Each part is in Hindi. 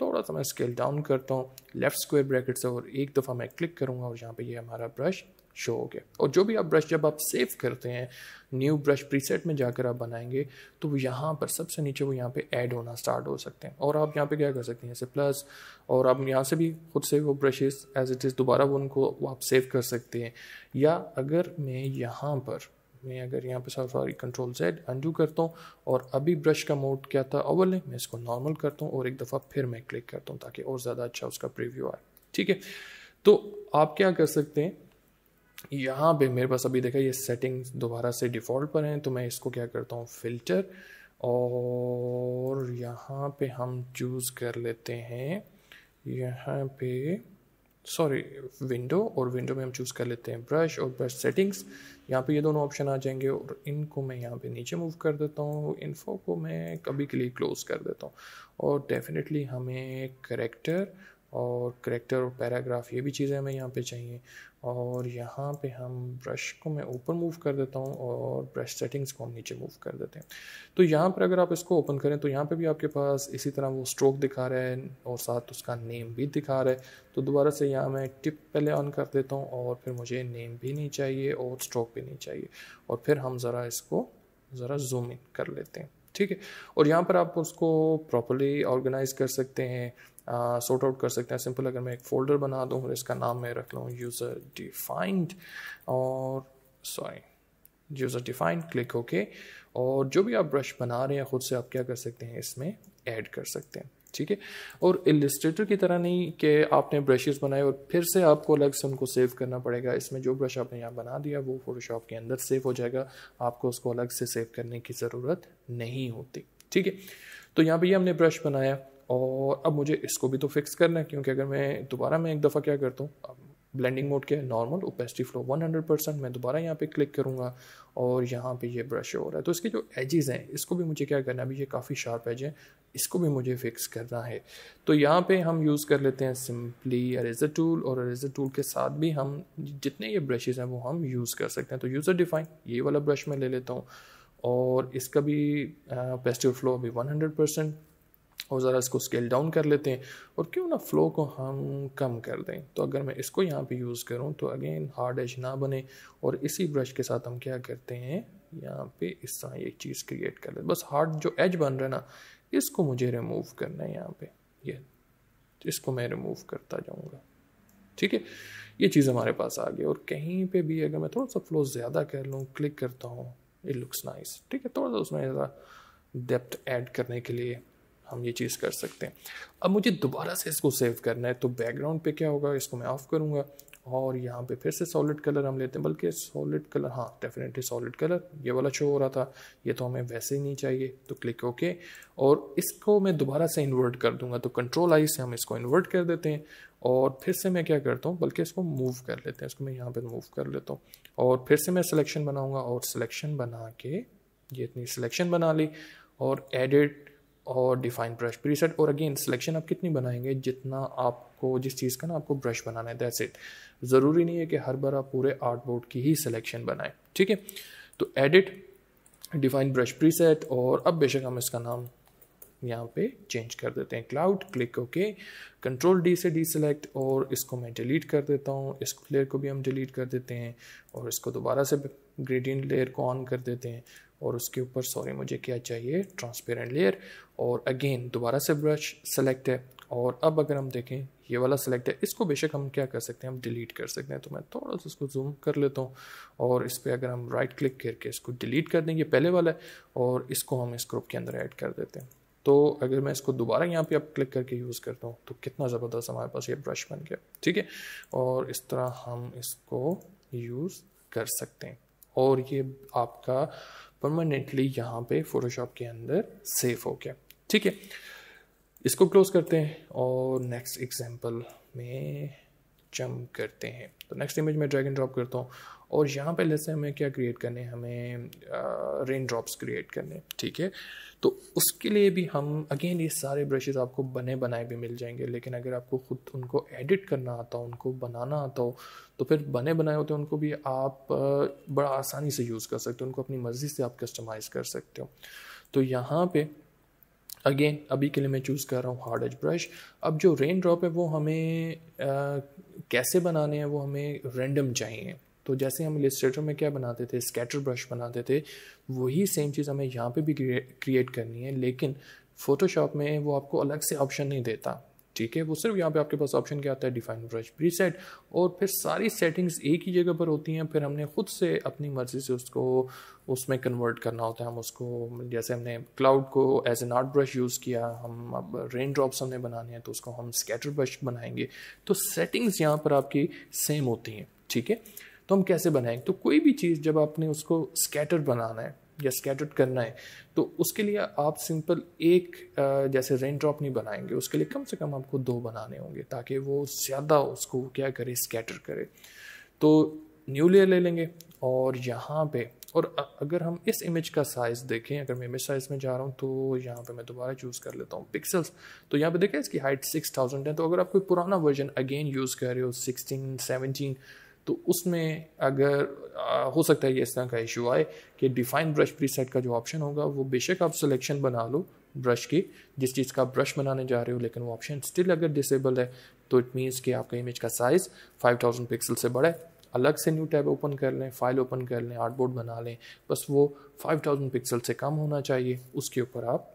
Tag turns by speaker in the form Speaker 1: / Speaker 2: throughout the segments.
Speaker 1: थोड़ा सा मैं स्केल डाउन करता हूँ लेफ्ट स्क्वायर ब्रैकेट से और एक दफ़ा मैं क्लिक करूँगा और यहाँ पे ये हमारा ब्रश शो हो गया और जो भी आप ब्रश जब आप सेव करते हैं न्यू ब्रश प्रीसेट में जाकर आप बनाएंगे तो यहाँ पर सबसे नीचे वो यहाँ पे ऐड होना स्टार्ट हो सकते हैं और आप यहाँ पे क्या कर सकते हैं जैसे प्लस और आप यहाँ से भी खुद से वो ब्रशेस एज इट इज़ दोबारा वो उनको वो आप सेव कर सकते हैं या अगर मैं यहाँ पर मैं अगर यहाँ पे सॉरी कंट्रोल जेड अंडू करता हूँ और अभी ब्रश का मोड क्या था अवल है मैं इसको नॉर्मल करता हूँ और एक दफ़ा फिर मैं क्लिक करता हूँ ताकि और ज़्यादा अच्छा उसका प्रिव्यू आए ठीक है तो आप क्या कर सकते हैं यहाँ पे मेरे पास अभी देखा ये सेटिंग्स दोबारा से डिफ़ॉल्ट पर हैं तो मैं इसको क्या करता हूँ फिल्टर और यहाँ पे हम चूज़ कर लेते हैं यहाँ पे सॉरी विंडो और विंडो में हम चूज़ कर लेते हैं ब्रश और ब्रश सेटिंग्स यहाँ पे ये दोनों ऑप्शन आ जाएंगे और इनको मैं यहाँ पे नीचे मूव कर देता हूँ इन्फो को मैं कभी के लिए क्लोज़ कर देता हूँ और डेफिनेटली हमें करेक्टर और करेक्टर और पैराग्राफ ये भी चीज़ें हमें यहाँ पे चाहिए और यहाँ पे हम ब्रश को मैं ऊपर मूव कर देता हूँ और ब्रश सेटिंग्स को हम नीचे मूव कर देते हैं तो यहाँ पर अगर आप इसको ओपन करें तो यहाँ पे भी आपके पास इसी तरह वो स्ट्रोक दिखा रहा है और साथ उसका नेम भी दिखा रहा है तो दोबारा से यहाँ मैं टिप पहले ऑन कर देता हूँ और फिर मुझे नेम भी नहीं चाहिए और स्ट्रोक भी नहीं चाहिए और फिर हम ज़रा इसको ज़रा जूम इन कर लेते हैं ठीक है और यहाँ पर आप उसको प्रॉपरली ऑर्गेनाइज कर सकते हैं सॉर्ट आउट कर सकते हैं सिंपल अगर मैं एक फोल्डर बना दूँ और इसका नाम मैं रख लूँ यूज़र डिफाइंड और सॉरी यूज़र डिफाइंड क्लिक होके और जो भी आप ब्रश बना रहे हैं ख़ुद से आप क्या कर सकते हैं इसमें ऐड कर सकते हैं ठीक है और इलिस्ट्रेटर की तरह नहीं कि आपने ब्रशेस बनाए और फिर से आपको अलग से उनको सेव करना पड़ेगा इसमें जो ब्रश आपने यहाँ बना दिया वो फोटोशॉप के अंदर सेव हो जाएगा आपको उसको अलग से सेव करने की ज़रूरत नहीं होती ठीक है तो यहाँ पे ये हमने ब्रश बनाया और अब मुझे इसको भी तो फिक्स करना है क्योंकि अगर मैं दोबारा मैं एक दफ़ा क्या करता हूँ अब ब्लेंडिंग मोड क्या है नॉर्मल ओपेसिटी फ्लो 100 परसेंट मैं दोबारा यहाँ पे क्लिक करूँगा और यहाँ पे ये ब्रश हो रहा है तो इसके जो एजेस हैं इसको भी मुझे क्या करना है अभी ये काफ़ी शार्प एज है इसको भी मुझे फिक्स करना है तो यहाँ पे हम यूज़ कर लेते हैं सिंपली अरेजर टूल और अरेजर टूल के साथ भी हम जितने ये ब्रशेज़ हैं वो हम यूज़ कर सकते हैं तो यूज़र डिफाइन ये वाला ब्रश मैं ले लेता हूँ और इसका भी पेस्टिव फ्लो अभी 100 परसेंट और ज़रा इसको स्केल डाउन कर लेते हैं और क्यों ना फ्लो को हम कम कर दें तो अगर मैं इसको यहाँ पे यूज़ करूँ तो अगेन हार्ड एज ना बने और इसी ब्रश के साथ हम क्या करते हैं यहाँ पे इस तरह एक चीज़ क्रिएट कर लेते बस हार्ड जो एज बन रहा है ना इसको मुझे रिमूव करना है यहाँ पे ये इसको मैं रिमूव करता जाऊँगा ठीक है ये चीज़ हमारे पास आ गई और कहीं पर भी अगर मैं थोड़ा सा फ्लो ज़्यादा कर लूँ क्लिक करता हूँ इट लुक्स नाइस ठीक है थोड़ा सा उसमें डेप्थ ऐड करने के लिए हम ये चीज़ कर सकते हैं अब मुझे दोबारा से इसको सेव करना है तो बैकग्राउंड पे क्या होगा इसको मैं ऑफ़ करूँगा और यहाँ पे फिर से सॉलिड कलर हम लेते हैं बल्कि सॉलिड कलर हाँ डेफिनेटली सॉलिड कलर ये वाला शो हो रहा था ये तो हमें वैसे ही नहीं चाहिए तो क्लिक ओके और इसको मैं दोबारा से इन्वर्ट कर दूंगा तो कंट्रोल आई से हम इसको इन्वर्ट कर देते हैं और फिर से मैं क्या करता हूँ बल्कि इसको मूव कर लेते हैं इसको मैं यहाँ पर मूव कर लेता हूँ और फिर से मैं सिलेक्शन बनाऊँगा और सिलेक्शन बना के ये इतनी सिलेक्शन बना ली और एडिट और डिफाइन ब्रश प्रीसेट और अगेन सिलेक्शन आप कितनी बनाएंगे जितना आपको जिस चीज़ का ना आपको ब्रश बनाना है दैट्स इट ज़रूरी नहीं है कि हर बार आप पूरे आर्ट बोर्ड की ही सिलेक्शन बनाएं ठीक है तो एडिट डिफाइन ब्रश प्रीसेट और अब बेशक हम इसका नाम यहाँ पे चेंज कर देते हैं cloud click okay control D से डी सेलेक्ट और इसको मैं डिलीट कर देता हूँ इस क्लियर को भी हम डिलीट कर देते हैं और इसको दोबारा से ग्रेडियंट लेयर को ऑन कर देते हैं और उसके ऊपर सॉरी मुझे क्या चाहिए ट्रांसपेरेंट लेयर और अगेन दोबारा से ब्रश सेलेक्ट है और अब अगर हम देखें ये वाला सेलेक्ट है इसको बेशक हम क्या कर सकते हैं हम डिलीट कर सकते हैं तो मैं थोड़ा सा इसको जूम कर लेता हूँ और इस पर अगर हम राइट क्लिक करके इसको डिलीट कर देंगे पहले वाला है और इसको हम इस ग्रुप के अंदर ऐड कर देते हैं तो अगर मैं इसको दोबारा यहाँ पे अब क्लिक करके यूज़ करता हूँ तो कितना ज़बरदस्त हमारे पास ये ब्रश बन गया ठीक है और इस तरह हम इसको यूज़ कर सकते हैं और ये आपका परमानेंटली यहाँ पे फोटोशॉप के अंदर सेफ हो गया ठीक है इसको क्लोज करते हैं और नेक्स्ट एग्जाम्पल में जम करते हैं तो नेक्स्ट इमेज में ड्रैग एंड ड्रॉप करता हूँ और यहाँ पे लेसे हमें क्या क्रिएट करने हमें रेन ड्रॉप्स क्रिएट करने ठीक है तो उसके लिए भी हम अगेन ये सारे ब्रशेस आपको बने बनाए भी मिल जाएंगे लेकिन अगर आपको खुद उनको एडिट करना आता हो उनको बनाना आता हो तो फिर बने बनाए होते हैं उनको भी आप बड़ा आसानी से यूज़ कर सकते हो उनको अपनी मर्ज़ी से आप कस्टमाइज़ कर सकते हो तो यहाँ पे अगेन अभी के लिए मैं चूज़ कर रहा हूँ हार्ड एज ब्रश अब जो रेन ड्रॉप है वो हमें आ, कैसे बनाने हैं वो हमें रेंडम चाहिए तो जैसे हम इलिस्ट्रेटर में क्या बनाते थे स्केटर ब्रश बनाते थे वही सेम चीज़ हमें यहाँ पे भी क्रिएट करनी है लेकिन फोटोशॉप में वो आपको अलग से ऑप्शन नहीं देता ठीक है वो सिर्फ यहाँ पे आपके पास ऑप्शन क्या आता है डिफाइन ब्रश प्रीसेट और फिर सारी सेटिंग्स एक ही जगह पर होती हैं फिर हमने खुद से अपनी मर्ज़ी से उसको उसमें कन्वर्ट करना होता है हम उसको जैसे हमने क्लाउड को as an art brush use किया हम अब रेन ड्रॉप्स हमने बनाने हैं तो उसको हम स्केटर ब्रश बनाएंगे तो सेटिंग्स यहाँ पर आपकी सेम होती हैं ठीक है तो हम कैसे बनाएंगे तो कोई भी चीज़ जब आपने उसको स्कैटर बनाना है या स्कैटर्ड करना है तो उसके लिए आप सिंपल एक जैसे रेन ड्रॉप नहीं बनाएंगे उसके लिए कम से कम आपको दो बनाने होंगे ताकि वो ज़्यादा उसको क्या करे स्कैटर करे तो न्यू लेयर ले लेंगे और यहाँ पे और अगर हम इस इमेज का साइज़ देखें अगर मैं इमेज साइज़ में जा रहा हूँ तो यहाँ पे मैं दोबारा चूज़ कर लेता हूँ पिक्सल्स तो यहाँ पे देखें इसकी हाइट सिक्स थाउजेंड है तो अगर आप कोई पुराना वर्जन अगेन यूज़ कर रहे हो सिक्सटीन सेवनटीन तो उसमें अगर आ, हो सकता है कि इस तरह का इशू आए कि डिफाइन ब्रश प्रीसेट का जो ऑप्शन होगा वो बेशक आप सिलेक्शन बना लो ब्रश की जिस चीज़ का ब्रश बनाने जा रहे हो लेकिन वो ऑप्शन स्टिल अगर डिसेबल है तो इट मीन्स कि आपका इमेज का साइज़ 5000 पिक्सल से बड़ा है अलग से न्यू टैब ओपन कर लें फाइल ओपन कर लें आर्टबोर्ड बना लें बस वो 5000 पिक्सल से कम होना चाहिए उसके ऊपर आप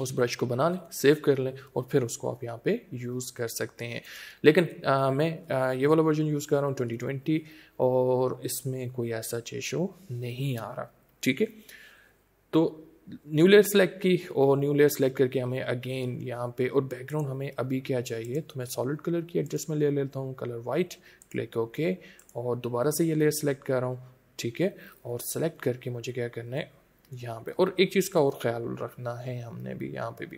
Speaker 1: उस ब्रश को बना लें सेव कर लें और फिर उसको आप यहाँ पे यूज़ कर सकते हैं लेकिन आ, मैं आ, ये वाला वर्जन यूज़ कर रहा हूँ ट्वेंटी ट्वेंटी और इसमें कोई ऐसा चेशो नहीं आ रहा ठीक है तो न्यू लेयर सेलेक्ट की और न्यू लेयर सेलेक्ट करके हमें अगेन यहाँ पे और बैकग्राउंड हमें अभी क्या चाहिए तो मैं सॉलिड कलर की एडजस्टमेंट ले लेता हूँ कलर वाइट क्लिक ओके और दोबारा से ये लेयर सेलेक्ट कर रहा हूँ ठीक है और सेलेक्ट करके मुझे क्या करना है यहाँ पे और एक चीज़ का और ख्याल रखना है हमने भी यहाँ पे भी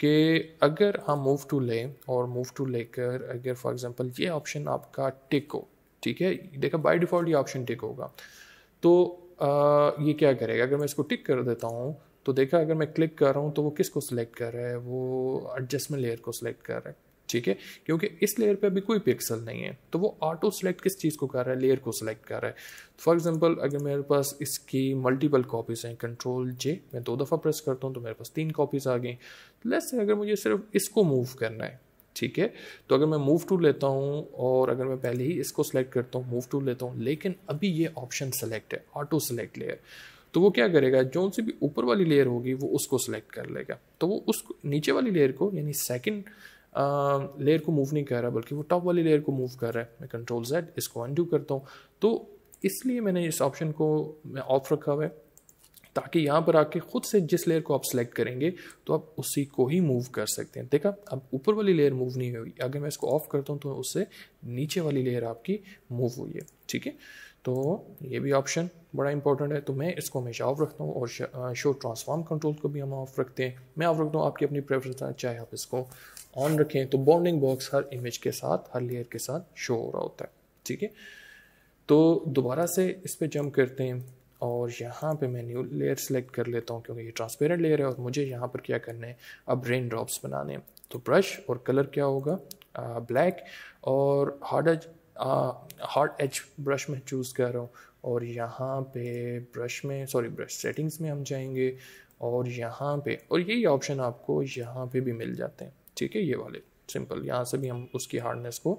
Speaker 1: कि अगर हम मूव टू ले और मूव टू लेकर अगर फॉर एग्जांपल ये ऑप्शन आपका टिक हो ठीक है देखा बाय डिफ़ॉल्ट ये ऑप्शन टिक होगा तो आ, ये क्या करेगा अगर मैं इसको टिक कर देता हूँ तो देखा अगर मैं क्लिक कर रहा हूँ तो वो किसको सिलेक्ट कर रहा है वो एडजस्टमेंट लेयर को सिलेक्ट कर रहा है ठीक है क्योंकि इस लेयर पे अभी कोई पिक्सल नहीं है तो वो ऑटो सेलेक्ट किस चीज़ को कर रहा है लेयर को सेलेक्ट कर रहा है फॉर तो एग्जांपल अगर मेरे पास इसकी मल्टीपल कॉपीज़ हैं कंट्रोल जे मैं दो दफ़ा प्रेस करता हूँ तो मेरे पास तीन कॉपीज़ आ गई लेट्स से अगर मुझे सिर्फ इसको मूव करना है ठीक है तो अगर मैं मूव टू लेता हूँ और अगर मैं पहले ही इसको सिलेक्ट करता हूँ मूव टू लेता हूँ लेकिन अभी ये ऑप्शन सेलेक्ट है ऑटो सेलेक्ट लेयर तो वो क्या करेगा जो उनसे भी ऊपर वाली लेयर होगी वो उसको सेलेक्ट कर लेगा तो वो उस नीचे वाली लेयर को यानी सेकंड लेयर को मूव नहीं कर रहा बल्कि वो टॉप वाली लेयर को मूव कर रहा है मैं कंट्रोल जेड इसको अनडू करता हूँ तो इसलिए मैंने इस ऑप्शन को मैं ऑफ रखा हुआ है ताकि यहाँ पर आके खुद से जिस लेयर को आप सेलेक्ट करेंगे तो आप उसी को ही मूव कर सकते हैं देखा अब ऊपर वाली लेयर मूव नहीं हुई अगर मैं इसको ऑफ करता हूँ तो उससे नीचे वाली लेयर आपकी मूव हुई है ठीक है तो ये भी ऑप्शन बड़ा इंपॉर्टेंट है तो मैं इसको हमेशा ऑफ रखता हूँ और शो ट्रांसफॉर्म कंट्रोल को भी हम ऑफ रखते हैं मैं ऑफ रखता हूँ आपकी अपनी प्रेफरेंस चाहे आप इसको ऑन रखें तो बॉन्डिंग बॉक्स हर इमेज के साथ हर लेयर के साथ शो हो रहा होता है ठीक है तो दोबारा से इस पर जम करते हैं और यहाँ पे मैं न्यू लेयर सेलेक्ट कर लेता हूँ क्योंकि ये ट्रांसपेरेंट लेयर है और मुझे यहाँ पर क्या करना है अब रेन ड्रॉप्स बनाने हैं तो ब्रश और कलर क्या होगा आ, ब्लैक और hard edge hard edge brush में चूज़ कर रहा हूँ और यहाँ पे ब्रश में सॉरी ब्रश सेटिंग्स में हम जाएंगे और यहाँ पे और यही ऑप्शन आपको यहाँ पे भी मिल जाते हैं ठीक है ये वाले सिंपल यहाँ से भी हम उसकी हार्डनेस को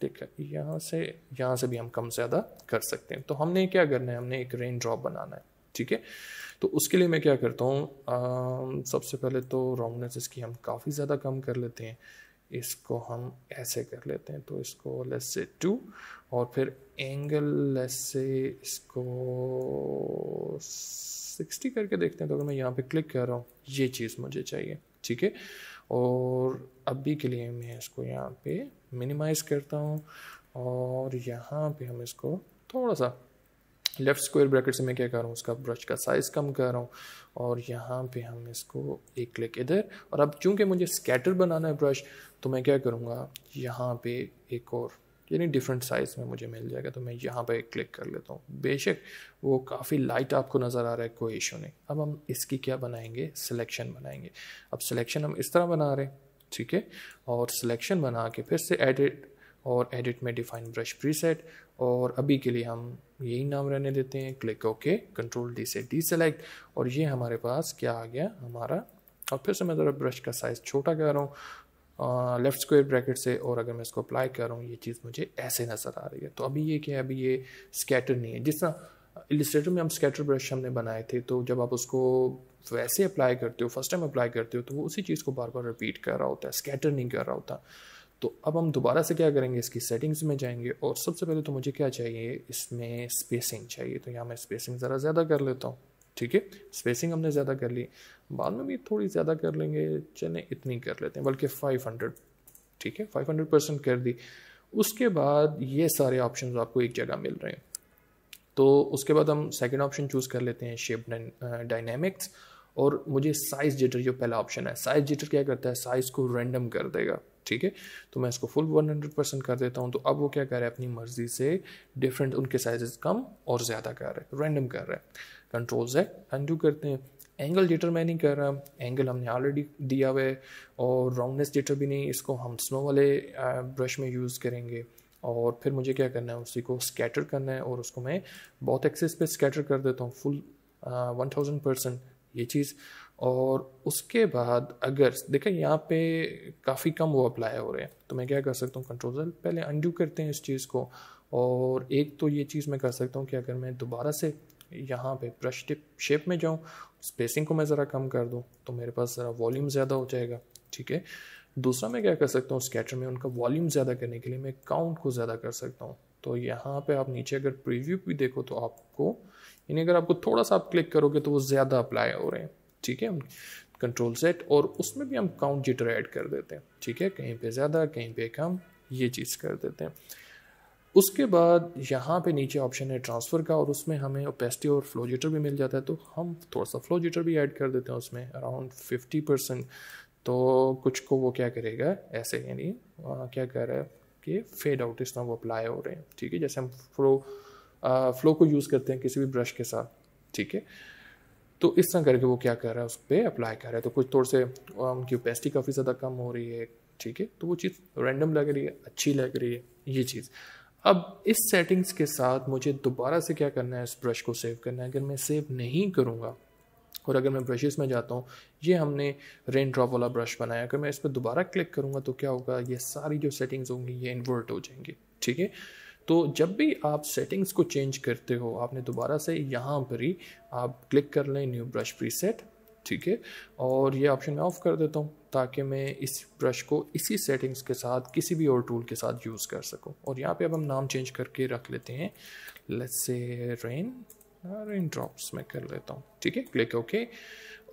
Speaker 1: ठीक है यहाँ से यहाँ से भी हम कम से ज़्यादा कर सकते हैं तो हमने क्या करना है हमने एक रेन ड्रॉप बनाना है ठीक है तो उसके लिए मैं क्या करता हूँ सबसे पहले तो रॉन्गनेस इसकी हम काफ़ी ज़्यादा कम कर लेते हैं इसको हम ऐसे कर लेते हैं तो इसको लेस से टू और फिर एंगल लेस से इसको सिक्सटी करके देखते हैं तो अगर मैं यहाँ पे क्लिक कर रहा हूँ ये चीज़ मुझे चाहिए ठीक है और अभी के लिए मैं इसको यहाँ पे मिनिमाइज़ करता हूँ और यहाँ पे हम इसको थोड़ा सा लेफ़्ट स्क्वायर ब्रैकेट से मैं क्या कर रहा हूँ उसका ब्रश का साइज़ कम कर रहा हूँ और यहाँ पे हम इसको एक क्लिक इधर और अब चूंकि मुझे स्कैटर बनाना है ब्रश तो मैं क्या करूँगा यहाँ पे एक और यानी डिफरेंट साइज़ में मुझे मिल जाएगा तो मैं यहाँ पर क्लिक कर लेता हूँ बेशक वो काफ़ी लाइट आपको नज़र आ रहा है कोई इशू नहीं अब हम इसकी क्या बनाएंगे सिलेक्शन बनाएंगे अब सिलेक्शन हम इस तरह बना रहे हैं ठीक है और सिलेक्शन बना के फिर से एडिट और एडिट में डिफाइन ब्रश प्रीसेट और अभी के लिए हम यही नाम रहने देते हैं क्लिक ओके कंट्रोल डी से डी सेलेक्ट और ये हमारे पास क्या आ गया हमारा और फिर से मैं ज़रा ब्रश का साइज़ छोटा कर रहा हूँ लेफ्ट स्क्वायर ब्रैकेट से और अगर मैं इसको अप्लाई कर रहा हूँ ये चीज़ मुझे ऐसे नज़र आ रही है तो अभी ये क्या है अभी ये स्कैटर नहीं है जिस तरह इलिस्ट्रेटर में हम स्कैटर ब्रश हमने बनाए थे तो जब आप उसको वैसे अप्लाई करते हो फर्स्ट टाइम अप्लाई करते हो तो वो उसी चीज़ को बार बार रिपीट कर रहा होता है स्कैटर नहीं कर रहा होता तो अब हम दोबारा से क्या करेंगे इसकी सेटिंग्स में जाएंगे और सबसे पहले तो मुझे क्या चाहिए इसमें स्पेसिंग चाहिए तो यहाँ मैं स्पेसिंग ज़रा ज़्यादा कर लेता हूँ ठीक है स्पेसिंग हमने ज़्यादा कर ली बाद में भी थोड़ी ज़्यादा कर लेंगे चलें इतनी कर लेते हैं बल्कि फाइव हंड्रेड ठीक है फाइव हंड्रेड परसेंट कर दी उसके बाद ये सारे ऑप्शन आपको एक जगह मिल रहे हैं तो उसके बाद हम सेकेंड ऑप्शन चूज़ कर लेते हैं शेप डायनेमिक्स और मुझे साइज जिटर जो पहला ऑप्शन है साइज जिटर क्या करता है साइज़ को रेंडम कर देगा ठीक है तो मैं इसको फुल 100 परसेंट कर देता हूँ तो अब वो क्या कर रहा है अपनी मर्ज़ी से डिफरेंट उनके साइजेस कम और ज़्यादा कर रहा है रैंडम कर रहा है कंट्रोल जेड डू करते हैं एंगल डिटर मैं नहीं कर रहा एंगल हमने ऑलरेडी दिया हुआ है और राउंडनेस डिटर भी नहीं इसको हम स्नो वाले ब्रश में यूज़ करेंगे और फिर मुझे क्या करना है उसी को स्कैटर करना है और उसको मैं बहुत एक्सेस पे स्कैटर कर देता हूँ फुल वन थाउजेंड परसेंट ये चीज़ और उसके बाद अगर देखें यहाँ पे काफ़ी कम वो अप्लाई हो रहे हैं तो मैं क्या कर सकता हूँ कंट्रोल पहले अंडू करते हैं इस चीज़ को और एक तो ये चीज़ मैं कर सकता हूँ कि अगर मैं दोबारा से यहाँ पे ब्रश टिप शेप में जाऊँ स्पेसिंग को मैं ज़रा कम कर दूँ तो मेरे पास ज़रा वॉल्यूम ज़्यादा हो जाएगा ठीक है दूसरा मैं क्या कर सकता हूँ स्केटर में उनका वॉल्यूम ज़्यादा करने के लिए मैं काउंट को ज़्यादा कर सकता हूँ तो यहाँ पे आप नीचे अगर प्रीव्यू भी देखो तो आपको यानी अगर आपको थोड़ा सा आप क्लिक करोगे तो वो ज़्यादा अप्लाई हो रहे हैं ठीक है कंट्रोल सेट और उसमें भी हम काउंट जिटर ऐड कर देते हैं ठीक है कहीं पे ज़्यादा कहीं पे कम ये चीज़ कर देते हैं उसके बाद यहाँ पे नीचे ऑप्शन है ट्रांसफ़र का और उसमें हमें ओपेसिटी और फ्लोजिटर भी मिल जाता है तो हम थोड़ा सा फ्लोजिटर भी ऐड कर देते हैं उसमें अराउंड फिफ्टी परसेंट तो कुछ को वो क्या करेगा ऐसे यानी क्या कर रहा है कि फेड आउट इस तरह वो अप्लाई हो रहे हैं ठीक है जैसे हम फ्लो आ, फ्लो को यूज़ करते हैं किसी भी ब्रश के साथ ठीक है तो इस तरह करके वो क्या कर रहा है उस पर अप्लाई कर रहा है तो कुछ थोड़े से उनकी ओपेसिटी काफ़ी ज़्यादा कम हो रही है ठीक है तो वो चीज़ रैंडम लग रही है अच्छी लग रही है ये चीज़ अब इस सेटिंग्स के साथ मुझे दोबारा से क्या करना है इस ब्रश को सेव करना है अगर मैं सेव नहीं करूँगा और अगर मैं ब्रशेस में जाता हूँ ये हमने रेन ड्रॉप वाला ब्रश बनाया अगर मैं इस पर दोबारा क्लिक करूँगा तो क्या होगा ये सारी जो सेटिंग्स होंगी ये इन्वर्ट हो जाएंगी ठीक है तो जब भी आप सेटिंग्स को चेंज करते हो आपने दोबारा से यहाँ पर ही आप क्लिक कर लें न्यू ब्रश प्रीसेट ठीक है और ये ऑप्शन मैं ऑफ़ कर देता हूँ ताकि मैं इस ब्रश को इसी सेटिंग्स के साथ किसी भी और टूल के साथ यूज़ कर सकूं और यहाँ पे अब हम नाम चेंज करके रख लेते हैं let's say rain rain drops में कर लेता हूँ ठीक है क्लिक ओके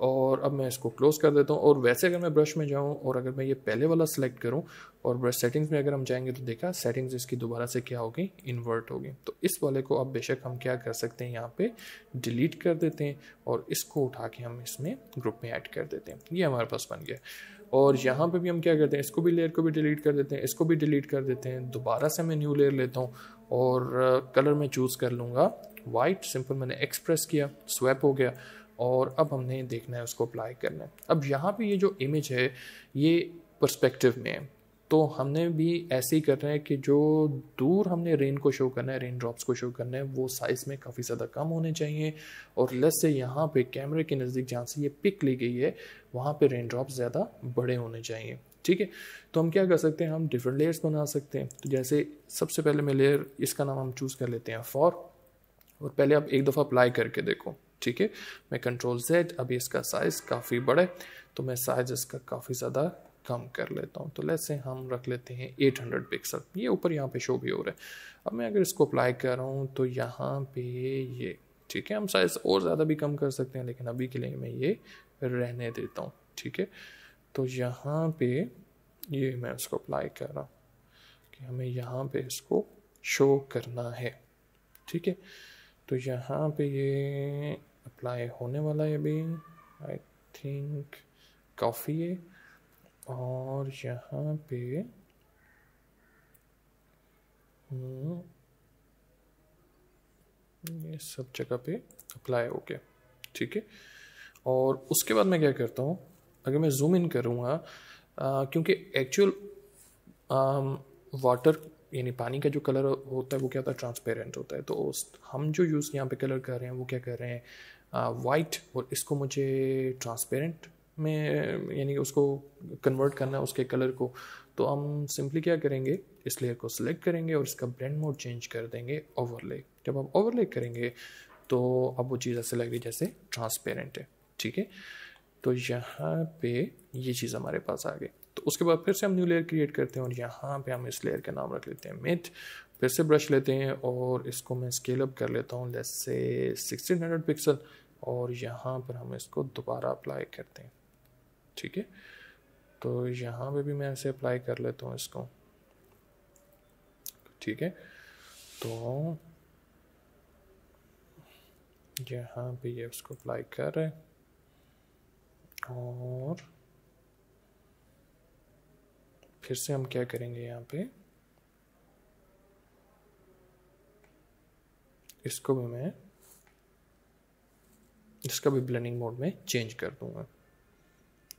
Speaker 1: और अब मैं इसको क्लोज़ कर देता हूँ और वैसे अगर मैं ब्रश में जाऊँ और अगर मैं ये पहले वाला सेलेक्ट करूँ और ब्रश सेटिंग्स में अगर हम जाएंगे तो देखा सेटिंग्स इसकी दोबारा से क्या होगी इन्वर्ट होगी तो इस वाले को अब बेशक हम क्या कर सकते हैं यहाँ पे डिलीट कर देते हैं और इसको उठा के हम इसमें ग्रुप में ऐड कर देते हैं ये हमारे पास बन गया और यहाँ पे भी हम क्या करते हैं इसको भी लेयर को भी डिलीट कर देते हैं इसको भी डिलीट कर देते हैं दोबारा से मैं न्यू लेयर लेता हूँ और कलर में चूज़ कर लूँगा वाइट सिंपल मैंने एक्सप्रेस किया स्वैप हो गया और अब हमने देखना है उसको अप्लाई करना है अब यहाँ पे ये जो इमेज है ये परस्पेक्टिव में है तो हमने भी ऐसे ही करना है कि जो दूर हमने रेन को शो करना है रेन ड्रॉप्स को शो करना है वो साइज़ में काफ़ी ज़्यादा कम होने चाहिए और लेस से यहाँ पे कैमरे के नज़दीक जहाँ से ये पिक ली गई है वहाँ पे रेन ड्रॉप्स ज़्यादा बड़े होने चाहिए ठीक है तो हम क्या कर सकते हैं हम डिफरेंट लेयर्स बना सकते हैं तो जैसे सबसे पहले मैं लेयर इसका नाम हम चूज़ कर लेते हैं फॉर और पहले आप एक दफ़ा अप्लाई करके देखो ठीक है मैं कंट्रोल जेड अभी इसका साइज़ काफ़ी बड़ा है तो मैं साइज़ इसका काफ़ी ज़्यादा कम कर लेता हूँ तो लेट्स से हम रख लेते हैं 800 पिक्सल ये ऊपर यहाँ पे शो भी हो रहा है अब मैं अगर इसको अप्लाई कर रहा हूँ तो यहाँ पे ये ठीक है हम साइज़ और ज़्यादा भी कम कर सकते हैं लेकिन अभी के लिए मैं ये रहने देता हूँ ठीक है तो यहाँ पे ये मैं उसको अप्लाई कर रहा हूँ कि हमें यहाँ पे इसको शो करना है ठीक है तो यहाँ पे ये अप्लाई होने वाला है अभी आई थिंक काफ़ी है और यहाँ पे हम्म, ये सब जगह पे अप्लाई हो गया ठीक है और उसके बाद मैं क्या करता हूँ अगर मैं जूम इन करूँगा क्योंकि एक्चुअल वाटर यानी पानी का जो कलर होता है वो क्या होता है ट्रांसपेरेंट होता है तो हम जो यूज़ यहाँ पे कलर कर रहे हैं वो क्या कर रहे हैं वाइट और इसको मुझे ट्रांसपेरेंट में यानी उसको कन्वर्ट करना है उसके कलर को तो हम सिंपली क्या करेंगे इस लेयर को सिलेक्ट करेंगे और इसका ब्रांड मोड चेंज कर देंगे ओवरले जब आप ओवरले करेंगे तो अब वो चीज़ ऐसे लग रही जैसे ट्रांसपेरेंट है ठीक है तो यहाँ पे ये चीज़ हमारे पास आ गई तो उसके बाद फिर से हम न्यू लेयर क्रिएट करते हैं और यहाँ पे हम इस लेयर का नाम रख लेते हैं मिट फिर से ब्रश लेते हैं और इसको मैं स्केल अप कर लेता हूँ जैसे हंड्रेड पिक्सल और यहाँ पर हम इसको दोबारा अप्लाई करते हैं ठीक है तो यहाँ पे भी मैं ऐसे अप्लाई कर लेता हूँ इसको ठीक है तो यहाँ पे ये उसको अप्लाई कर रहे और फिर से हम क्या करेंगे यहाँ पे इसको भी मैं इसका भी ब्लेंडिंग मोड में चेंज कर दूंगा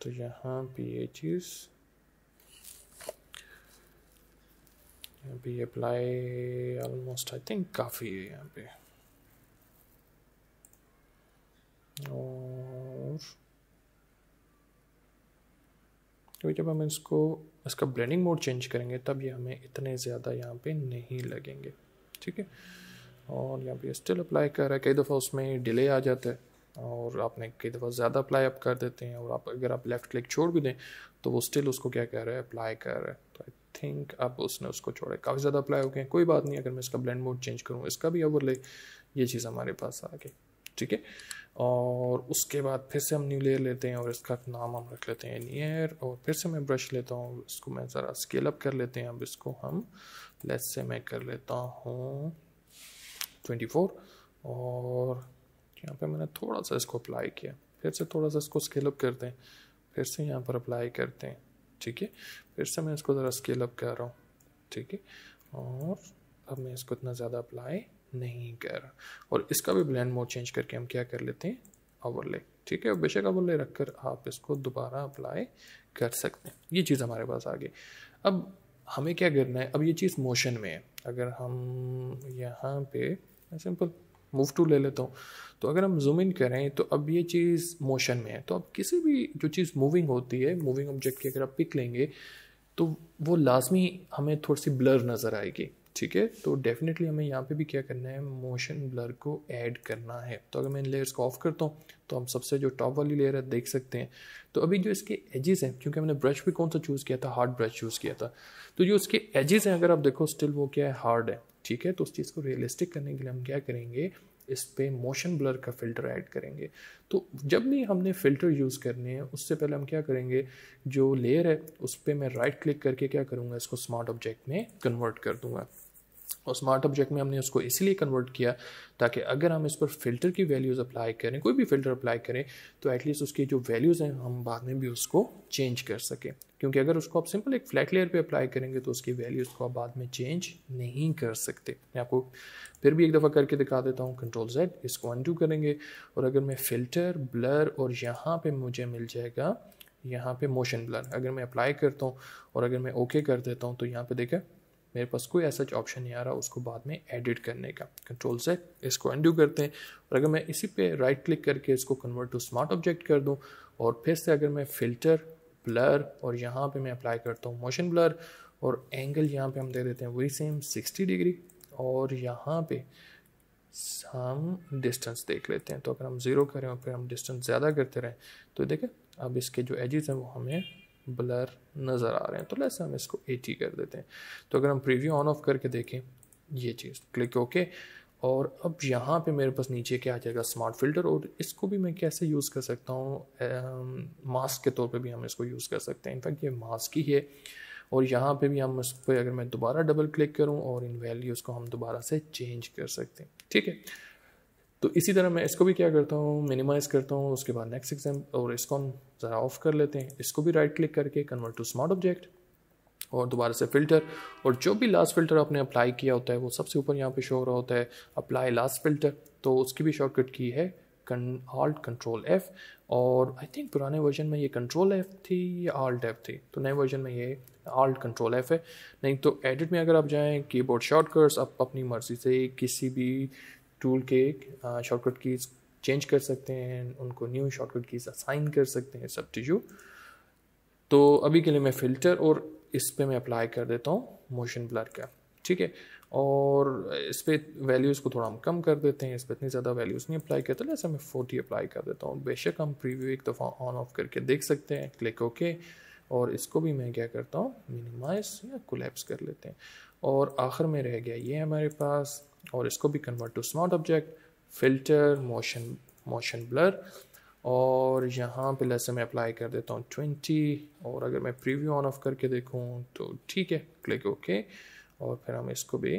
Speaker 1: तो यहाँ भी ये चीज़ अभी अप्लाई ऑलमोस्ट आई थिंक काफ़ी है यहाँ पे और क्योंकि जब हम इसको इसका ब्लेंडिंग मोड चेंज करेंगे तब ये हमें इतने ज़्यादा यहाँ पे नहीं लगेंगे ठीक है और यहाँ पे स्टिल अप्लाई कर रहा है कई दफ़ा उसमें डिले आ जाता है और आपने कई दफ़ा ज़्यादा अप्लाई अप कर देते हैं और आप अगर आप लेफ़्ट क्लिक छोड़ भी दें तो वो स्टिल उसको क्या कह रहा है अप्लाई कर रहा है तो आई थिंक अब उसने उसको छोड़ा काफ़ी ज़्यादा अप्लाई हो गए कोई बात नहीं अगर मैं इसका ब्लेंड मोड चेंज करूँ इसका भी ओवरले ये चीज़ हमारे पास आ गई ठीक है और उसके बाद फिर से हम न्यू लेयर लेते हैं और इसका नाम हम रख लेते हैं नीयर और फिर से मैं ब्रश लेता हूँ इसको मैं ज़रा स्केल अप कर लेते हैं अब इसको हम लेस से मैं कर लेता हूँ फोर और यहाँ पे मैंने थोड़ा सा इसको अप्लाई किया फिर से थोड़ा सा इसको स्केल अप करते हैं फिर से यहाँ पर अप्लाई करते हैं ठीक है फिर से मैं इसको ज़रा स्केल अप कर रहा हूँ ठीक है और अब मैं इसको इतना ज़्यादा अप्लाई नहीं कर रहा और इसका भी ब्लैंड मोड चेंज करके हम क्या कर लेते हैं ओवरले ठीक है बेशक ओवरले रख कर आप इसको दोबारा अप्लाई कर सकते हैं ये चीज़ हमारे पास आ गई अब हमें क्या करना है अब ये चीज़ मोशन में है अगर हम यहाँ पे सिंपल मूव टू ले लेता हूँ तो अगर हम जूम इन करें तो अब ये चीज़ मोशन में है तो अब किसी भी जो चीज़ मूविंग होती है मूविंग ऑब्जेक्ट की अगर आप पिक लेंगे तो वो लाजमी हमें थोड़ी सी ब्लर नज़र आएगी ठीक है तो डेफिनेटली हमें यहाँ पे भी क्या करना है मोशन ब्लर को ऐड करना है तो अगर मैं इन लेयर्स को ऑफ करता हूँ तो हम सबसे जो टॉप वाली लेयर है देख सकते हैं तो अभी जो इसके एजेस हैं क्योंकि हमने ब्रश भी कौन सा चूज़ किया था हार्ड ब्रश चूज़ किया था तो जो इसके एजेस हैं अगर आप देखो स्टिल वो क्या है हार्ड है ठीक है तो उस चीज़ को रियलिस्टिक करने के लिए हम क्या करेंगे इस पर मोशन ब्लर का फ़िल्टर ऐड करेंगे तो जब भी हमने फ़िल्टर यूज़ करने हैं उससे पहले हम क्या करेंगे जो लेयर है उस पर मैं राइट क्लिक करके क्या करूँगा इसको स्मार्ट ऑब्जेक्ट में कन्वर्ट कर दूँगा और स्मार्ट ऑब्जेक्ट में हमने उसको इसीलिए कन्वर्ट किया ताकि अगर हम इस पर फिल्टर की वैल्यूज़ अप्लाई करें कोई भी फिल्टर अप्लाई करें तो एटलीस्ट उसकी जो वैल्यूज़ हैं हम बाद में भी उसको चेंज कर सकें क्योंकि अगर उसको आप सिंपल एक फ्लैट लेयर पे अप्लाई करेंगे तो उसकी वैल्यू उसको आप बाद में चेंज नहीं कर सकते मैं आपको फिर भी एक दफ़ा करके दिखा देता हूँ कंट्रोल जेड इसको अनडू करेंगे और अगर मैं फ़िल्टर ब्लर और यहाँ पे मुझे मिल जाएगा यहाँ पे मोशन ब्लर अगर मैं अप्लाई करता हूँ और अगर मैं ओके कर देता हूँ तो यहाँ पर देखें मेरे पास कोई ऐसा ऑप्शन नहीं आ रहा उसको बाद में एडिट करने का कंट्रोल से इसको अनडू करते हैं और अगर मैं इसी पे राइट क्लिक करके इसको कन्वर्ट टू स्मार्ट ऑब्जेक्ट कर दूं और फिर से अगर मैं फ़िल्टर ब्लर और यहाँ पे मैं अप्लाई करता हूँ मोशन ब्लर और एंगल यहाँ पे हम दे देते हैं वही सेम 60 डिग्री और यहाँ पे हम डिस्टेंस देख लेते हैं तो अगर हम ज़ीरो करें और फिर हम डिस्टेंस ज़्यादा करते रहें तो देखें अब इसके जो एजेस हैं वो हमें ब्लर नज़र आ रहे हैं तो लेस हम इसको एटी कर देते हैं तो अगर हम प्रीव्यू ऑन ऑफ करके देखें ये चीज़ क्लिक ओके okay, और अब यहाँ पे मेरे पास नीचे क्या आ जाएगा स्मार्ट फिल्टर और इसको भी मैं कैसे यूज़ कर सकता हूँ मास्क के तौर पे भी हम इसको यूज़ कर सकते हैं इनफैक्ट ये मास्क ही है और यहाँ पे भी हम इस पर अगर मैं दोबारा डबल क्लिक करूँ और इन वैल्यूज़ को हम दोबारा से चेंज कर सकते हैं ठीक है तो इसी तरह मैं इसको भी क्या करता हूँ मिनिमाइज़ करता हूँ उसके बाद नेक्स्ट एग्जाम और इसको हम ज़रा ऑफ कर लेते हैं इसको भी राइट क्लिक करके कन्वर्ट टू स्मार्ट ऑब्जेक्ट और दोबारा से फ़िल्टर और जो भी लास्ट फ़िल्टर आपने अप्लाई किया होता है वो सबसे ऊपर यहाँ पे शो हो रहा होता है अप्लाई लास्ट फ़िल्टर तो उसकी भी शॉर्टकट की है ऑल्ट कंट्रोल एफ़ और आई थिंक पुराने वर्जन में ये कंट्रोल एफ़ थी या ऑल्ट एफ़ थी तो नए वर्जन में ये ऑल्ट कंट्रोल एफ़ है नहीं तो एडिट में अगर आप जाएँ कीबोर्ड शॉर्टकट्स आप अपनी मर्ज़ी से किसी भी टूल के शॉर्टकट कीज़ चेंज कर सकते हैं उनको न्यू शॉर्टकट कीज़ असाइन कर सकते हैं सब टिश्यू तो अभी के लिए मैं फ़िल्टर और इस पर मैं अप्लाई कर देता हूँ मोशन ब्लर का ठीक है और इस पर वैल्यूज़ को थोड़ा हम कम कर देते हैं इस पर इतनी ज़्यादा वैल्यूज़ नहीं अप्लाई करते जैसे तो मैं फोर्टी अप्लाई कर देता हूँ बेशक हम प्रीव्यू एक दफ़ा ऑन ऑफ करके देख सकते हैं क्लिक ओके और इसको भी मैं क्या करता हूँ मिनिमाइज या कोलेप्स कर लेते हैं और आखिर में रह गया ये हमारे पास और इसको भी convert to smart object filter motion motion blur और यहाँ पे लेसन मैं अप्लाई कर देता हूँ ट्वेंटी और अगर मैं प्रीव्यू ऑन ऑफ करके देखूँ तो ठीक है क्लिक ओके और फिर हम इसको भी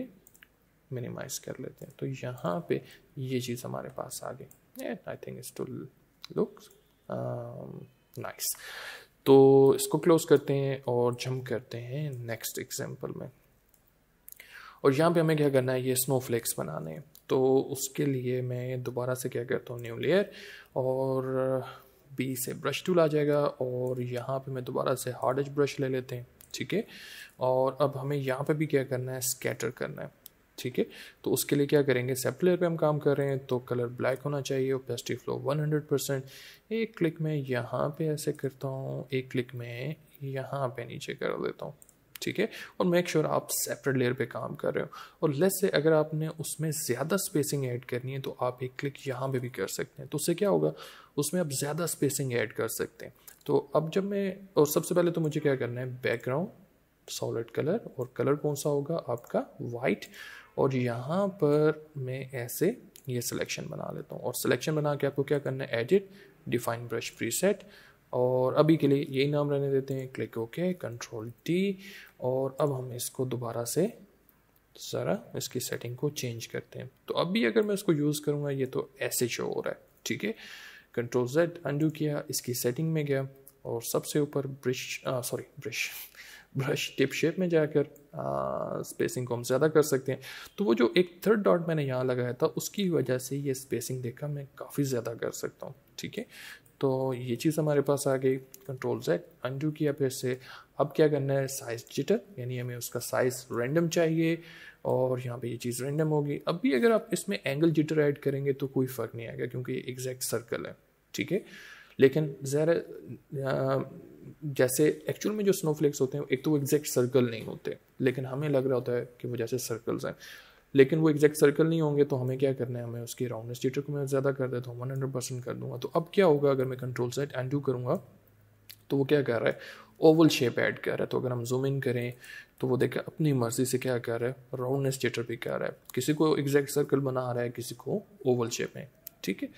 Speaker 1: मिनिमाइज कर लेते हैं तो यहाँ पे ये चीज़ हमारे पास आ गई and I think it's to look nice तो इसको क्लोज करते हैं और जम करते हैं नेक्स्ट एग्जाम्पल में और यहाँ पे हमें क्या करना है ये स्नोफ्लेक्स बनाने हैं तो उसके लिए मैं दोबारा से क्या करता हूँ न्यू लेयर और बी से ब्रश टूल आ जाएगा और यहाँ पे मैं दोबारा से हार्ड एज ब्रश ले लेते हैं ठीक है और अब हमें यहाँ पे भी क्या करना है स्कैटर करना है ठीक है तो उसके लिए क्या करेंगे सेप लेयर पर हम काम कर रहे हैं तो कलर ब्लैक होना चाहिए और प्लास्टिक फ्लो 100 परसेंट एक क्लिक में यहाँ पे ऐसे करता हूँ एक क्लिक में यहाँ पे नीचे कर देता हूँ ठीक है और मेक श्योर sure आप सेपरेट लेयर पे काम कर रहे हो और लेस से अगर आपने उसमें ज़्यादा स्पेसिंग ऐड करनी है तो आप एक क्लिक यहाँ पे भी कर सकते हैं तो उससे क्या होगा उसमें आप ज़्यादा स्पेसिंग ऐड कर सकते हैं तो अब जब मैं और सबसे पहले तो मुझे क्या करना है बैकग्राउंड सॉलिड कलर और कलर कौन सा होगा आपका वाइट और यहाँ पर मैं ऐसे ये सिलेक्शन बना लेता हूँ और सिलेक्शन बना के आपको क्या करना है एडिट डिफाइन ब्रश प्रीसेट और अभी के लिए यही नाम रहने देते हैं क्लिक ओके कंट्रोल टी और अब हम इसको दोबारा से ज़रा इसकी सेटिंग को चेंज करते हैं तो अब भी अगर मैं इसको यूज़ करूँगा ये तो ऐसे शो हो रहा है ठीक है कंट्रोल जेड अंडू किया इसकी सेटिंग में गया और सबसे ऊपर brush sorry brush brush tip shape में जाकर स्पेसिंग को हम ज़्यादा कर सकते हैं तो वो जो एक थर्ड डॉट मैंने यहाँ लगाया था उसकी वजह से ये स्पेसिंग देखा मैं काफ़ी ज़्यादा कर सकता हूँ ठीक है तो ये चीज़ हमारे पास आ गई कंट्रोल जेड अंडू किया फिर से अब क्या करना है साइज जिटर यानी हमें उसका साइज रैंडम चाहिए और यहाँ पे ये चीज़ रैंडम होगी अब भी अगर आप इसमें एंगल जिटर ऐड करेंगे तो कोई फ़र्क नहीं आएगा क्योंकि ये एग्जैक्ट सर्कल है ठीक है लेकिन ज़रा जैसे एक्चुअल में जो स्नोफ्लेक्स होते हैं एक तो वो एग्जैक्ट सर्कल नहीं होते लेकिन हमें लग रहा होता है कि वो जैसे सर्कल्स हैं लेकिन वो एग्जैक्ट सर्कल नहीं होंगे तो हमें क्या करना है हमें उसकी राउंडनेस जिटर को मैं ज़्यादा कर देता हूँ वन हंड्रेड परसेंट कर दूंगा तो अब क्या होगा अगर मैं कंट्रोल सेट एंड करूँगा तो वो क्या कर रहा है ओवल शेप ऐड कर रहा है तो अगर हम जूम इन करें तो वो देखें अपनी मर्जी से क्या कर रहा है राउंडनेस जेटर भी कर रहा है किसी को एग्जैक्ट सर्कल बना रहा है किसी को ओवल शेप में ठीक है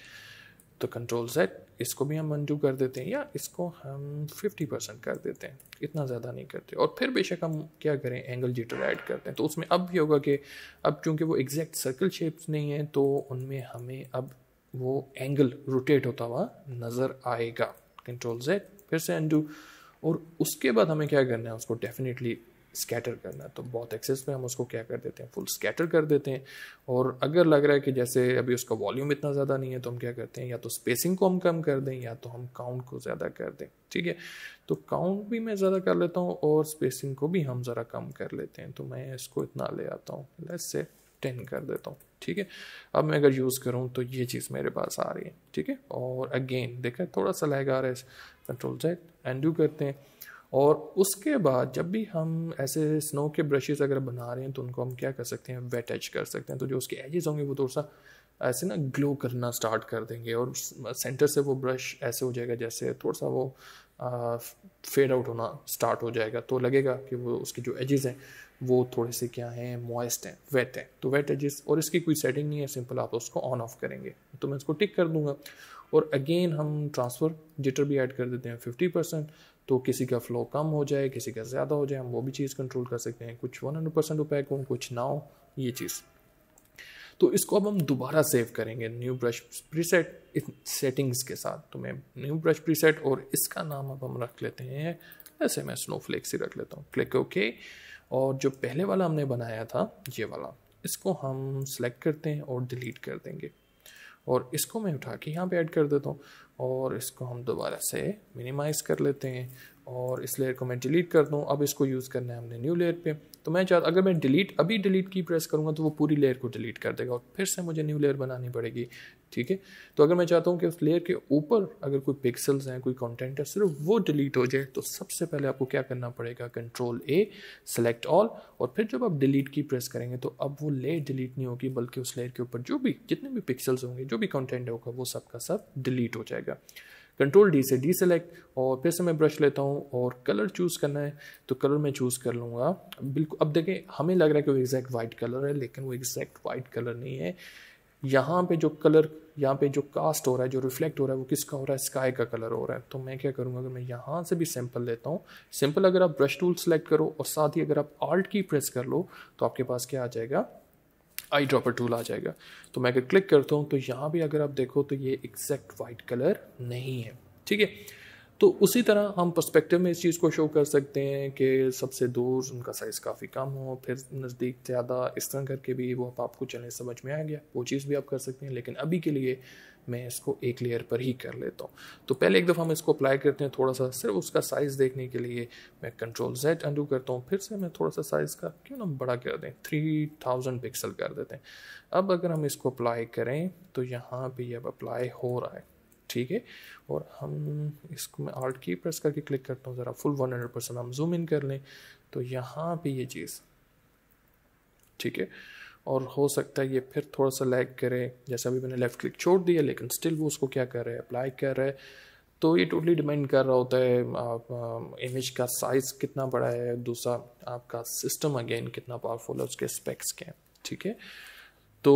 Speaker 1: तो कंट्रोल सेट इसको भी हम अंडू कर देते हैं या इसको हम 50 परसेंट कर देते हैं इतना ज़्यादा नहीं करते और फिर बेशक हम क्या करें एंगल जीटर ऐड करते हैं तो उसमें अब भी होगा कि अब चूँकि वो एग्जैक्ट सर्कल शेप्स नहीं हैं तो उनमें हमें अब वो एंगल रोटेट होता हुआ नज़र आएगा कंट्रोल जेड फिर से अंडू और उसके बाद हमें क्या करना है उसको डेफिनेटली स्कैटर करना है तो बहुत एक्सेस में हम उसको क्या कर देते हैं फुल स्कैटर कर देते हैं और अगर लग रहा है कि जैसे अभी उसका वॉल्यूम इतना ज़्यादा नहीं है तो हम क्या करते हैं या तो स्पेसिंग को हम कम कर दें या तो हम काउंट को ज़्यादा कर दें ठीक है तो काउंट भी मैं ज़्यादा कर लेता हूँ और स्पेसिंग को भी हम ज़रा कम कर लेते हैं तो मैं इसको इतना ले आता हूँ लेस से टेन कर देता हूँ ठीक है अब मैं अगर यूज़ करूँ तो ये चीज़ मेरे पास आ रही है ठीक है और अगेन देखा थोड़ा सा लहगा रहा है कंट्रोल जेड एंडू करते हैं और उसके बाद जब भी हम ऐसे स्नो के ब्रशेस अगर बना रहे हैं तो उनको हम क्या कर सकते हैं वेट एच कर सकते हैं तो जो उसके एजेस होंगे वो थोड़ा सा ऐसे ना ग्लो करना स्टार्ट कर देंगे और सेंटर से वो ब्रश ऐसे हो जाएगा जैसे थोड़ा सा वो फेड आउट होना स्टार्ट हो जाएगा तो लगेगा कि वो उसके जो एजेस हैं वो थोड़े से क्या हैं मॉइस्ट हैं वेट हैं तो वेट एजेस और इसकी कोई सेटिंग नहीं है सिंपल आप उसको ऑन ऑफ करेंगे तो मैं इसको टिक कर दूंगा और अगेन हम ट्रांसफ़र जिटर भी ऐड कर देते हैं फिफ्टी परसेंट तो किसी का फ्लो कम हो जाए किसी का ज़्यादा हो जाए हम वो भी चीज़ कंट्रोल कर सकते हैं कुछ वन हंड्रेड परसेंट रुपये हो कुछ ना हो ये चीज़ तो इसको अब हम दोबारा सेव करेंगे न्यू ब्रश प्रीसेट सेटिंग्स के साथ तो मैं न्यू ब्रश प्रीसेट और इसका नाम अब हम रख लेते हैं ऐसे मैं स्नोफ्लेक्स ही रख लेता हूँ क्लिक ओके और जो पहले वाला हमने बनाया था ये वाला इसको हम सेलेक्ट करते हैं और डिलीट कर देंगे और इसको मैं उठा के यहाँ पे ऐड कर देता हूँ और इसको हम दोबारा से मिनिमाइज़ कर लेते हैं और इस लेयर को मैं डिलीट कर दूँ अब इसको यूज़ करना है हमने न्यू लेयर पे तो मैं चाहता अगर मैं डिलीट अभी डिलीट की प्रेस करूँगा तो वो पूरी लेयर को डिलीट कर देगा और फिर से मुझे न्यू लेयर बनानी पड़ेगी ठीक है तो अगर मैं चाहता हूँ कि उस लेयर के ऊपर अगर कोई पिक्सल्स हैं कोई कॉन्टेंट है सिर्फ वो डिलीट हो जाए तो सबसे पहले आपको क्या करना पड़ेगा कंट्रोल ए सेलेक्ट ऑल और फिर जब आप डिलीट की प्रेस करेंगे तो अब वो लेयर डिलीट नहीं होगी बल्कि उस लेयर के ऊपर जो भी जितने भी पिक्सल्स होंगे जो भी कॉन्टेंट होगा वो सब का सब डिलीट हो जाएगा कंट्रोल डी से डी सेलेक्ट और फिर से मैं ब्रश लेता हूँ और कलर चूज़ करना है तो कलर मैं चूज़ कर लूँगा बिल्कुल अब देखें हमें लग रहा है कि वो एग्जैक्ट वाइट कलर है लेकिन वो एग्जैक्ट वाइट कलर नहीं है यहाँ पे जो कलर यहाँ पे जो कास्ट हो रहा है जो रिफ्लेक्ट हो रहा है वो किसका हो रहा है स्काई का कलर हो रहा है तो मैं क्या करूँगा अगर मैं यहाँ से भी सैंपल लेता हूँ सिंपल अगर आप ब्रश टूल सेलेक्ट करो और साथ ही अगर आप आल्ट की प्रेस कर लो तो आपके पास क्या आ जाएगा आई ड्रॉपर टूल आ जाएगा तो मैं अगर क्लिक करता हूँ तो यहाँ भी अगर आप देखो तो ये एग्जैक्ट वाइट कलर नहीं है ठीक है तो उसी तरह हम पर्सपेक्टिव में इस चीज़ को शो कर सकते हैं कि सबसे दूर उनका साइज़ काफ़ी कम हो फिर नज़दीक ज़्यादा इस तरह करके भी वो आप आपको चलें समझ में आ गया वो चीज़ भी आप कर सकते हैं लेकिन अभी के लिए मैं इसको एक लेयर पर ही कर लेता हूँ तो पहले एक दफ़ा हम इसको अप्लाई करते हैं थोड़ा सा सिर्फ उसका साइज़ देखने के लिए मैं कंट्रोल जेड अंडू करता हूँ फिर से मैं थोड़ा सा साइज़ का क्यों ना बड़ा कर दें थ्री थाउजेंड पिक्सल कर देते हैं अब अगर हम इसको अप्लाई करें तो यहाँ पर अब अप्लाई हो रहा है ठीक है और हम इसको मैं आर्ट की प्रेस करके क्लिक करता हूँ ज़रा फुल वन हंड्रेड परसेंट हम जूम इन कर लें तो यहाँ पे ये चीज़ ठीक है और हो सकता है ये फिर थोड़ा सा लैग करे जैसे अभी मैंने लेफ़्ट क्लिक छोड़ दिया लेकिन स्टिल वो उसको क्या कर रहा है अप्लाई कर रहा है तो ये टोटली डिपेंड कर रहा होता है आप इमेज का साइज़ कितना बड़ा है दूसरा आपका सिस्टम अगेन कितना पावरफुल है उसके स्पेक्स के हैं ठीक है तो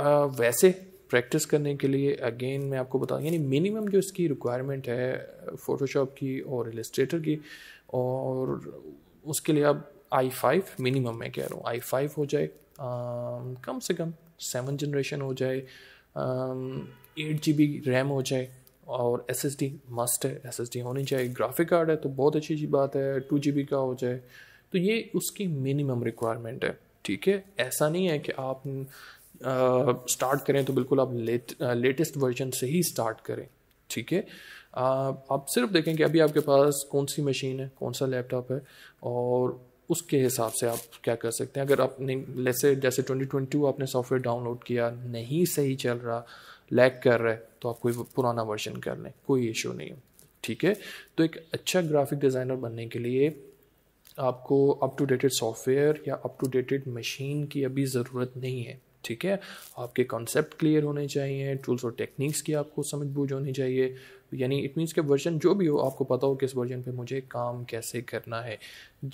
Speaker 1: आ, वैसे प्रैक्टिस करने के लिए अगेन मैं आपको बता यानी मिनिमम जो इसकी रिक्वायरमेंट है फ़ोटोशॉप की और एलिस्ट्रेटर की और उसके लिए आप आई फाइव मिनिमम मैं कह रहा हूँ आई फाइव हो जाए कम से कम सेवन जनरेशन हो जाए एट जी बी रैम हो जाए और एस एस डी मस्ट है एस एस डी होनी चाहिए ग्राफिक कार्ड है तो बहुत अच्छी सी बात है टू जी बी का हो जाए तो ये उसकी मिनिमम रिक्वायरमेंट है ठीक है ऐसा नहीं है कि आप स्टार्ट uh, करें तो बिल्कुल आप लेट लेटेस्ट वर्जन से ही स्टार्ट करें ठीक है आप सिर्फ देखें कि अभी आपके पास कौन सी मशीन है कौन सा लैपटॉप है और उसके हिसाब से आप क्या कर सकते हैं अगर आपने जैसे जैसे 2022 आपने सॉफ्टवेयर डाउनलोड किया नहीं सही चल रहा लैग कर रहा है तो आप कोई पुराना वर्जन कर लें कोई इशू नहीं ठीक है तो एक अच्छा ग्राफिक डिज़ाइनर बनने के लिए आपको अप टू डेटेड सॉफ्टवेयर या अप टू डेटेड मशीन की अभी ज़रूरत नहीं है ठीक है आपके कॉन्सेप्ट क्लियर होने चाहिए टूल्स और टेक्निक्स की आपको समझ बूझ होनी चाहिए यानी इट मीन्स के वर्जन जो भी हो आपको पता हो कि इस वर्जन पे मुझे काम कैसे करना है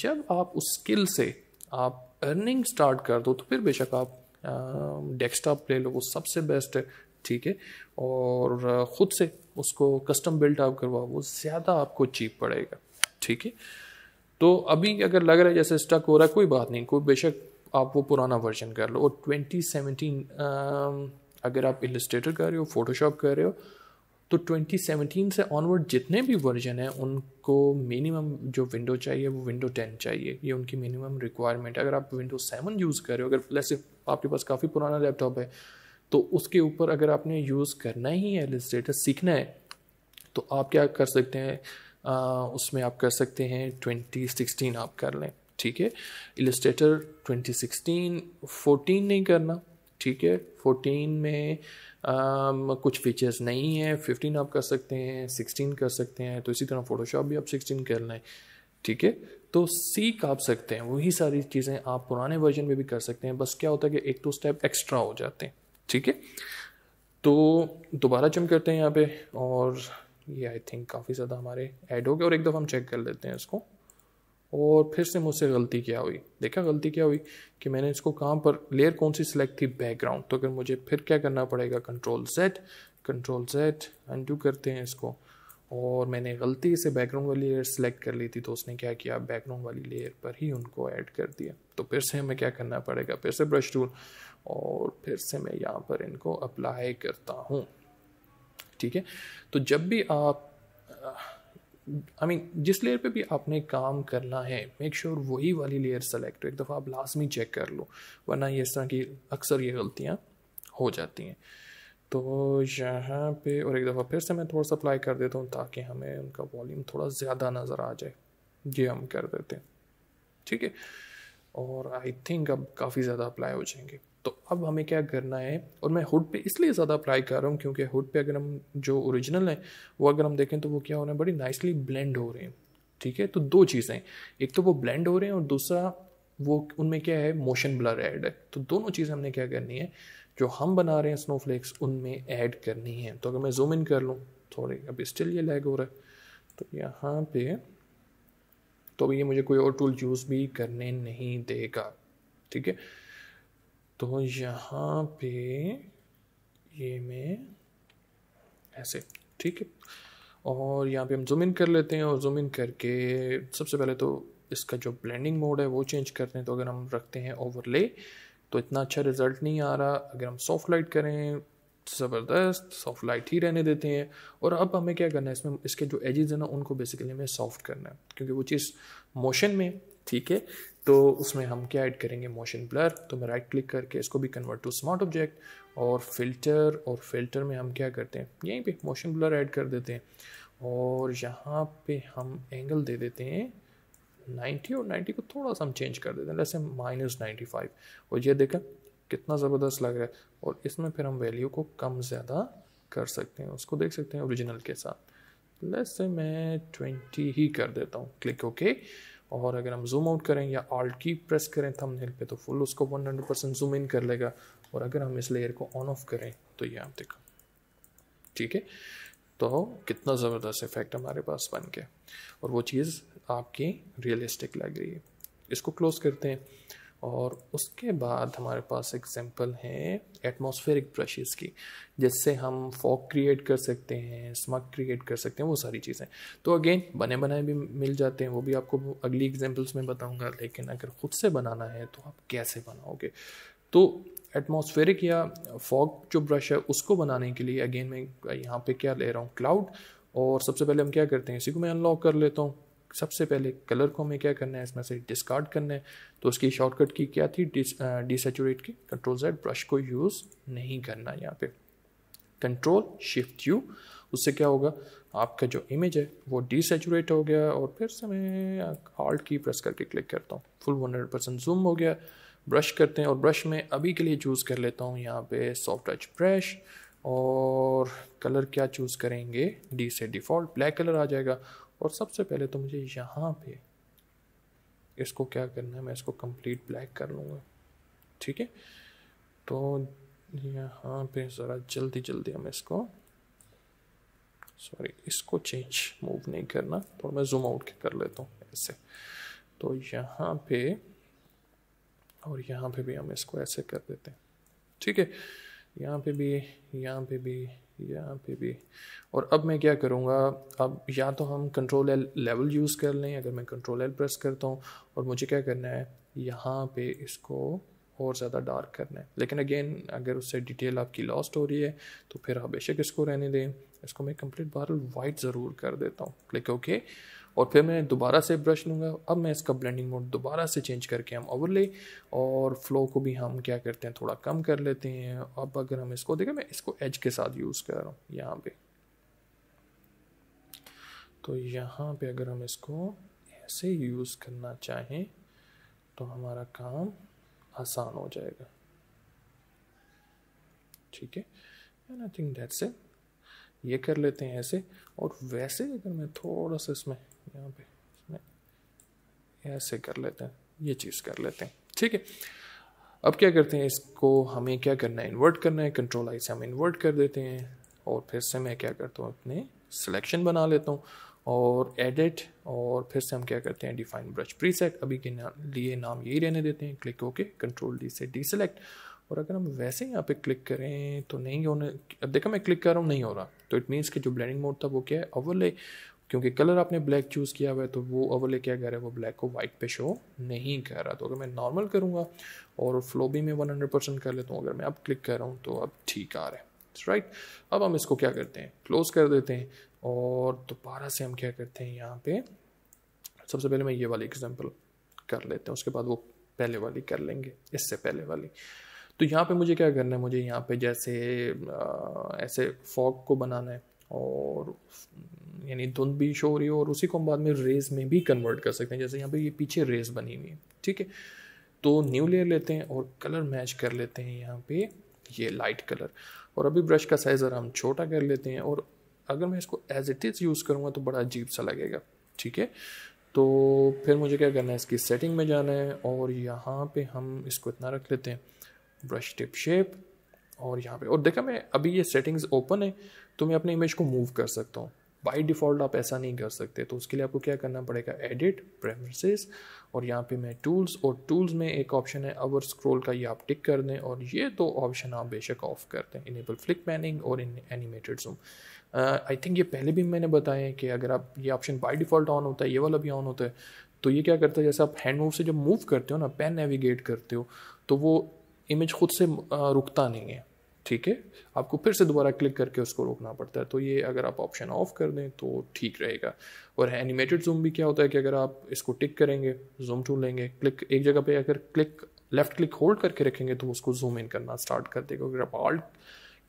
Speaker 1: जब आप उस स्किल से आप अर्निंग स्टार्ट कर दो तो फिर बेशक आप डेस्कटॉप ले लो वो सबसे बेस्ट है ठीक है और ख़ुद से उसको कस्टम बिल्ट आप करवाओ वो ज़्यादा आपको चीप पड़ेगा ठीक है तो अभी अगर लग रहा है जैसे स्टक हो रहा है कोई बात नहीं कोई बेशक आप वो पुराना वर्जन कर लो और ट्वेंटी सेवनटीन अगर आप इलिस्ट्रेटर कर रहे हो फोटोशॉप कर रहे हो तो 2017 से ऑनवर्ड जितने भी वर्जन हैं उनको मिनिमम जो विंडो चाहिए वो विंडो 10 चाहिए ये उनकी मिनिमम रिक्वायरमेंट है अगर आप विंडो 7 यूज़ कर रहे हो अगर वैसे आपके पास काफ़ी पुराना लैपटॉप है तो उसके ऊपर अगर आपने यूज़ करना ही है एलिस्ट्रेटर सीखना है तो आप क्या कर सकते हैं उसमें आप कर सकते हैं सिक्सटीन आप कर लें ठीक है ट्वेंटी सिक्सटीन 14 नहीं करना ठीक है फोटीन में Um, कुछ फीचर्स नहीं है फिफ्टीन आप कर सकते हैं सिक्सटीन कर सकते हैं तो इसी तरह फोटोशॉप भी आप सिक्सटीन कर लें ठीक है तो सीख आप सकते हैं वही सारी चीज़ें आप पुराने वर्जन में भी कर सकते हैं बस क्या होता है कि एक तो स्टेप एक्स्ट्रा हो जाते हैं ठीक है तो दोबारा चम करते हैं यहाँ पे और ये आई थिंक काफ़ी ज़्यादा हमारे ऐड हो गए और एक दफ़ा हम चेक कर लेते हैं इसको और फिर से मुझसे गलती क्या हुई देखा गलती क्या हुई कि मैंने इसको कहाँ पर लेयर कौन सी सिलेक्ट थी बैकग्राउंड तो अगर मुझे फिर क्या करना पड़ेगा control Z control Z undo करते हैं इसको और मैंने गलती से बैकग्राउंड वाली लेयर सेलेक्ट कर ली थी तो उसने क्या किया बैकग्राउंड वाली लेयर पर ही उनको ऐड कर दिया तो फिर से हमें क्या करना पड़ेगा फिर से ब्रश टूल और फिर से मैं यहाँ पर इनको अप्लाई करता हूँ ठीक है तो जब भी आप आई मीन जिस लेयर पे भी आपने काम करना है मेक श्योर sure वही वाली लेयर सेलेक्ट हो एक दफ़ा आप लाजमी चेक कर लो वरना ये इस तरह की अक्सर ये गलतियाँ हो जाती हैं तो यहाँ पे और एक दफ़ा फिर से मैं थोड़ा सा अप्लाई कर देता हूँ ताकि हमें उनका वॉल्यूम थोड़ा ज़्यादा नज़र आ जाए ये हम कर देते हैं ठीक है और आई थिंक अब काफ़ी ज़्यादा अप्लाई हो जाएंगे तो अब हमें क्या करना है और मैं हुड पे इसलिए ज़्यादा अप्लाई कर रहा हूँ क्योंकि हुड पे अगर हम जो ओरिजिनल है वो अगर हम देखें तो वो क्या हो रहे हैं बड़ी नाइसली ब्लेंड हो रहे हैं ठीक है तो दो चीज़ें एक तो वो ब्लेंड हो रहे हैं और दूसरा वो उनमें क्या है मोशन ब्लर ऐड है तो दोनों चीज़ें हमने क्या करनी है जो हम बना रहे हैं स्नोफ्लेक्स उनमें ऐड करनी है तो अगर मैं जूम इन कर लूँ थोड़े अब स्टिल ये लैग हो रहा है तो यहाँ पे तो ये मुझे कोई और टूल यूज़ भी करने नहीं देगा ठीक है तो यहाँ पे ये मैं ऐसे ठीक है और यहाँ पे हम जूम इन कर लेते हैं और जूम इन करके सबसे पहले तो इसका जो ब्लेंडिंग मोड है वो चेंज करते हैं तो अगर हम रखते हैं ओवरले तो इतना अच्छा रिजल्ट नहीं आ रहा अगर हम सॉफ्ट लाइट करें ज़बरदस्त सॉफ्ट लाइट ही रहने देते हैं और अब हमें क्या करना है इसमें इसके जो एजेस हैं ना उनको बेसिकली हमें सॉफ्ट करना है क्योंकि वो चीज़ मोशन में ठीक है तो उसमें हम क्या ऐड करेंगे मोशन ब्लर तो मैं राइट क्लिक करके इसको भी कन्वर्ट टू स्मार्ट ऑब्जेक्ट और फिल्टर और फिल्टर में हम क्या करते हैं यहीं पे मोशन ब्लर ऐड कर देते हैं और यहाँ पे हम एंगल दे देते हैं 90 और 90 को थोड़ा सा हम चेंज कर देते हैं जैसे माइनस नाइन्टी और ये देखा कितना ज़बरदस्त लग रहा है और इसमें फिर हम वैल्यू को कम ज़्यादा कर सकते हैं उसको देख सकते हैं ओरिजिनल के साथ लेस से मैं 20 ही कर देता हूँ क्लिक ओके okay. और अगर हम जूम आउट करें या आल्ट की प्रेस करें थंबनेल पे तो फुल उसको 100 परसेंट जूम इन कर लेगा और अगर हम इस लेयर को ऑन ऑफ करें तो ये आप देखो ठीक है तो कितना ज़बरदस्त इफेक्ट हमारे पास बन गया और वो चीज़ आपकी रियलिस्टिक लग रही है इसको क्लोज करते हैं और उसके बाद हमारे पास एग्जाम्पल हैं एटमॉस्फेरिक ब्रशेज़ की जिससे हम फॉग क्रिएट कर सकते हैं स्मक क्रिएट कर सकते हैं वो सारी चीज़ें तो अगेन बने बनाए भी मिल जाते हैं वो भी आपको अगली एग्जाम्पल्स में बताऊंगा लेकिन अगर ख़ुद से बनाना है तो आप कैसे बनाओगे तो एटमॉस्फेरिक या फॉग जो ब्रश है उसको बनाने के लिए अगेन मैं यहाँ पे क्या ले रहा हूँ क्लाउड और सबसे पहले हम क्या करते हैं इसी को मैं अनलॉक कर लेता हूँ सबसे पहले कलर को हमें क्या करना है इसमें से डिस्कार्ड करना है तो उसकी शॉर्टकट की क्या थी डिसचूरेट की कंट्रोल जेड ब्रश को यूज़ नहीं करना यहाँ पे कंट्रोल शिफ्ट यू उससे क्या होगा आपका जो इमेज है वो डिसचूरेट हो गया और फिर से मैं आल्ट की प्रेस करके क्लिक करता हूँ फुल हंड्रेड परसेंट जूम हो गया ब्रश करते हैं और ब्रश में अभी के लिए चूज़ कर लेता हूँ यहाँ पे सॉफ्ट टच ब्रश और कलर क्या चूज़ करेंगे डी से डिफ़ॉल्ट ब्लैक कलर आ जाएगा और सबसे पहले तो मुझे यहाँ पे इसको क्या करना है मैं इसको कंप्लीट ब्लैक कर लूँगा ठीक है तो यहाँ पे ज़रा जल्दी जल्दी हम इसको सॉरी इसको चेंज मूव नहीं करना थोड़ा तो मैं जूम आउट कर लेता हूँ ऐसे तो यहाँ पे और यहाँ पे भी हम इसको ऐसे कर देते हैं ठीक है यहाँ पे भी यहाँ पे भी यहाँ पे भी और अब मैं क्या करूँगा अब या तो हम कंट्रोल एल लेवल यूज़ कर लें अगर मैं कंट्रोल एल प्रेस करता हूँ और मुझे क्या करना है यहाँ पे इसको और ज़्यादा डार्क करना है लेकिन अगेन अगर उससे डिटेल आपकी लॉस्ट हो रही है तो फिर आप बेशक इसको रहने दें इसको मैं कंप्लीट बार वाइट ज़रूर कर देता हूँ क्लिक ओके और फिर मैं दोबारा से ब्रश लूँगा अब मैं इसका ब्लेंडिंग मोड दोबारा से चेंज करके हम ओवरले और फ्लो को भी हम क्या करते हैं थोड़ा कम कर लेते हैं अब अगर हम इसको देखें मैं इसको एज के साथ यूज़ कर रहा हूँ यहाँ पे तो यहाँ पे अगर हम इसको ऐसे यूज़ करना चाहें तो हमारा काम आसान हो जाएगा ठीक है and I think that's it ये कर लेते हैं ऐसे और वैसे अगर मैं थोड़ा सा इसमें यहाँ पे इसमें ऐसे कर लेते हैं ये चीज़ कर लेते हैं ठीक है अब क्या करते हैं इसको हमें क्या करना है इन्वर्ट करना है कंट्रोल आई से हम इन्वर्ट कर देते हैं और फिर से मैं क्या करता हूँ अपने सिलेक्शन बना लेता हूँ और एडिट और फिर से हम क्या करते हैं डिफाइन ब्रश प्रीसेट अभी के ना, लिए नाम यही रहने देते हैं क्लिक ओके कंट्रोल डी से डी सेलेक्ट और अगर हम वैसे यहाँ पे क्लिक करें तो नहीं होने अब देखा मैं क्लिक कर रहा हूँ नहीं हो रहा तो इट मीन्स कि जो ब्लैंडिंग मोड था वो क्या है ओवरले क्योंकि कलर आपने ब्लैक चूज़ किया हुआ है तो वो ओवरले क्या कर रहा है वो ब्लैक को वाइट पे शो नहीं कर रहा तो अगर मैं नॉर्मल करूँगा और फ्लो भी मैं वन हंड्रेड परसेंट कर लेता हूँ अगर मैं अब क्लिक कर रहा हूँ तो अब ठीक आ रहा है राइट अब हम इसको क्या करते हैं क्लोज कर देते हैं और दोबारा से हम क्या करते हैं यहाँ पे सबसे पहले मैं ये वाली एग्जाम्पल कर लेते हैं उसके बाद वो पहले वाली कर लेंगे इससे पहले वाली तो यहाँ पे मुझे क्या करना है मुझे यहाँ पे जैसे आ, ऐसे फॉग को बनाना है और यानी धुंध भी शो हो रही हो और उसी को हम बाद में रेज में भी कन्वर्ट कर सकते हैं जैसे यहाँ पे ये पीछे रेज बनी हुई है ठीक है तो न्यू लेयर लेते हैं और कलर मैच कर लेते हैं यहाँ पे ये लाइट कलर और अभी ब्रश का साइज़ अगर हम छोटा कर लेते हैं और अगर मैं इसको एज इट इज़ यूज़ करूँगा तो बड़ा अजीब सा लगेगा ठीक है तो फिर मुझे क्या करना है इसकी सेटिंग में जाना है और यहाँ पे हम इसको इतना रख लेते हैं ब्रश टिप शेप और यहाँ पे और देखा मैं अभी ये सेटिंग्स ओपन है तो मैं अपने इमेज को मूव कर सकता हूँ बाई डिफ़ॉल्ट आप ऐसा नहीं कर सकते तो उसके लिए आपको क्या करना पड़ेगा एडिट प्रेफरेंसेस और यहाँ पे मैं टूल्स और टूल्स में एक ऑप्शन है अवर स्क्रोल का ये आप टिक कर दें और ये दो तो ऑप्शन आप बेशक ऑफ कर दें इनेबल फ्लिक पैनिंग और इन एनिमेटेड जूम आई थिंक ये पहले भी मैंने बताया है कि अगर आप ये ऑप्शन बाई डिफ़ॉल्ट ऑन होता है ये वाला भी ऑन होता है तो ये क्या करता है जैसे आप हैंड मूव से जब मूव करते हो ना पेन नेविगेट करते हो तो वो इमेज खुद से रुकता नहीं है ठीक है आपको फिर से दोबारा क्लिक करके उसको रोकना पड़ता है तो ये अगर आप ऑप्शन ऑफ कर दें तो ठीक रहेगा और एनिमेटेड जूम भी क्या होता है कि अगर आप इसको टिक करेंगे जूम टू लेंगे क्लिक एक जगह पे अगर क्लिक लेफ्ट क्लिक होल्ड करके रखेंगे तो उसको जूम इन करना स्टार्ट कर देगा अगर आप ऑल्ट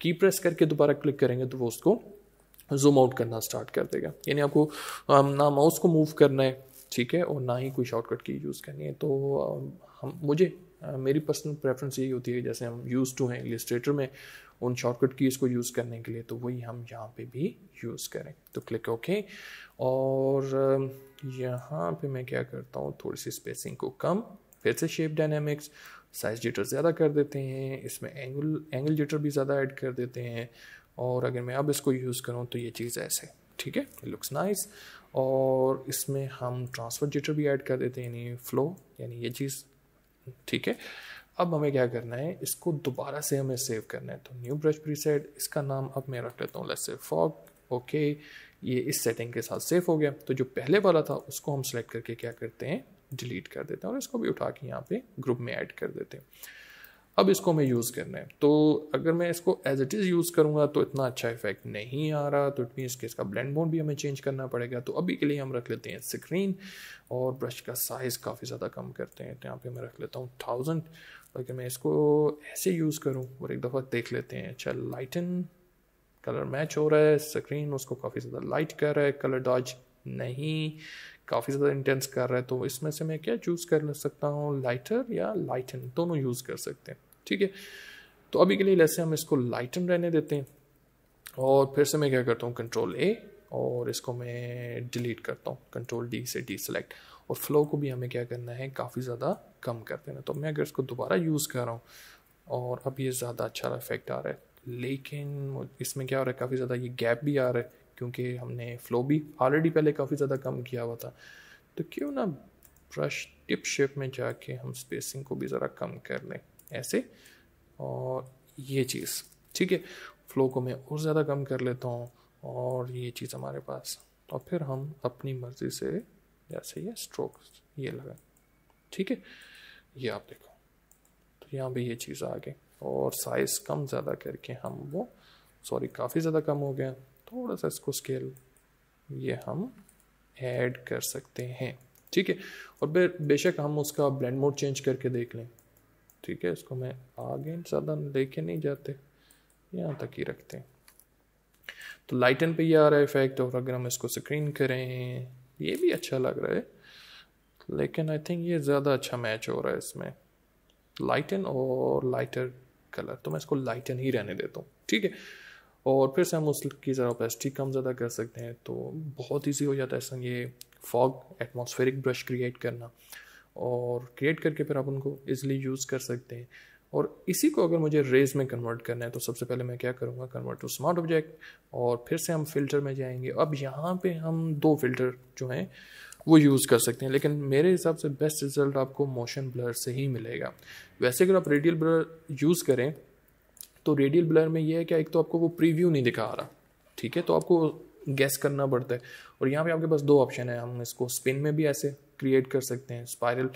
Speaker 1: की प्रेस करके दोबारा क्लिक करेंगे तो वो उसको जूम आउट करना स्टार्ट कर देगा यानी आपको ना माउस को मूव करना है ठीक है और ना ही कोई शॉर्टकट की यूज़ करनी है तो हम मुझे मेरी पर्सनल प्रेफरेंस यही होती है जैसे हम यूज़ टू हैं इलिस्ट्रेटर में उन शॉर्टकट कीज़ को यूज़ करने के लिए तो वही हम यहाँ पे भी यूज़ करें तो क्लिक ओके और यहाँ पे मैं क्या करता हूँ थोड़ी सी स्पेसिंग को कम फिर से शेप डायनेमिक्स साइज जिटर ज़्यादा कर देते हैं इसमें एंगल एंगल जिटर भी ज़्यादा ऐड कर देते हैं और अगर मैं अब इसको यूज़ करूँ तो ये चीज़ ऐसे ठीक है लुक्स नाइस और इसमें हम ट्रांसफर जिटर भी ऐड कर देते हैं यानी फ्लो यानी ये चीज़ ठीक है अब हमें क्या करना है इसको दोबारा से हमें सेव करना है तो न्यू ब्रश प्रीसेट इसका नाम अब मैं रख लेता हूँ लेट्स से फॉग ओके ये इस सेटिंग के साथ सेव हो गया तो जो पहले वाला था उसको हम सेलेक्ट करके क्या करते हैं डिलीट कर देते हैं और इसको भी उठा के यहाँ पे ग्रुप में ऐड कर देते हैं अब इसको मैं यूज़ करना है तो अगर मैं इसको एज इट इज़ यूज़ करूँगा तो इतना अच्छा इफेक्ट नहीं आ रहा तो इट मीनस कि इसका ब्लेंड मोड भी हमें चेंज करना पड़ेगा तो अभी के लिए हम रख लेते हैं स्क्रीन और ब्रश का साइज़ काफ़ी ज़्यादा कम करते हैं तो यहाँ पर मैं रख लेता हूँ थाउजेंड अगर मैं इसको ऐसे यूज़ करूँ और एक दफ़ा देख लेते हैं अच्छा लाइटन कलर मैच हो रहा है स्क्रीन उसको काफ़ी ज़्यादा लाइट कर रहा है कलर डॉज नहीं काफ़ी ज़्यादा इंटेंस कर रहा है तो इसमें से मैं क्या चूज़ कर सकता हूँ लाइटर या लाइटन दोनों यूज़ कर सकते हैं ठीक है तो अभी के लिए लेसे हम इसको लाइटन रहने देते हैं और फिर से मैं क्या करता हूँ कंट्रोल ए और इसको मैं डिलीट करता हूँ कंट्रोल डी से डी सेलेक्ट और फ्लो को भी हमें क्या करना है काफ़ी ज़्यादा कम कर देना तो मैं अगर इसको दोबारा यूज़ कर रहा हूँ और अब ये ज़्यादा अच्छा इफेक्ट आ रहा है लेकिन इसमें क्या हो रहा है काफ़ी ज़्यादा ये गैप भी आ रहा है क्योंकि हमने फ्लो भी ऑलरेडी पहले काफ़ी ज़्यादा कम किया हुआ था तो क्यों ना ब्रश टिप शेप में जाके हम स्पेसिंग को भी ज़रा कम कर लें ऐसे और ये चीज़ ठीक है फ्लो को मैं और ज़्यादा कम कर लेता हूँ और ये चीज़ हमारे पास और फिर हम अपनी मर्ज़ी से जैसे ये स्ट्रोक ये लगा ठीक है ये आप देखो तो यहाँ पे ये चीज़ आ गई और साइज़ कम ज़्यादा करके हम वो सॉरी काफ़ी ज़्यादा कम हो गया थोड़ा सा इसको स्केल ये हम ऐड कर सकते हैं ठीक है और बेशक हम उसका ब्लेंड मोड चेंज करके देख लें ठीक है इसको मैं आगे ज़्यादा लेके नहीं जाते यहाँ तक ही रखते हैं तो लाइटन पे ये आ रहा है इफेक्ट और अगर हम इसको स्क्रीन करें ये भी अच्छा लग रहा है लेकिन आई थिंक ये ज़्यादा अच्छा मैच हो रहा है इसमें लाइटन और लाइटर कलर तो मैं इसको लाइटन ही रहने देता हूँ ठीक है और फिर से हम उसकी ज़रा ओपेसिटी कम ज़्यादा कर सकते हैं तो बहुत ईजी हो जाता है ऐसा ये फॉग एटमोसफेरिक ब्रश क्रिएट करना और क्रिएट करके फिर आप उनको ईजिली यूज़ कर सकते हैं और इसी को अगर मुझे रेज में कन्वर्ट करना है तो सबसे पहले मैं क्या करूँगा कन्वर्ट टू स्मार्ट ऑब्जेक्ट और फिर से हम फिल्टर में जाएंगे अब यहाँ पे हम दो फिल्टर जो हैं वो यूज़ कर सकते हैं लेकिन मेरे हिसाब से बेस्ट रिजल्ट आपको मोशन ब्लर से ही मिलेगा वैसे अगर आप रेडियल ब्लर यूज़ करें तो रेडियल ब्लर में यह है कि एक तो आपको वो प्रीव्यू नहीं दिखा रहा ठीक है तो आपको गैस करना पड़ता है और यहाँ पे आपके पास दो ऑप्शन है हम इसको स्पिन में भी ऐसे क्रिएट कर सकते हैं स्पायरल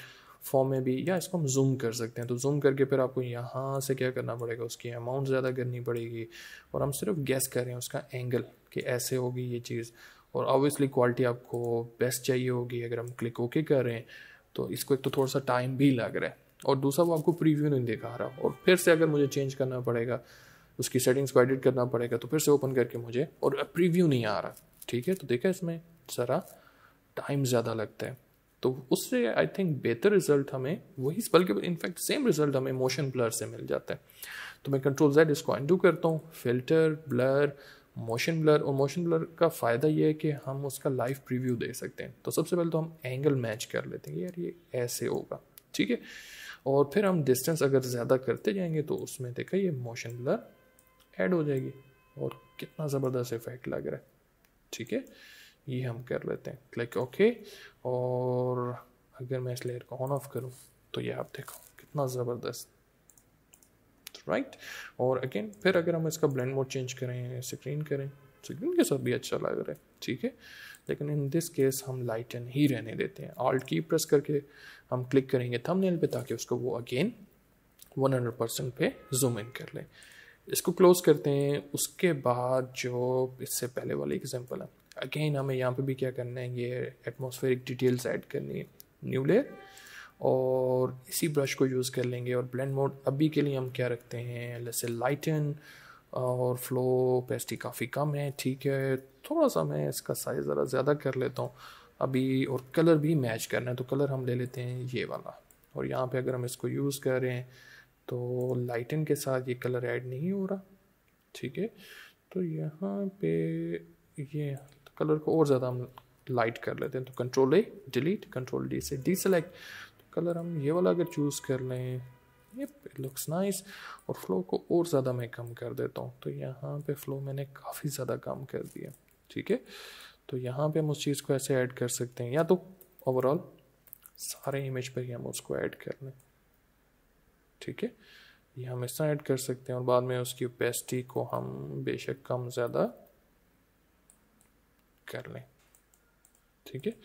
Speaker 1: फॉर्म में भी या इसको हम जूम कर सकते हैं तो जूम करके फिर आपको यहाँ से क्या करना पड़ेगा उसकी अमाउंट ज़्यादा करनी पड़ेगी और हम सिर्फ गैस कर रहे हैं उसका एंगल कि ऐसे होगी ये चीज़ और ऑब्वियसली क्वालिटी आपको बेस्ट चाहिए होगी अगर हम क्लिक ओके कर रहे हैं तो इसको एक तो थोड़ा सा टाइम भी लग रहा है और दूसरा वो आपको प्रीव्यू नहीं दिखा रहा और फिर से अगर मुझे चेंज करना पड़ेगा उसकी सेटिंग्स को एडिट करना पड़ेगा तो फिर से ओपन करके मुझे और प्रीव्यू नहीं आ रहा ठीक है तो देखा इसमें ज़रा टाइम ज़्यादा लगता है तो उससे आई थिंक बेहतर रिजल्ट हमें वही बल्कि इनफैक्ट सेम रिजल्ट हमें मोशन ब्लर से मिल जाता है तो मैं कंट्रोल जेड इसको अंडू करता हूँ फिल्टर ब्लर मोशन ब्लर और मोशन ब्लर का फ़ायदा ये है कि हम उसका लाइव प्रीव्यू दे सकते हैं तो सबसे पहले तो हम एंगल मैच कर लेते हैं यार ये ऐसे होगा ठीक है और फिर हम डिस्टेंस अगर ज़्यादा करते जाएंगे तो उसमें देखा ये मोशन ब्लर ऐड हो जाएगी और कितना ज़बरदस्त इफेक्ट लग रहा है ठीक है ये हम कर लेते हैं क्लिक ओके और अगर मैं इस लेयर को ऑन ऑफ करूँ तो ये आप देखो कितना ज़बरदस्त राइट right? और अगेन फिर अगर हम इसका ब्लेंड मोड चेंज करें स्क्रीन करें स्क्रीन के साथ भी अच्छा लग रहा है ठीक है लेकिन इन दिस केस हम लाइटन ही रहने देते हैं ऑल्ट की प्रेस करके हम क्लिक करेंगे थंबनेल पे ताकि उसको वो अगेन 100 परसेंट पे जूम इन कर ले इसको क्लोज करते हैं उसके बाद जो इससे पहले वाली एग्जांपल है अगेन हमें यहाँ पे भी क्या करना है ये एटमोसफेरिक डिटेल्स ऐड करनी है न्यू लेयर और इसी ब्रश को यूज़ कर लेंगे और ब्लेंड मोड अभी के लिए हम क्या रखते हैं जैसे लाइटन और फ्लो पेस्टी काफ़ी कम है ठीक है थोड़ा सा मैं इसका साइज़ ज़रा ज़्यादा कर लेता हूँ अभी और कलर भी मैच करना है तो कलर हम ले लेते हैं ये वाला और यहाँ पे अगर हम इसको यूज़ कर रहे हैं तो लाइटन के साथ ये कलर ऐड नहीं हो रहा ठीक है तो यहाँ पे ये कलर को और ज़्यादा हम लाइट कर लेते हैं तो control A delete control D से डी सेलेक्ट तो कलर हम ये वाला अगर चूज़ कर लें इट लुक्स नाइस और फ्लो को और ज़्यादा मैं कम कर देता हूँ तो यहाँ पे फ्लो मैंने काफ़ी ज़्यादा कम कर दिया ठीक है तो यहाँ पे हम उस चीज़ को ऐसे ऐड कर सकते हैं या तो ओवरऑल सारे इमेज पर ही हम उसको ऐड कर लें ठीक है ये हम इस तरह ऐड कर सकते हैं और बाद में उसकी पेस्टी को हम बेशक कम ज़्यादा कर लें ठीक है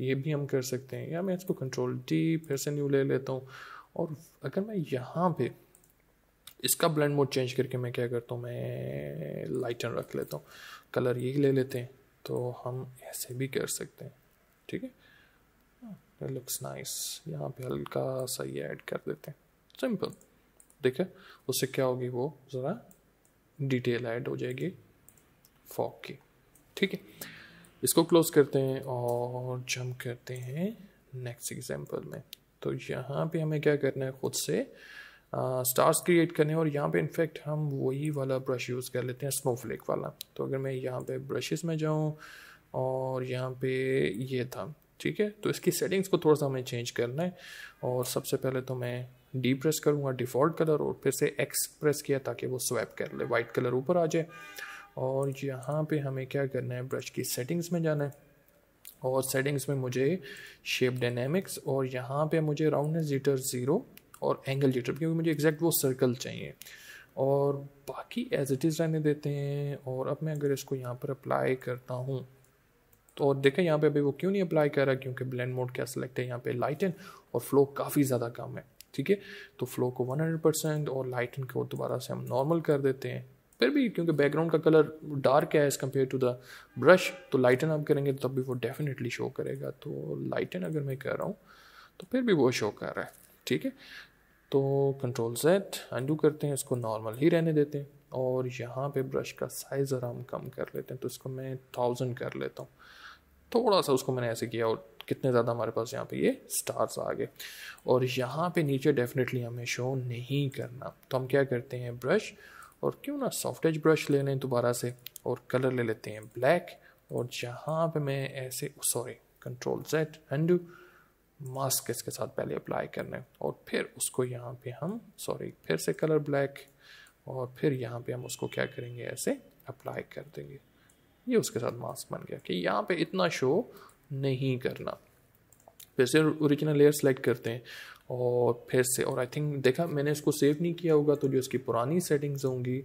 Speaker 1: ये भी हम कर सकते हैं या मैं इसको कंट्रोल डी फिर से न्यू ले लेता हूँ और अगर मैं यहाँ पे इसका ब्लेंड मोड चेंज करके मैं क्या करता हूँ मैं लाइटन रख लेता हूँ कलर यही ले लेते हैं तो हम ऐसे भी कर सकते हैं ठीक
Speaker 2: है
Speaker 1: लुक्स नाइस यहाँ पे हल्का सा ये ऐड कर देते हैं सिंपल ठीक है उससे क्या होगी वो ज़रा डिटेल ऐड हो जाएगी फॉक की ठीक है इसको क्लोज करते हैं और जम करते हैं नेक्स्ट एग्जाम्पल में तो यहाँ पे हमें क्या करना है ख़ुद से स्टार्स क्रिएट करने और यहाँ पे इनफैक्ट हम वही वाला ब्रश यूज़ कर लेते हैं फ्लेक वाला तो अगर मैं यहाँ पे ब्रशेस में जाऊँ और यहाँ पे ये था ठीक है तो इसकी सेटिंग्स को थोड़ा सा हमें चेंज करना है और सबसे पहले तो मैं डी प्रेस करूँगा डिफ़ॉल्ट कलर और फिर से एक्स प्रेस किया ताकि वो स्वैप कर ले वाइट कलर ऊपर आ जाए और यहाँ पे हमें क्या करना है ब्रश की सेटिंग्स में जाना है और सेटिंग्स में मुझे शेप डायनेमिक्स और यहाँ पे मुझे राउंडनेस जीटर ज़ीरो और एंगल जीटर क्योंकि मुझे एग्जैक्ट वो सर्कल चाहिए और बाकी एज इट इज़ रहने देते हैं और अब मैं अगर इसको यहाँ पर अप्लाई करता हूँ तो और देखें यहाँ पे अभी वो क्यों नहीं अप्लाई कर रहा क्योंकि ब्लेंड मोड क्या सेलेक्ट है यहाँ पे लाइटन और फ्लो काफ़ी ज़्यादा कम है ठीक है तो फ्लो को 100 परसेंट और लाइटन को दोबारा से हम नॉर्मल कर देते हैं फिर भी क्योंकि बैकग्राउंड का कलर डार्क है as compare to the brush तो लाइटन आप करेंगे तब भी वो डेफिनेटली शो करेगा तो लाइटन अगर मैं कर रहा हूँ तो फिर भी वो शो कर रहा है ठीक है तो कंट्रोल जेड अंडू करते हैं इसको नॉर्मल ही रहने देते हैं और यहाँ पे ब्रश का साइज़ ज़रा हम कम कर लेते हैं तो इसको मैं थाउजेंड कर लेता हूँ थोड़ा सा उसको मैंने ऐसे किया और कितने ज़्यादा हमारे पास यहाँ पे ये स्टार्स आ गए और यहाँ पे नीचे डेफिनेटली हमें शो नहीं करना तो हम क्या करते हैं ब्रश और क्यों ना सॉफ्ट एज ब्रश ले लें दोबारा से और कलर ले लेते हैं ब्लैक और जहाँ पे मैं ऐसे sorry control set and mask इसके साथ पहले अप्लाई करना है और फिर उसको यहाँ पे हम सॉरी फिर से कलर ब्लैक और फिर यहाँ पे हम उसको क्या करेंगे ऐसे अप्लाई कर देंगे ये उसके साथ मास्क बन गया कि यहाँ पे इतना शो नहीं करना फिर से ओरिजिनल लेयर सेलेक्ट करते हैं और फिर से और आई थिंक देखा मैंने इसको सेव नहीं किया होगा तो जो इसकी पुरानी सेटिंग्स होंगी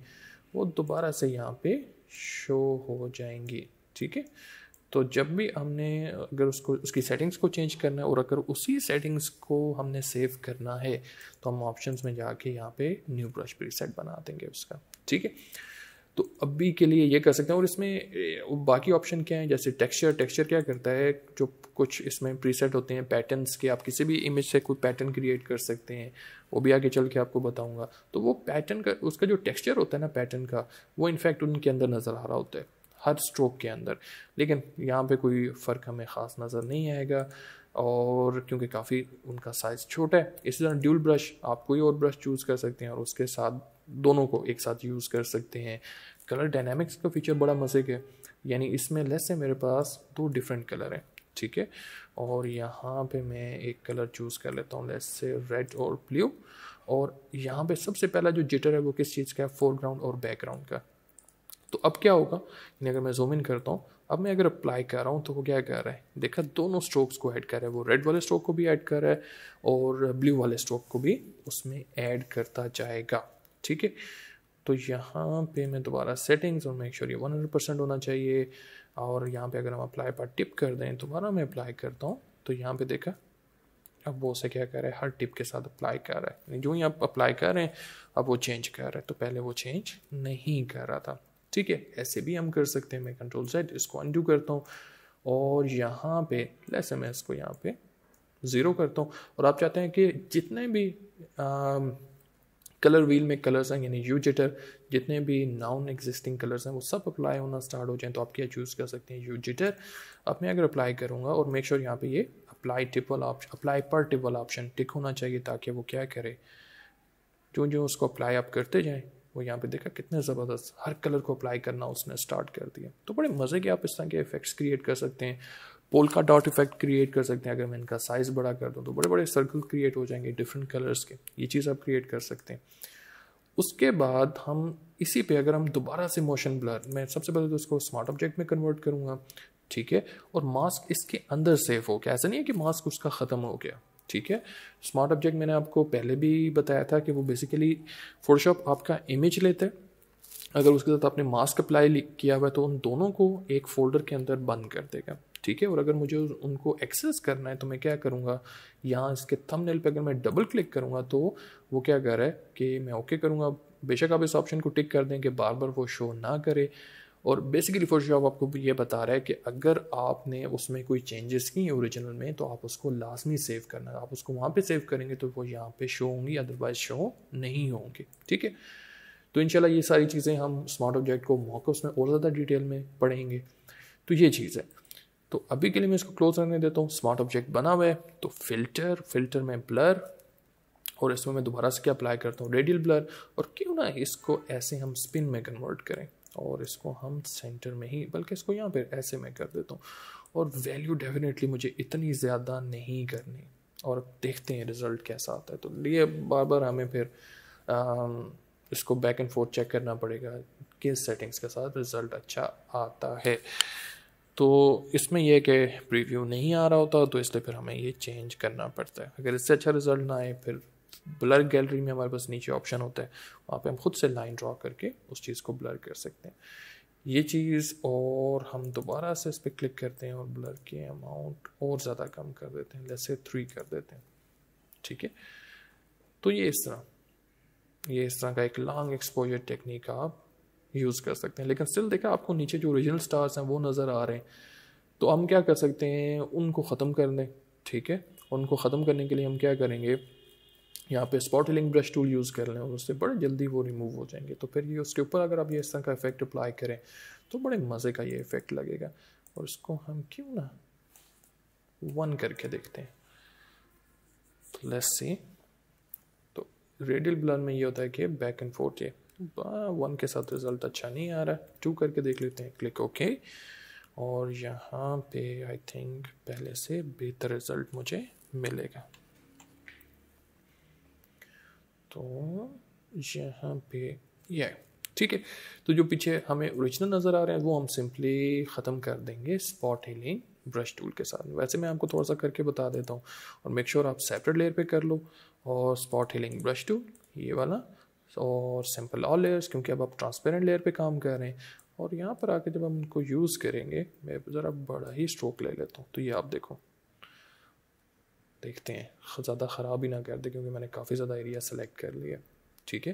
Speaker 1: वो दोबारा से यहाँ पे शो हो जाएंगी ठीक है तो जब भी हमने अगर उसको उसकी सेटिंग्स को चेंज करना है और अगर उसी सेटिंग्स को हमने सेव करना है तो हम ऑप्शंस में जाके यहाँ पे न्यू ब्रश प्रीसेट बना देंगे उसका ठीक है तो अभी के लिए ये कर सकते हैं और इसमें बाकी ऑप्शन क्या है जैसे टेक्सचर टेक्सचर क्या करता है जो कुछ इसमें प्रीसेट होते हैं पैटर्न्स के आप किसी भी इमेज से कोई पैटर्न क्रिएट कर सकते हैं वो भी आगे चल के आपको बताऊंगा तो वो पैटर्न का उसका जो टेक्सचर होता है ना पैटर्न का वो इनफैक्ट उनके अंदर नज़र आ रहा होता है हर स्ट्रोक के अंदर लेकिन यहाँ पे कोई फ़र्क हमें ख़ास नज़र नहीं आएगा और क्योंकि काफ़ी उनका साइज़ छोटा है इसी तरह ड्यूल ब्रश आप कोई और ब्रश चूज़ कर सकते हैं और उसके साथ दोनों को एक साथ यूज़ कर सकते हैं कलर डायनामिक्स का फीचर बड़ा मज़े का है यानी इसमें लेस है मेरे पास दो डिफरेंट कलर हैं ठीक है और यहाँ पे मैं एक कलर चूज़ कर लेता हूँ लेस से रेड और ब्लू और यहाँ पे सबसे पहला जो जिटर है वो किस चीज़ का है फोरग्राउंड और बैकग्राउंड का तो अब क्या होगा यानी अगर मैं जूम इन करता हूँ अब मैं अगर अप्लाई कर रहा हूँ तो वो क्या कर रहा है देखा दोनों स्ट्रोक्स को ऐड कर रहा है वो रेड वाले स्ट्रोक को भी ऐड कर रहा है और ब्लू वाले स्ट्रोक को भी उसमें ऐड करता जाएगा ठीक है तो यहाँ पे मैं दोबारा सेटिंग्स और मेक श्योर ये हंड्रेड परसेंट होना चाहिए और यहाँ पे अगर हम अप्लाई पर टिप कर दें दोबारा मैं अप्लाई करता हूँ तो यहाँ पे देखा अब वो से क्या कर रहा है हर टिप के साथ अप्लाई कर रहा है जो ही आप अप्लाई कर रहे हैं अब वो चेंज कर रहा है तो पहले वो चेंज नहीं कर रहा था ठीक है ऐसे भी हम कर सकते हैं मैं कंट्रोल सेट इसको अनडू करता हूँ और यहाँ पे लेस मैं इसको यहाँ पे ज़ीरो करता हूँ और आप चाहते हैं कि जितने भी आ, कलर व्हील में कलर्स हैं यानी यू जिटर जितने भी नाउन एग्जिस्टिंग कलर्स हैं वो सब अप्लाई होना स्टार्ट हो जाएँ तो आप क्या चूज़ कर सकते हैं यू जिटर अब मैं अगर अप्लाई करूँगा और मेक श्योर sure यहाँ पे ये अप्लाई टिपल ऑप्शन अप्लाई पर टिपल ऑप्शन टिक होना चाहिए ताकि वो क्या करे जो जो उसको अप्लाई आप करते जाएँ वो यहाँ पे देखा कितने ज़बरदस्त हर कलर को अप्लाई करना उसने स्टार्ट कर दिया तो बड़े मज़े के आप इस तरह के इफेक्ट्स क्रिएट कर सकते हैं पोल का डॉट इफेक्ट क्रिएट कर सकते हैं अगर मैं इनका साइज़ बड़ा कर दूँ तो बड़े बड़े सर्कल क्रिएट हो जाएंगे डिफरेंट कलर्स के ये चीज़ आप क्रिएट कर सकते हैं उसके बाद हम इसी पे अगर हम दोबारा से मोशन ब्लर मैं सबसे पहले तो इसको स्मार्ट ऑब्जेक्ट में कन्वर्ट करूँगा ठीक है और मास्क इसके अंदर सेफ हो गया ऐसा नहीं है कि मास्क उसका ख़त्म हो गया ठीक है स्मार्ट ऑब्जेक्ट मैंने आपको पहले भी बताया था कि वो बेसिकली फोटोशॉप आपका इमेज लेते हैं अगर उसके साथ आपने मास्क अप्लाई किया हुआ है तो उन दोनों को एक फोल्डर के अंदर बंद कर देगा ठीक है और अगर मुझे उनको एक्सेस करना है तो मैं क्या करूँगा यहाँ इसके थंबनेल पे अगर मैं डबल क्लिक करूँगा तो वो क्या कर रहा है कि मैं ओके करूँगा बेशक आप इस ऑप्शन को टिक कर दें कि बार बार वो शो ना करे और बेसिकली फोटोशॉप आपको ये बता रहा है कि अगर आपने उसमें कोई चेंजेस की ओरिजिनल में तो आप उसको लाजमी सेव करना आप उसको वहाँ पे सेव करेंगे तो वो यहाँ पे शो होंगी अदरवाइज शो नहीं होंगे ठीक है तो इंशाल्लाह ये सारी चीज़ें हम स्मार्ट ऑब्जेक्ट को मौके उसमें और ज़्यादा डिटेल में पढ़ेंगे तो ये चीज़ है तो अभी के लिए मैं इसको क्लोज रहने देता हूँ स्मार्ट ऑब्जेक्ट बना हुआ है तो फिल्टर फिल्टर में ब्लर और इसमें मैं दोबारा से क्या अप्लाई करता हूँ रेडियल ब्लर और क्यों ना इसको ऐसे हम स्पिन में कन्वर्ट करें और इसको हम सेंटर में ही बल्कि इसको यहाँ पर ऐसे में कर देता हूँ और वैल्यू डेफिनेटली मुझे इतनी ज़्यादा नहीं करनी और देखते हैं रिज़ल्ट कैसा आता है तो लिए बार बार हमें फिर आ, इसको बैक एंड फोर्थ चेक करना पड़ेगा किस सेटिंग्स के साथ रिज़ल्ट अच्छा आता है तो इसमें यह कि प्रीव्यू नहीं आ रहा होता तो इसलिए फिर हमें ये चेंज करना पड़ता है अगर इससे अच्छा रिजल्ट ना आए फिर ब्लर गैलरी में हमारे पास नीचे ऑप्शन होता है वहाँ पे हम खुद से लाइन ड्रॉ करके उस चीज़ को ब्लर कर सकते हैं ये चीज़ और हम दोबारा से इस पर क्लिक करते हैं और ब्लर के अमाउंट और ज़्यादा कम कर देते हैं जैसे थ्री कर देते हैं ठीक है तो ये इस तरह ये इस तरह का एक लॉन्ग एक्सपोजर टेक्निक आप यूज़ कर सकते हैं लेकिन स्टिल देखा आपको नीचे जो ओरिजिनल स्टार्स हैं वो नज़र आ रहे हैं तो हम क्या कर सकते हैं उनको ख़त्म कर दें ठीक है उनको ख़त्म करने के लिए हम क्या करेंगे यहाँ पे spot healing brush tool use कर लें और उससे बड़े जल्दी वो रिमूव हो जाएंगे तो फिर ये उसके ऊपर अगर आप ये इस तरह का इफेक्ट अप्लाई करें तो बड़े मज़े का ये इफेक्ट लगेगा और इसको हम क्यों ना वन करके देखते हैं लेस सी तो रेडियल ब्लर में ये होता है कि बैक एंड फोर्थ ये वन के साथ रिज़ल्ट अच्छा नहीं आ रहा है टू करके देख लेते हैं क्लिक ओके और यहाँ पे आई थिंक पहले से बेहतर रिज़ल्ट मुझे मिलेगा तो यहाँ पे ये ठीक है तो जो पीछे हमें ओरिजिनल नज़र आ रहे हैं वो हम सिंपली ख़त्म कर देंगे स्पॉट हीलिंग ब्रश टूल के साथ वैसे मैं आपको थोड़ा सा करके बता देता हूँ और मेक श्योर sure आप सेपरेट लेयर पे कर लो और स्पॉट हीलिंग ब्रश टूल ये वाला और सिंपल ऑल लेयर्स क्योंकि अब आप ट्रांसपेरेंट लेयर पे काम कर रहे हैं और यहाँ पर आके जब हम इनको यूज़ करेंगे मैं ज़रा बड़ा ही स्ट्रोक ले लेता हूँ तो ये आप देखो देखते हैं ज़्यादा ख़राब ही ना कर दे क्योंकि मैंने काफ़ी ज़्यादा एरिया सेलेक्ट कर लिया ठीक है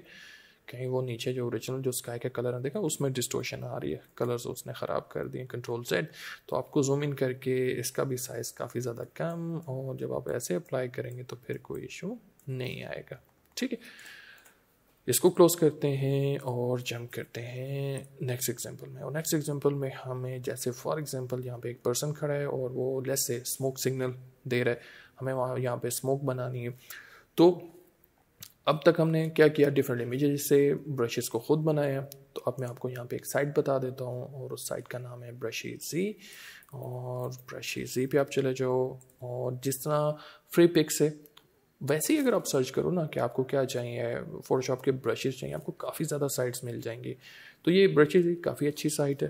Speaker 1: कहीं वो नीचे जो ओरिजिनल जो स्काई का कलर है देखा उसमें डिस्टोशन आ रही है कलर्स उसने ख़राब कर दिए कंट्रोल सेट तो आपको जूम इन करके इसका भी साइज़ काफ़ी ज़्यादा कम और जब आप ऐसे अप्लाई करेंगे तो फिर कोई इशू नहीं आएगा ठीक है इसको क्लोज करते हैं और जंप करते हैं नेक्स्ट एग्जांपल में और नेक्स्ट एग्जांपल में हमें जैसे फॉर एग्जांपल यहाँ पे एक पर्सन खड़ा है और वो लेस से स्मोक सिग्नल दे रहा है हमें वहाँ यहाँ पे स्मोक बनानी है तो अब तक हमने क्या किया डिफरेंट इमेज से ब्रशेज़ को खुद बनाया तो अब मैं आपको यहाँ पे एक साइट बता देता हूँ और उस साइट का नाम है ब्रशेजी और ब्रशेजी पे आप चले जाओ और जिस तरह फ्री पिक्स है वैसे ही अगर आप सर्च करो ना कि आपको क्या चाहिए फोटोशॉप के ब्रशेज़ चाहिए आपको काफ़ी ज़्यादा साइट्स मिल जाएंगी तो ये ब्रशेज़ एक काफ़ी अच्छी साइट है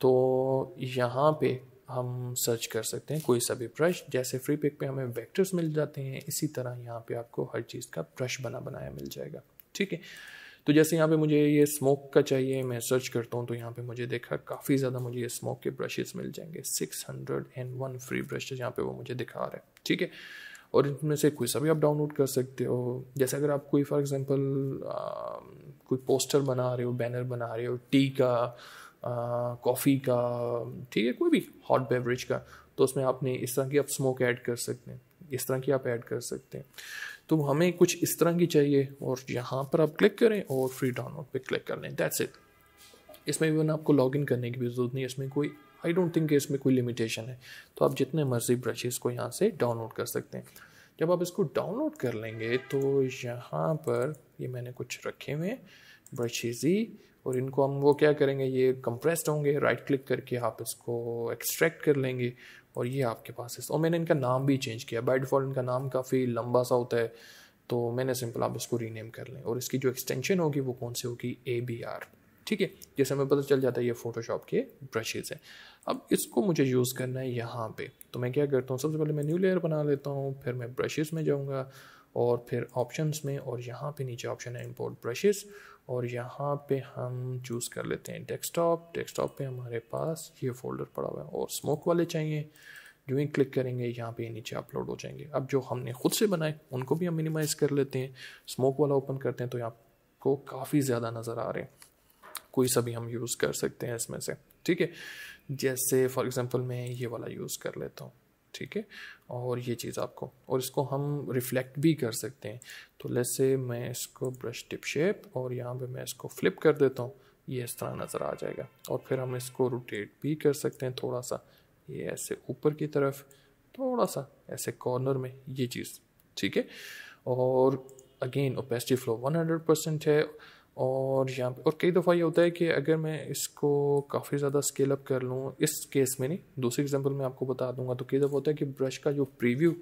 Speaker 1: तो यहाँ पे हम सर्च कर सकते हैं कोई सा भी ब्रश जैसे फ्री पिक पे हमें वेक्टर्स मिल जाते हैं इसी तरह यहाँ पे आपको हर चीज़ का ब्रश बना बनाया मिल जाएगा ठीक है तो जैसे यहाँ पे मुझे ये स्मोक का चाहिए मैं सर्च करता हूँ तो यहाँ पे मुझे देखा काफ़ी ज़्यादा मुझे ये स्मोक के ब्रशेज़ मिल जाएंगे six hundred and one free brush यहाँ पे वो मुझे दिखा रहे हैं ठीक है और इनमें से कोई सा भी आप डाउनलोड कर सकते हो जैसे अगर आप कोई फॉर एग्ज़ाम्पल um, कोई पोस्टर बना रहे हो बैनर बना रहे हो टी का कॉफ़ी uh, का ठीक है कोई भी हॉट बेवरेज का तो उसमें आपने इस तरह की आप स्मोक ऐड कर सकते हैं इस तरह की आप ऐड कर सकते हैं तो हमें कुछ इस तरह की चाहिए और यहाँ पर आप क्लिक करें और फ्री डाउनलोड पे क्लिक कर लें दैट्स इट इसमें इवन आपको इन करने की भी ज़रूरत नहीं है इसमें कोई आई डोंट थिंक इसमें कोई लिमिटेशन है तो आप जितने मर्जी ब्रशेज़ को यहाँ से डाउनलोड कर सकते हैं जब आप इसको डाउनलोड कर लेंगे तो यहाँ पर ये मैंने कुछ रखे हुए हैं ही और इनको हम वो क्या करेंगे ये कंप्रेस्ड होंगे राइट क्लिक करके आप इसको एक्सट्रैक्ट कर लेंगे और ये आपके पास है और मैंने इनका नाम भी चेंज किया बाई डिफ़ॉल्ट इनका नाम काफ़ी लंबा सा होता है तो मैंने सिंपल आप इसको रीनेम कर लें और इसकी जो एक्सटेंशन होगी वो कौन सी होगी ए बी आर ठीक है जैसे हमें पता चल जाता है ये फोटोशॉप के ब्रशेज़ हैं अब इसको मुझे यूज़ करना है यहाँ पे तो मैं क्या करता हूँ सबसे पहले मैं न्यू लेयर बना लेता हूँ फिर मैं ब्रशेस में जाऊँगा और फिर ऑप्शंस में और यहाँ पे नीचे ऑप्शन है इम्पोर्ट ब्रशेस और यहाँ पे हम चूज़ कर लेते हैं डेस्कटॉप डेस्कटॉप पे हमारे पास ये फोल्डर पड़ा हुआ है और स्मोक वाले चाहिए जो ही क्लिक करेंगे यहाँ पे नीचे अपलोड हो जाएंगे अब जो हमने खुद से बनाए उनको भी हम मिनिमाइज़ कर लेते हैं स्मोक वाला ओपन करते हैं तो यहाँ को काफ़ी ज़्यादा नज़र आ रहे हैं कोई सा भी हम यूज़ कर सकते हैं इसमें से ठीक है जैसे फॉर एग्ज़ाम्पल मैं ये वाला यूज़ कर लेता हूँ ठीक है और ये चीज़ आपको और इसको हम रिफ्लेक्ट भी कर सकते हैं तो जैसे मैं इसको ब्रश टिप शेप और यहाँ पे मैं इसको फ्लिप कर देता हूँ ये इस तरह नज़र आ जाएगा और फिर हम इसको रोटेट भी कर सकते हैं थोड़ा सा ये ऐसे ऊपर की तरफ थोड़ा सा ऐसे कॉर्नर में ये चीज़ ठीक है और अगेन ओपेसिटी फ्लो 100 परसेंट है और यहाँ और कई दफ़ा ये होता है कि अगर मैं इसको काफ़ी ज़्यादा स्केल अप कर लूँ इस केस में नहीं दूसरे एग्जांपल में आपको बता दूंगा तो कई दफ़ा होता है कि ब्रश का जो प्रीव्यू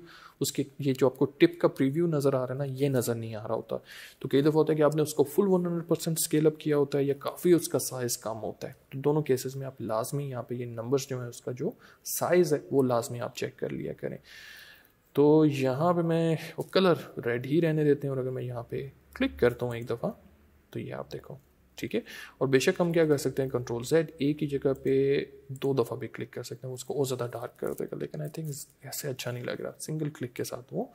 Speaker 1: उसके ये जो आपको टिप का प्रीव्यू नज़र आ रहा है ना ये नज़र नहीं आ रहा होता तो कई दफ़ा होता है कि आपने उसको full one hundred percent scale up किया होता है या काफ़ी उसका साइज़ कम होता है तो दोनों केसेस में आप लाजमी यहाँ पर ये नंबर्स जो है उसका जो साइज़ है वो लाजमी आप चेक कर लिया करें तो यहाँ पर मैं कलर रेड ही रहने देते हैं और अगर मैं यहाँ पर क्लिक करता हूँ एक दफ़ा तो ये आप देखो ठीक है और बेशक हम क्या कर सकते हैं कंट्रोल जेड ए की जगह पे दो दफ़ा भी क्लिक कर सकते हैं उसको और ज़्यादा डार्क कर देगा लेकिन आई थिंक ऐसे अच्छा नहीं लग रहा सिंगल क्लिक के साथ वो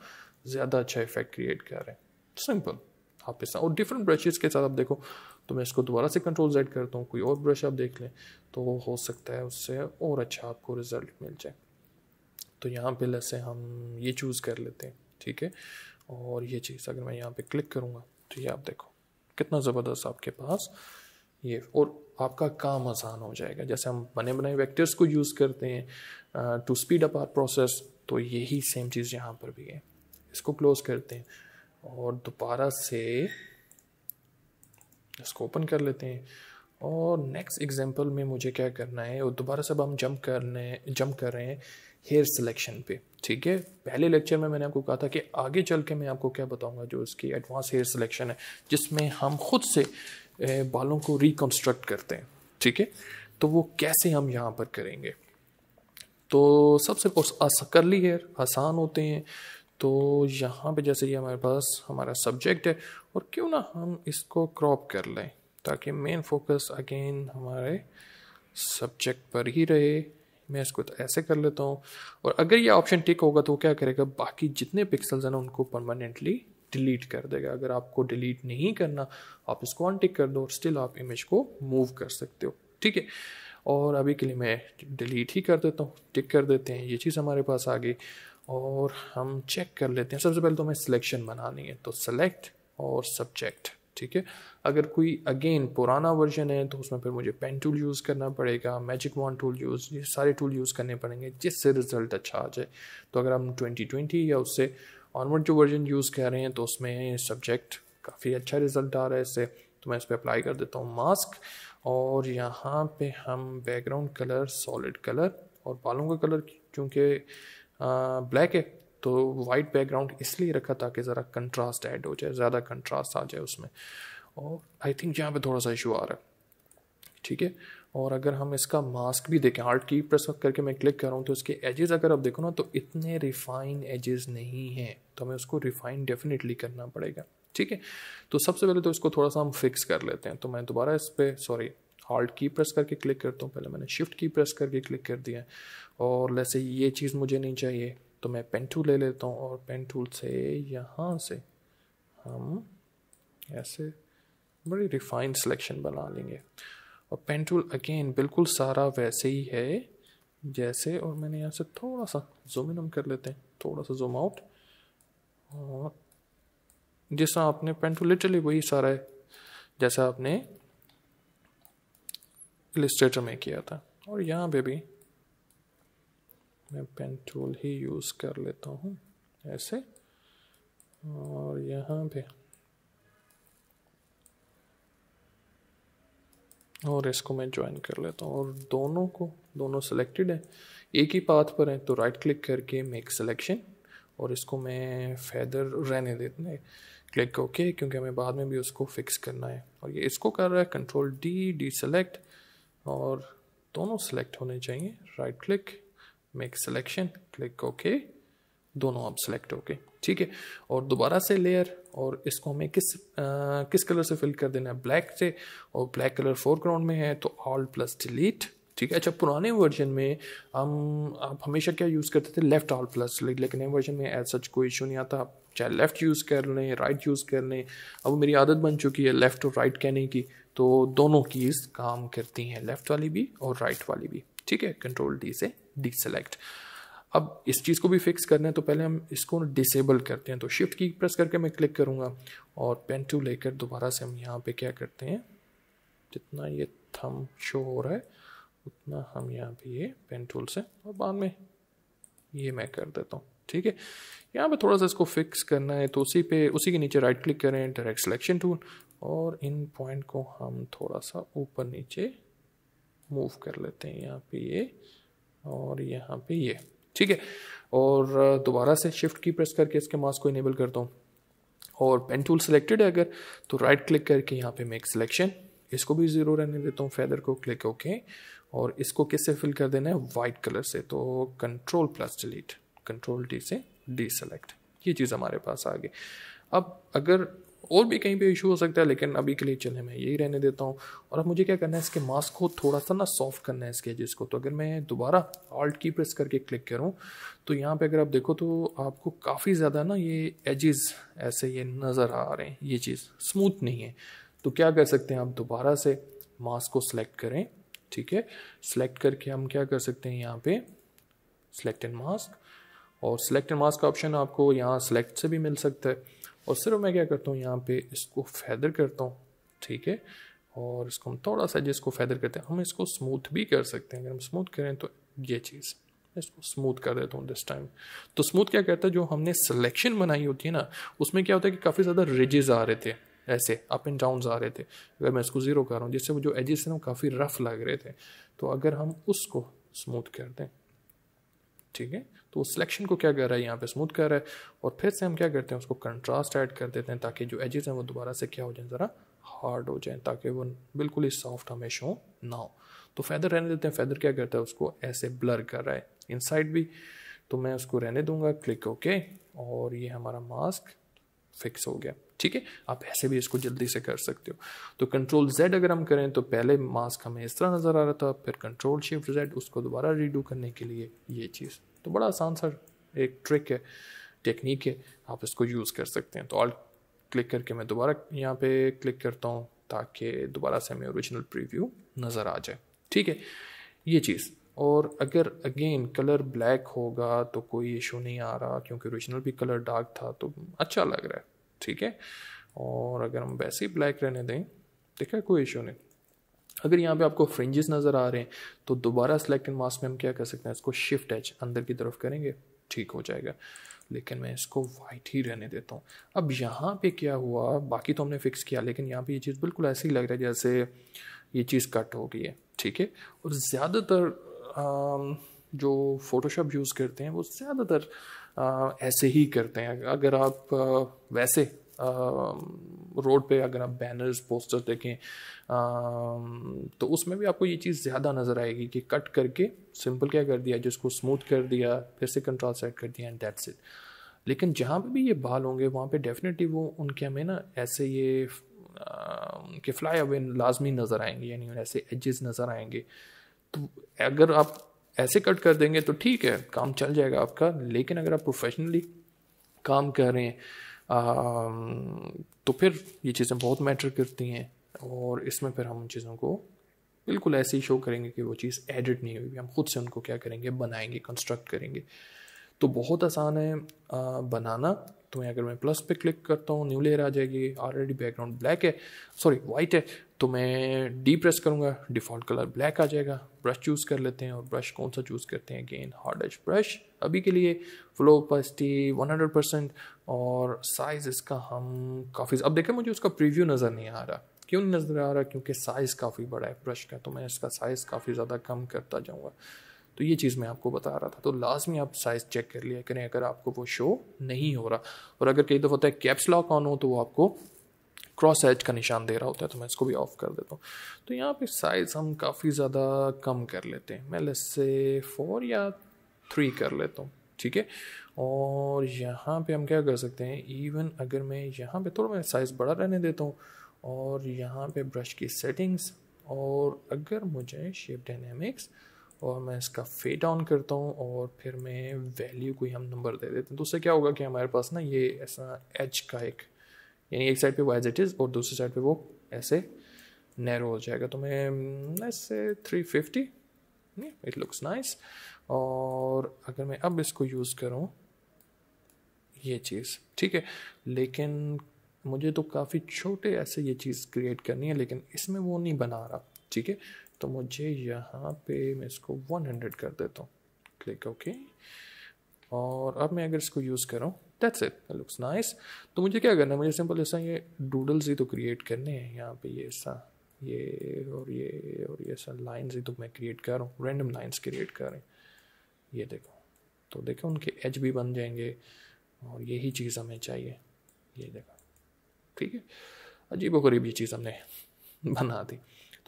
Speaker 1: ज़्यादा अच्छा इफेक्ट क्रिएट कर रहे हैं सिंपल आप इस और डिफरेंट ब्रशेज़ के साथ आप देखो तो मैं इसको दोबारा से कंट्रोल जेड करता हूँ कोई और ब्रश आप देख लें तो हो सकता है उससे और अच्छा आपको रिजल्ट मिल जाए तो यहाँ पे लैसे हम ये चूज़ कर लेते हैं ठीक है और ये चीज़ अगर मैं यहाँ पे क्लिक करूँगा तो ये आप देखो कितना ज़बरदस्त आपके पास ये और आपका काम आसान हो जाएगा जैसे हम बने बने वेक्टर्स को यूज़ करते हैं to speed up our process तो यही सेम चीज़ यहाँ पर भी है इसको क्लोज करते हैं और दोबारा से इसको ओपन कर लेते हैं और नेक्स्ट एग्जांपल में मुझे क्या करना है और दोबारा से अब हम जंप करने जंप कर रहे हैं हेयर सिलेक्शन पे ठीक है पहले लेक्चर में मैंने आपको कहा था कि आगे चल के मैं आपको क्या बताऊंगा जो इसकी एडवांस हेयर सिलेक्शन है जिसमें हम खुद से बालों को रिकन्स्ट्रक्ट करते हैं ठीक है तो वो कैसे हम यहाँ पर करेंगे तो सबसे असकरली हेयर आसान होते हैं तो यहाँ पे जैसे ये हमारे पास हमारा सब्जेक्ट है और क्यों ना हम इसको क्रॉप कर लें ताकि मेन फोकस अगेन हमारे सब्जेक्ट पर ही रहे मैं इसको तो ऐसे कर लेता हूँ और अगर ये ऑप्शन टिक होगा तो क्या करेगा बाकी जितने पिक्सल्स हैं ना उनको परमानेंटली डिलीट कर देगा अगर आपको डिलीट नहीं करना आप इसको अनटिक कर दो और स्टिल आप इमेज को मूव कर सकते हो ठीक है और अभी के लिए मैं डिलीट ही कर देता हूँ टिक कर देते हैं ये चीज़ हमारे पास आ गई और हम चेक कर लेते हैं सबसे पहले तो हमें सिलेक्शन बनानी है तो सेलेक्ट और सब्जेक्ट ठीक है अगर कोई अगेन पुराना वर्जन है तो उसमें फिर मुझे पेन टूल यूज़ करना पड़ेगा मैजिक वन टूल यूज़ ये सारे टूल यूज़ करने पड़ेंगे जिससे रिजल्ट अच्छा आ जाए तो अगर हम ट्वेंटी ट्वेंटी या उससे ऑनवर्ड जो वर्जन यूज़ कर रहे हैं तो उसमें सब्जेक्ट काफ़ी अच्छा रिजल्ट आ रहा है इससे तो मैं इस पर अप्लाई कर देता हूँ मास्क और यहाँ पे हम बैकग्राउंड कलर सॉलिड कलर और बालों का कलर क्योंकि ब्लैक है तो वाइट बैकग्राउंड इसलिए रखा ताकि ज़रा कंट्रास्ट ऐड हो जाए ज़्यादा कंट्रास्ट आ जाए उसमें और आई थिंक यहाँ पे थोड़ा सा इशू आ रहा है ठीक है और अगर हम इसका मास्क भी देखें आर्ट की प्रेस करके मैं क्लिक कर रहा हूँ तो इसके एजेस अगर आप देखो ना तो इतने रिफाइन एजेस नहीं हैं तो हमें उसको रिफाइन डेफिनेटली करना पड़ेगा ठीक है तो सबसे पहले तो इसको थोड़ा सा हम फिक्स कर लेते हैं तो मैं दोबारा इस पर सॉरी हार्ट की प्रेस करके क्लिक करता हूँ पहले मैंने शिफ्ट की प्रेस करके क्लिक कर दिया और वैसे ये चीज़ मुझे नहीं चाहिए तो मैं पेन टूल ले लेता हूँ और पेन टूल से यहाँ से हम ऐसे बड़ी रिफाइन सिलेक्शन बना लेंगे और पेन टूल अगेन बिल्कुल सारा वैसे ही है जैसे और मैंने यहाँ से थोड़ा सा जूम इन हम कर लेते हैं थोड़ा सा जूम आउट और जैसा आपने पेन टूल लिटरली वही सारा है जैसा आपने इलिस्ट्रेटर में किया था और यहाँ पे भी मैं पेन टूल ही यूज़ कर लेता हूँ ऐसे और यहाँ पे और इसको मैं ज्वाइन कर लेता हूँ और दोनों को दोनों सिलेक्टेड है एक ही पाथ पर है तो राइट क्लिक करके मेक सिलेक्शन और इसको मैं फैदर रहने देते क्लिक ओके क्योंकि हमें बाद में भी उसको फिक्स करना है और ये इसको कर रहा है कंट्रोल डी डी सेलेक्ट और दोनों सेलेक्ट होने चाहिए right click make selection click okay दोनों अब सेलेक्ट हो गए ठीक है और दोबारा से लेयर और इसको हमें किस आ, किस कलर से फिल कर देना है ब्लैक से और ब्लैक कलर फोरग्राउंड में है तो ऑल प्लस डिलीट ठीक है अच्छा पुराने वर्जन में हम आप हमेशा क्या यूज़ करते थे लेफ़्ट ऑल प्लस लेकिन नए वर्जन में एज सच कोई इशू नहीं आता आप चाहे लेफ़्ट यूज़ कर लें राइट यूज़ कर लें अब मेरी आदत बन चुकी है लेफ़्ट और राइट कहने की तो दोनों कीज़ काम करती हैं लेफ़्ट वाली भी और राइट वाली भी ठीक है कंट्रोल डी से डिसलेक्ट अब इस चीज़ को भी फिक्स करना है तो पहले हम इसको डिसेबल करते हैं तो शिफ्ट की प्रेस करके मैं क्लिक करूँगा और पेन टू लेकर दोबारा से हम यहाँ पे क्या करते हैं जितना ये थम शो हो रहा है उतना हम यहाँ पे ये पेन टूल से और बाद में ये मैं कर देता हूँ ठीक है यहाँ पे थोड़ा सा इसको फिक्स करना है तो उसी पे उसी के नीचे राइट क्लिक करें डायरेक्ट सिलेक्शन टूल और इन पॉइंट को हम थोड़ा सा ऊपर नीचे मूव कर लेते हैं यहाँ पे ये और यहाँ पे ये ठीक है और दोबारा से शिफ्ट की प्रेस करके इसके मास्क को इनेबल करता हूँ और पेन टूल सेलेक्टेड है अगर तो राइट क्लिक करके यहाँ पे मेक सिलेक्शन इसको भी ज़ीरो रहने देता हूँ फैदर को क्लिक ओके और इसको किससे फिल कर देना है वाइट कलर से तो control plus delete control D से डी सेलेक्ट ये चीज़ हमारे पास आ गई अब अगर और भी कहीं पे इशू हो सकता है लेकिन अभी के लिए चले मैं यही रहने देता हूँ और अब मुझे क्या करना है इसके मास्क को थोड़ा सा ना सॉफ्ट करना है इसके एजेस को तो अगर मैं दोबारा ऑल्ट की प्रेस करके क्लिक करूँ तो यहाँ पे अगर आप देखो तो आपको काफ़ी ज़्यादा ना ये एजेस ऐसे ये नज़र आ रहे हैं ये चीज़ स्मूथ नहीं है तो क्या कर सकते हैं आप दोबारा से मास्क को सिलेक्ट करें ठीक है सिलेक्ट करके हम क्या कर सकते हैं यहाँ पे सिलेक्ट एंड मास्क और सिलेक्ट एंड मास्क का ऑप्शन आपको यहाँ सेलेक्ट से भी मिल सकता है और सिर्फ मैं क्या करता हूँ यहाँ पे इसको फैदर करता हूँ ठीक है और इसको हम थोड़ा सा जिसको फैदर करते हैं हम इसको स्मूथ भी कर सकते हैं अगर हम स्मूथ करें तो ये चीज़ इसको स्मूथ कर देता हूँ दिस टाइम तो स्मूथ क्या करता है जो हमने सिलेक्शन बनाई होती है ना उसमें क्या होता है कि काफ़ी ज़्यादा रिजेज आ रहे थे ऐसे अप एंड डाउन आ रहे थे अगर मैं इसको ज़ीरो कर रहा हूँ जिससे वो जो एजेस हैं वो काफ़ी रफ लग रहे थे तो अगर हम उसको स्मूथ कर दें ठीक है तो सिलेक्शन को क्या कर रहा है यहाँ पे स्मूथ कर रहा है और फिर से हम क्या करते हैं उसको कंट्रास्ट ऐड कर देते हैं ताकि जो एजेस हैं वो दोबारा से क्या हो जाए ज़रा हार्ड हो जाए ताकि वो बिल्कुल ही सॉफ्ट हमें शो ना हो तो फैदर रहने देते हैं फैदर क्या करता है उसको ऐसे ब्लर कर रहा है इनसाइड भी तो मैं उसको रहने दूंगा क्लिक ओके और ये हमारा मास्क फिक्स हो गया ठीक है आप ऐसे भी इसको जल्दी से कर सकते हो तो कंट्रोल जेड अगर हम करें तो पहले मास्क हमें इस तरह नज़र आ रहा था फिर कंट्रोल शिफ्ट जेड उसको दोबारा रीडू करने के लिए ये चीज़ तो बड़ा आसान सा एक ट्रिक है टेक्निक है आप इसको यूज़ कर सकते हैं तो ऑल क्लिक करके मैं दोबारा यहाँ पे क्लिक करता हूँ ताकि दोबारा से हमें ओरिजिनल प्रीव्यू नज़र आ जाए ठीक है ये चीज़ और अगर अगेन कलर ब्लैक होगा तो कोई इशू नहीं आ रहा क्योंकि ओरिजिनल भी कलर डार्क था तो अच्छा लग रहा है ठीक है और अगर हम वैसे ही ब्लैक रहने दें ठीक है कोई इशू नहीं अगर यहाँ पे आपको फ्रिंजेस नज़र आ रहे हैं तो दोबारा सेलेक्ट इन मास्क में हम क्या कर सकते हैं इसको शिफ्ट एच अंदर की तरफ करेंगे ठीक हो जाएगा लेकिन मैं इसको वाइट ही रहने देता हूँ अब यहाँ पे क्या हुआ बाकी तो हमने फिक्स किया लेकिन यहाँ पे ये चीज़ बिल्कुल ऐसे ही लग रहा है जैसे ये चीज़ कट हो गई है ठीक है और ज़्यादातर जो फोटोशॉप यूज़ करते हैं वो ज़्यादातर ऐसे ही करते हैं अगर आप वैसे रोड पे अगर आप बैनर्स पोस्टर्स देखें तो उसमें भी आपको ये चीज़ ज़्यादा नज़र आएगी कि कट करके सिंपल क्या कर दिया जिसको स्मूथ कर दिया फिर से कंट्रोल सेट कर दिया एंड दैट्स इट लेकिन जहाँ पे भी ये बाल होंगे वहाँ पे डेफिनेटली वो उनके हमें ना ऐसे ये उनके फ्लाई अवे लाजमी नज़र आएंगे यानी ऐसे एजेस नज़र आएंगे तो अगर आप ऐसे कट कर देंगे तो ठीक है काम चल जाएगा आपका लेकिन अगर आप प्रोफेशनली काम कर रहे हैं तो फिर ये चीज़ें बहुत मैटर करती हैं और इसमें फिर हम उन चीज़ों को बिल्कुल ऐसे ही शो करेंगे कि वो चीज़ एडिट नहीं हुई हम खुद से उनको क्या करेंगे बनाएंगे कंस्ट्रक्ट करेंगे तो बहुत आसान है बनाना तो मैं अगर मैं प्लस पे क्लिक करता हूँ न्यू लेयर आ जाएगी ऑलरेडी बैकग्राउंड ब्लैक है सॉरी वाइट है तो मैं डी प्रेस करूँगा डिफ़ॉल्ट कलर ब्लैक आ जाएगा ब्रश चूज़ कर लेते हैं और ब्रश कौन सा चूज़ करते हैं अगेन हार्ड एच ब्रश अभी के लिए फ्लो पस्टी वन परसेंट और साइज़ इसका हम काफ़ी अब देखें मुझे उसका प्रीव्यू नज़र नहीं आ रहा क्यों नज़र आ रहा क्योंकि साइज़ काफ़ी बड़ा है ब्रश का तो मैं इसका साइज़ काफ़ी ज़्यादा कम करता जाऊँगा तो ये चीज़ मैं आपको बता रहा था तो लाजमी आप साइज़ चेक कर लिया करें अगर आपको वो शो नहीं हो रहा और अगर कई दफ़ा होता है कैप्स लॉक ऑन हो तो वो आपको क्रॉस एज का निशान दे रहा होता है तो मैं इसको भी ऑफ कर देता हूँ तो यहाँ पे साइज़ हम काफ़ी ज़्यादा कम कर लेते हैं मैं लेस से फोर या थ्री कर लेता हूँ ठीक है और यहाँ पे हम क्या कर सकते हैं इवन अगर मैं यहाँ पे थोड़ा मैं साइज़ बड़ा रहने देता हूँ और यहाँ पे ब्रश की सेटिंग्स और अगर मुझे शेप डायनेमिक्स और मैं इसका फेड ऑन करता हूँ और फिर मैं वैल्यू कोई हम नंबर दे देते हैं तो उससे क्या होगा कि हमारे पास ना ये ऐसा एच का एक यानी एक साइड पे वो एज इट इज़ और दूसरी साइड पे वो ऐसे नैरो हो जाएगा तो मैं ऐसे three fifty it looks nice और अगर मैं अब इसको यूज़ करूँ ये चीज़ ठीक है लेकिन मुझे तो काफ़ी छोटे ऐसे ये चीज़ क्रिएट करनी है लेकिन इसमें वो नहीं बना रहा ठीक है तो मुझे यहाँ पे मैं इसको 100 कर देता हूँ क्लिक ओके और अब मैं अगर इसको यूज़ करूँ दैट्स इट लुक्स नाइस तो मुझे क्या करना है मुझे सिंपल ऐसा ये डूडल्स ही तो क्रिएट करने हैं यहाँ पे ये ऐसा ये और ये और ये ऐसा लाइन्स ही तो मैं क्रिएट कर रहा हूँ रैंडम लाइन्स क्रिएट कर रहे हैं ये देखो तो देखो उनके एच भी बन जाएंगे और यही चीज़ हमें चाहिए ये देखो ठीक है अजीब वरीब ये चीज़ हमने बना दी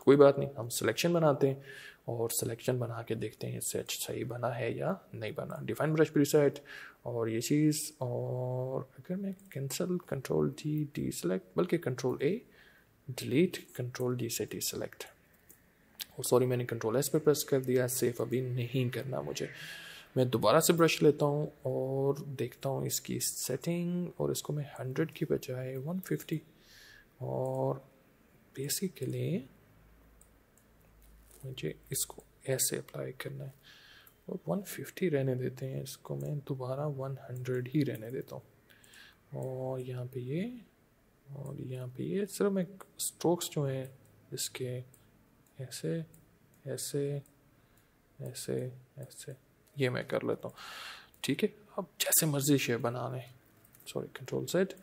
Speaker 1: कोई बात नहीं हम सिलेक्शन बनाते हैं और सिलेक्शन बना के देखते हैं इससे अच्छा सही बना है या नहीं बना डिफाइन ब्रश प्रीसेट और ये चीज़ और अगर मैं cancel control D deselect बल्कि control A delete control D से डी सेलेक्ट और सॉरी मैंने कंट्रोल एस पर प्रेस कर दिया सेफ अभी नहीं करना मुझे मैं दोबारा से ब्रश लेता हूँ और देखता हूँ इसकी सेटिंग और इसको मैं हंड्रेड की बजाय वन फिफ्टी और बेसिकली मुझे इसको ऐसे अप्लाई करना है और 150 रहने देते हैं इसको मैं दोबारा 100 ही रहने देता हूँ और यहाँ पे ये और यहाँ पे ये सिर्फ मैं स्ट्रोक्स जो हैं इसके ऐसे ऐसे ऐसे ऐसे ये मैं कर लेता हूँ ठीक है अब जैसे मर्जी शेप बना लें सॉरी कंट्रोल सेट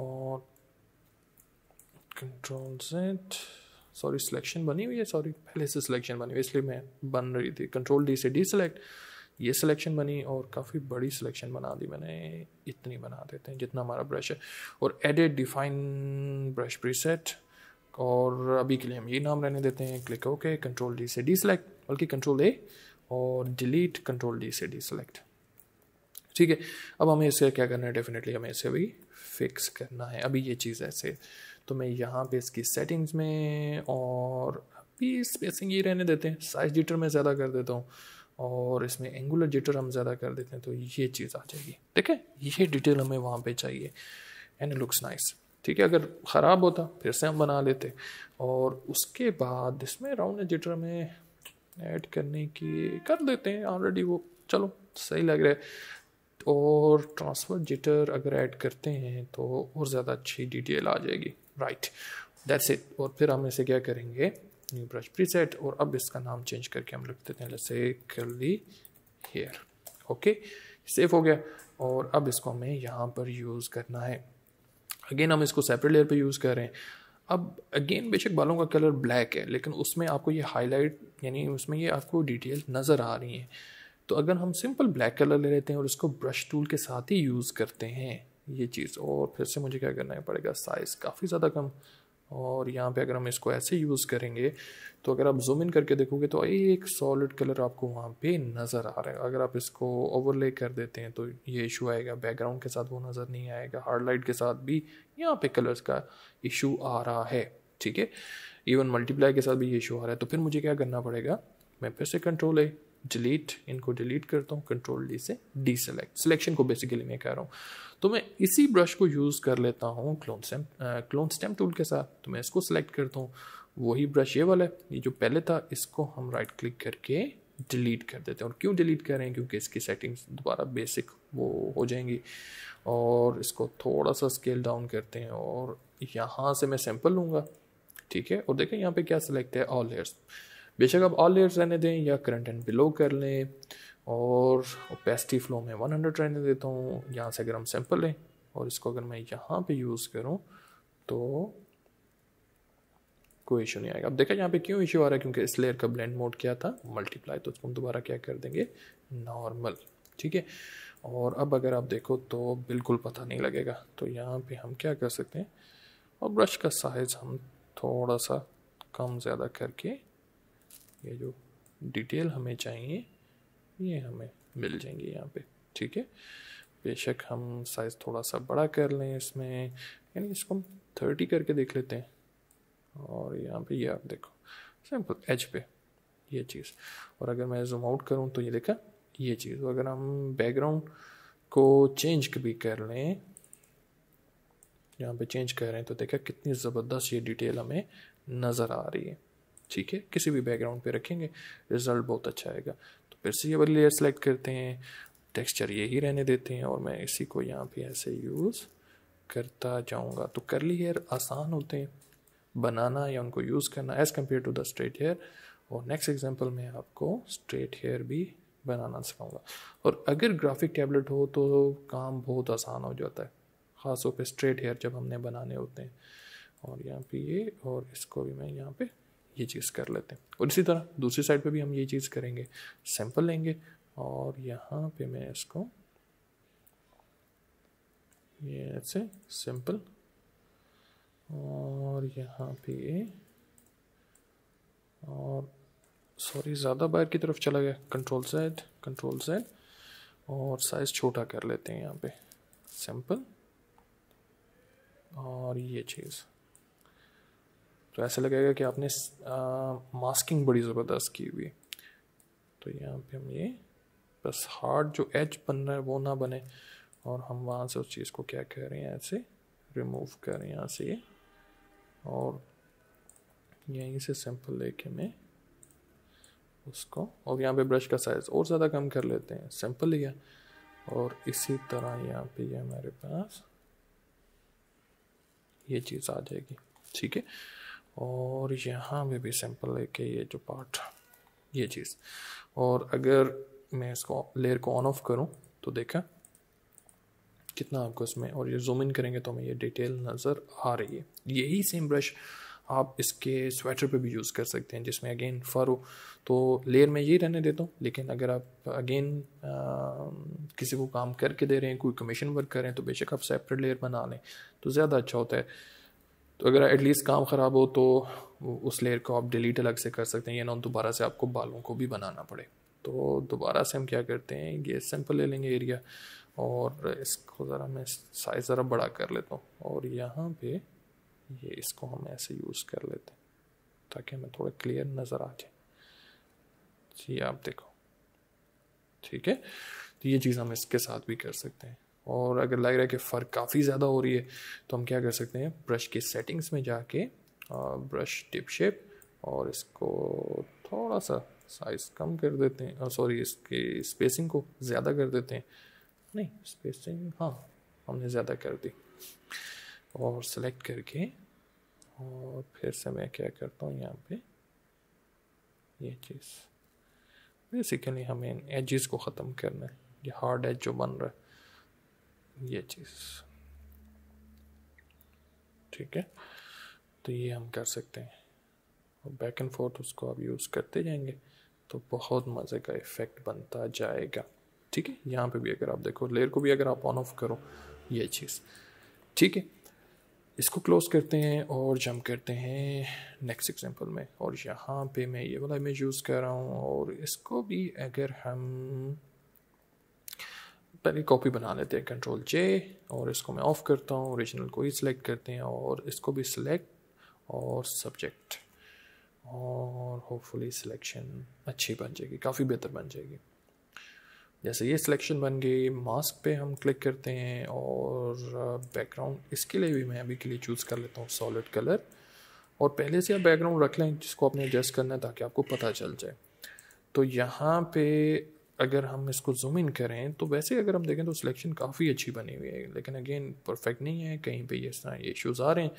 Speaker 1: और कंट्रोल सेट सॉरी सिलेक्शन बनी हुई है सॉरी पहले से सिलेक्शन बनी हुई इसलिए मैं बन रही थी कंट्रोल डी से डी सेलेक्ट ये सिलेक्शन बनी और काफ़ी बड़ी सिलेक्शन बना दी मैंने इतनी बना देते हैं जितना हमारा ब्रश है और एडिट डिफाइन ब्रश प्रीसेट और अभी के लिए हम ये नाम रहने देते हैं क्लिक ओके कंट्रोल डी से डी सेलेक्ट बल्कि कंट्रोल ए और डिलीट कंट्रोल डी से डी सेलेक्ट ठीक है अब हमें इसे क्या करना है डेफिनेटली हमें इसे अभी फिक्स करना है अभी ये चीज़ ऐसे तो मैं यहाँ पे इसकी सेटिंग्स में और अभी स्पेसिंग ये रहने देते हैं साइज जिटर में ज़्यादा कर देता हूँ और इसमें एंगुलर जिटर हम ज़्यादा कर देते हैं तो ये चीज़ आ जाएगी ठीक है ये डिटेल हमें वहाँ पे चाहिए एंड लुक्स नाइस ठीक है अगर ख़राब होता फिर से हम बना लेते और उसके बाद इसमें राउंड जिटर में ऐड करने की कर देते हैं ऑलरेडी वो चलो सही लग रहा है और ट्रांसफ़र जिटर अगर ऐड करते हैं तो और ज़्यादा अच्छी डिटेल आ जाएगी राइट दैट्स इट और फिर हम इसे क्या करेंगे न्यू ब्रश प्रीसेट और अब इसका नाम चेंज करके हम लिख देते हैं जैसे कर्ली हेयर ओके सेफ हो गया और अब इसको हमें यहाँ पर यूज़ करना है अगेन हम इसको सेपरेट लेयर पर यूज़ कर रहे हैं अब अगेन बेशक बालों का कलर ब्लैक है लेकिन उसमें आपको ये हाईलाइट यानी उसमें ये आपको डिटेल नज़र आ रही हैं तो अगर हम सिंपल ब्लैक कलर ले लेते हैं और इसको ब्रश टूल के साथ ही यूज़ करते हैं ये चीज़ और फिर से मुझे क्या करना पड़ेगा साइज़ काफ़ी ज़्यादा कम और यहाँ पे अगर हम इसको ऐसे यूज़ करेंगे तो अगर आप जूम इन करके देखोगे तो एक सॉलिड कलर आपको वहाँ पे नज़र आ रहा है अगर आप इसको ओवरले कर देते हैं तो ये इशू आएगा बैकग्राउंड के साथ वो नज़र नहीं आएगा हार्ड लाइट के साथ भी यहाँ पे कलर्स का इशू आ रहा है ठीक है इवन मल्टीप्लाई के साथ भी ये इशू आ रहा है तो फिर मुझे क्या करना पड़ेगा मैं फिर से कंट्रोल है डिलीट इनको डिलीट करता हूँ कंट्रोल डी से डी सेलेक्ट सिलेक्शन को बेसिकली मैं कह रहा हूँ तो मैं इसी ब्रश को यूज़ कर लेता हूँ clone stamp clone stamp tool के साथ तो मैं इसको सेलेक्ट करता हूँ वही ब्रश ये वाला है ये जो पहले था इसको हम राइट क्लिक करके डिलीट कर देते हैं और क्यों डिलीट कर रहे हैं क्योंकि इसकी सेटिंग्स दोबारा बेसिक वो हो जाएंगी और इसको थोड़ा सा स्केल डाउन करते हैं और यहाँ से मैं सैम्पल लूँगा ठीक है और देखें यहाँ पे क्या सिलेक्ट है ऑल हेयर्स बेशक आप ऑल लेयर्स रहने दें या करंट एंड बिलो कर लें और पेस्टी फ्लो में 100 रहने देता हूँ यहाँ से अगर हम सैम्पल लें और इसको अगर मैं यहाँ पे यूज़ करूँ तो कोई इशू नहीं आएगा अब देखा यहाँ पे क्यों इशू आ रहा है क्योंकि इस लेयर का ब्लेंड मोड क्या था मल्टीप्लाई तो उसको हम दोबारा क्या कर देंगे नॉर्मल ठीक है और अब अगर आप देखो तो बिल्कुल पता नहीं लगेगा तो यहाँ पे हम क्या कर सकते हैं और ब्रश का साइज़ हम थोड़ा सा कम ज़्यादा करके ये जो डिटेल हमें चाहिए ये हमें मिल जाएंगे यहाँ पे ठीक है बेशक हम साइज़ थोड़ा सा बड़ा कर लें इसमें यानी इसको हम थर्टी करके देख लेते हैं और यहाँ पे ये आप देखो सिंपल एच पे ये चीज़ और अगर मैं जूम आउट करूँ तो ये देखा ये चीज़ और अगर हम बैकग्राउंड को चेंज भी कर लें यहाँ पे चेंज कर रहे हैं तो देखा कितनी ज़बरदस्त ये डिटेल हमें नज़र आ रही है ठीक है किसी भी बैकग्राउंड पे रखेंगे रिजल्ट बहुत अच्छा आएगा तो फिर से ये वाली लेयर सेलेक्ट करते हैं टेक्सचर यही रहने देते हैं और मैं इसी को यहाँ पे ऐसे यूज़ करता जाऊँगा तो करली हेयर आसान होते हैं बनाना या उनको यूज़ करना as compare to the straight hair और नेक्स्ट एग्जाम्पल मैं आपको स्ट्रेट हेयर भी बनाना सिखाऊंगा और अगर ग्राफिक टैबलेट हो तो काम बहुत आसान हो जाता है ख़ास तौर पर स्ट्रेट हेयर जब हमने बनाने होते हैं और यहाँ पे ये और इसको भी मैं यहाँ पे ये चीज़ कर लेते हैं और इसी तरह दूसरी साइड पे भी हम ये चीज़ करेंगे सैंपल लेंगे और यहाँ पे मैं इसको ये ऐसे सिंपल और यहाँ पे ये और सॉरी ज़्यादा बाहर की तरफ चला गया कंट्रोल सेट कंट्रोल सेट और साइज़ छोटा कर लेते हैं यहाँ पे सिंपल और ये चीज़ तो ऐसा लगेगा कि आपने मास्किंग बड़ी ज़बरदस्त की हुई तो यहाँ पे हम ये बस हार्ड जो एज बन रहा है वो ना बने और हम वहाँ से उस चीज़ को क्या कह रहे हैं ऐसे रिमूव कर रहे हैं यहाँ से और यहीं से सिंपल लेके मैं उसको और यहाँ पे ब्रश का साइज़ और ज़्यादा कम कर लेते हैं ही है और इसी तरह यहाँ पे ये यह हमारे पास ये चीज़ आ जाएगी ठीक है और यहाँ में भी सैम्पल लेके ये जो पार्ट ये चीज़ और अगर मैं इसको लेयर को ऑन ऑफ करूँ तो देखा कितना आपको इसमें और ये जूम इन करेंगे तो हमें ये डिटेल नज़र आ रही है यही सेम ब्रश आप इसके स्वेटर पे भी यूज़ कर सकते हैं जिसमें अगेन फर हो तो लेयर में यही रहने देता हूँ लेकिन अगर आप अगेन किसी को काम करके दे रहे हैं कोई कमीशन वर्क कर रहे हैं तो बेशक आप सेपरेट लेयर बना लें तो ज़्यादा अच्छा होता है तो अगर एटलीस्ट काम ख़राब हो तो उस लेयर को आप डिलीट अलग से कर सकते हैं या ना तो दोबारा से आपको बालों को भी बनाना पड़े तो दोबारा से हम क्या करते हैं ये सैम्पल ले लेंगे एरिया और इसको ज़रा मैं साइज़ ज़रा बड़ा कर लेता हूँ और यहाँ पे ये इसको हम ऐसे यूज़ कर लेते हैं ताकि हमें थोड़ा क्लियर नज़र आ जाए जी आप देखो ठीक है तो ये चीज़ हम इसके साथ भी कर सकते हैं और अगर लग रहा है कि फ़र्क काफ़ी ज़्यादा हो रही है तो हम क्या कर सकते हैं ब्रश के सेटिंग्स में जाके ब्रश टिप शेप और इसको थोड़ा सा साइज़ कम कर देते हैं सॉरी इसके स्पेसिंग को ज़्यादा कर देते हैं नहीं स्पेसिंग हाँ हमने ज़्यादा कर दी और सेलेक्ट करके और फिर से मैं क्या करता हूँ यहाँ पे ये चीज़ बेसिकली हमें एजिस को ख़त्म करना है ये हार्ड एज जो बन रहा है ये चीज़ ठीक है तो ये हम कर सकते हैं और बैक एंड फोर्थ उसको आप यूज़ करते जाएंगे तो बहुत मज़े का इफ़ेक्ट बनता जाएगा ठीक है यहाँ पे भी अगर आप देखो लेयर को भी अगर आप ऑन ऑफ करो ये चीज़ ठीक है इसको क्लोज़ करते हैं और जंप करते हैं नेक्स्ट एग्जांपल में और यहाँ पे मैं ये वाला इमेज यूज़ कर रहा हूँ और इसको भी अगर हम पहले कॉपी बना लेते हैं कंट्रोल जे और इसको मैं ऑफ़ करता हूँ ओरिजिनल को ही सिलेक्ट करते हैं और इसको भी सिलेक्ट और सब्जेक्ट और होपफुली सिलेक्शन अच्छी बन जाएगी काफ़ी बेहतर बन जाएगी जैसे ये सिलेक्शन बन गई मास्क पे हम क्लिक करते हैं और बैकग्राउंड इसके लिए भी मैं अभी के लिए चूज़ कर लेता हूँ सॉलिड कलर और पहले से आप बैकग्राउंड रख लें जिसको आपने एडजस्ट करना है ताकि आपको पता चल जाए तो यहाँ पे अगर हम इसको जूम इन करें तो वैसे अगर हम देखें तो सिलेक्शन काफ़ी अच्छी बनी हुई है लेकिन अगेन परफेक्ट नहीं है कहीं पे ये इस तरह ये इश्यूज़ आ रहे हैं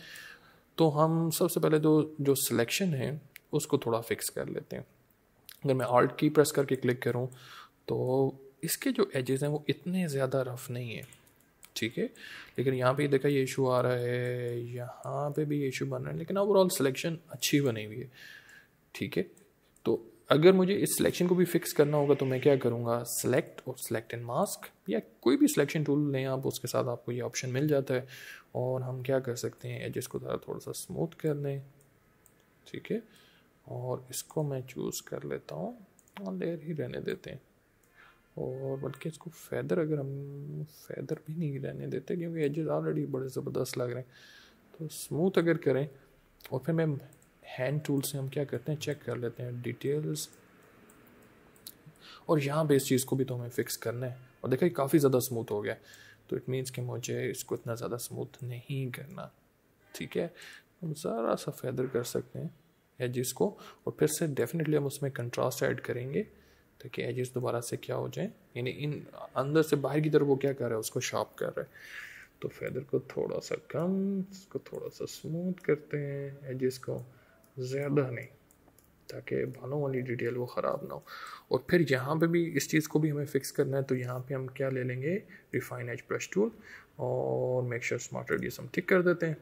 Speaker 1: तो हम सबसे पहले तो जो सिलेक्शन है उसको थोड़ा फिक्स कर लेते हैं अगर मैं आर्ट की प्रेस करके क्लिक करूँ तो इसके जो एजेस हैं वो इतने ज़्यादा रफ़ नहीं है ठीक है लेकिन यहाँ पे देखा ये इशू आ रहा है यहाँ पे भी ये इशू बन रहा है लेकिन ओवरऑल सिलेक्शन अच्छी बनी हुई है ठीक है तो अगर मुझे इस सिलेक्शन को भी फिक्स करना होगा तो मैं क्या करूँगा सेलेक्ट और सेलेक्ट इन मास्क या कोई भी सिलेक्शन टूल लें आप उसके साथ आपको ये ऑप्शन मिल जाता है और हम क्या कर सकते हैं एजेस को ज़रा थोड़ा सा स्मूथ कर लें ठीक है और इसको मैं चूज़ कर लेता हूँ और लेर ही रहने देते हैं और बल्कि इसको फैदर अगर हम फैदर भी नहीं रहने देते क्योंकि एजेस ऑलरेडी बड़े ज़बरदस्त लग रहे हैं तो स्मूथ अगर करें और फिर मैं हैंड टूल से हम क्या करते हैं चेक कर लेते हैं डिटेल्स और यहाँ पे इस चीज़ को भी तो हमें फिक्स करना है और देखा काफ़ी ज़्यादा स्मूथ हो गया तो इट मीन्स कि मुझे इसको इतना ज़्यादा स्मूथ नहीं करना ठीक है हम ज़रा सा फैदर कर सकते हैं एजिस को और फिर से डेफिनेटली हम उसमें कंट्रास्ट ऐड करेंगे ताकि एजिस दोबारा से क्या हो जाए यानी इन अंदर से बाहर की तरफ वो क्या कर रहा है उसको शार्प कर रहा है तो फैदर को थोड़ा सा कम इसको थोड़ा सा स्मूथ करते हैं एजिस को ज़्यादा नहीं ताकि बालों वाली डिटेल वो ख़राब ना हो और फिर यहाँ पे भी इस चीज़ को भी हमें फिक्स करना है तो यहाँ पे हम क्या ले लेंगे रिफाइन एच ब्रश टूल और मेक श्योर स्मार्ट रेडियस हम ठीक कर देते हैं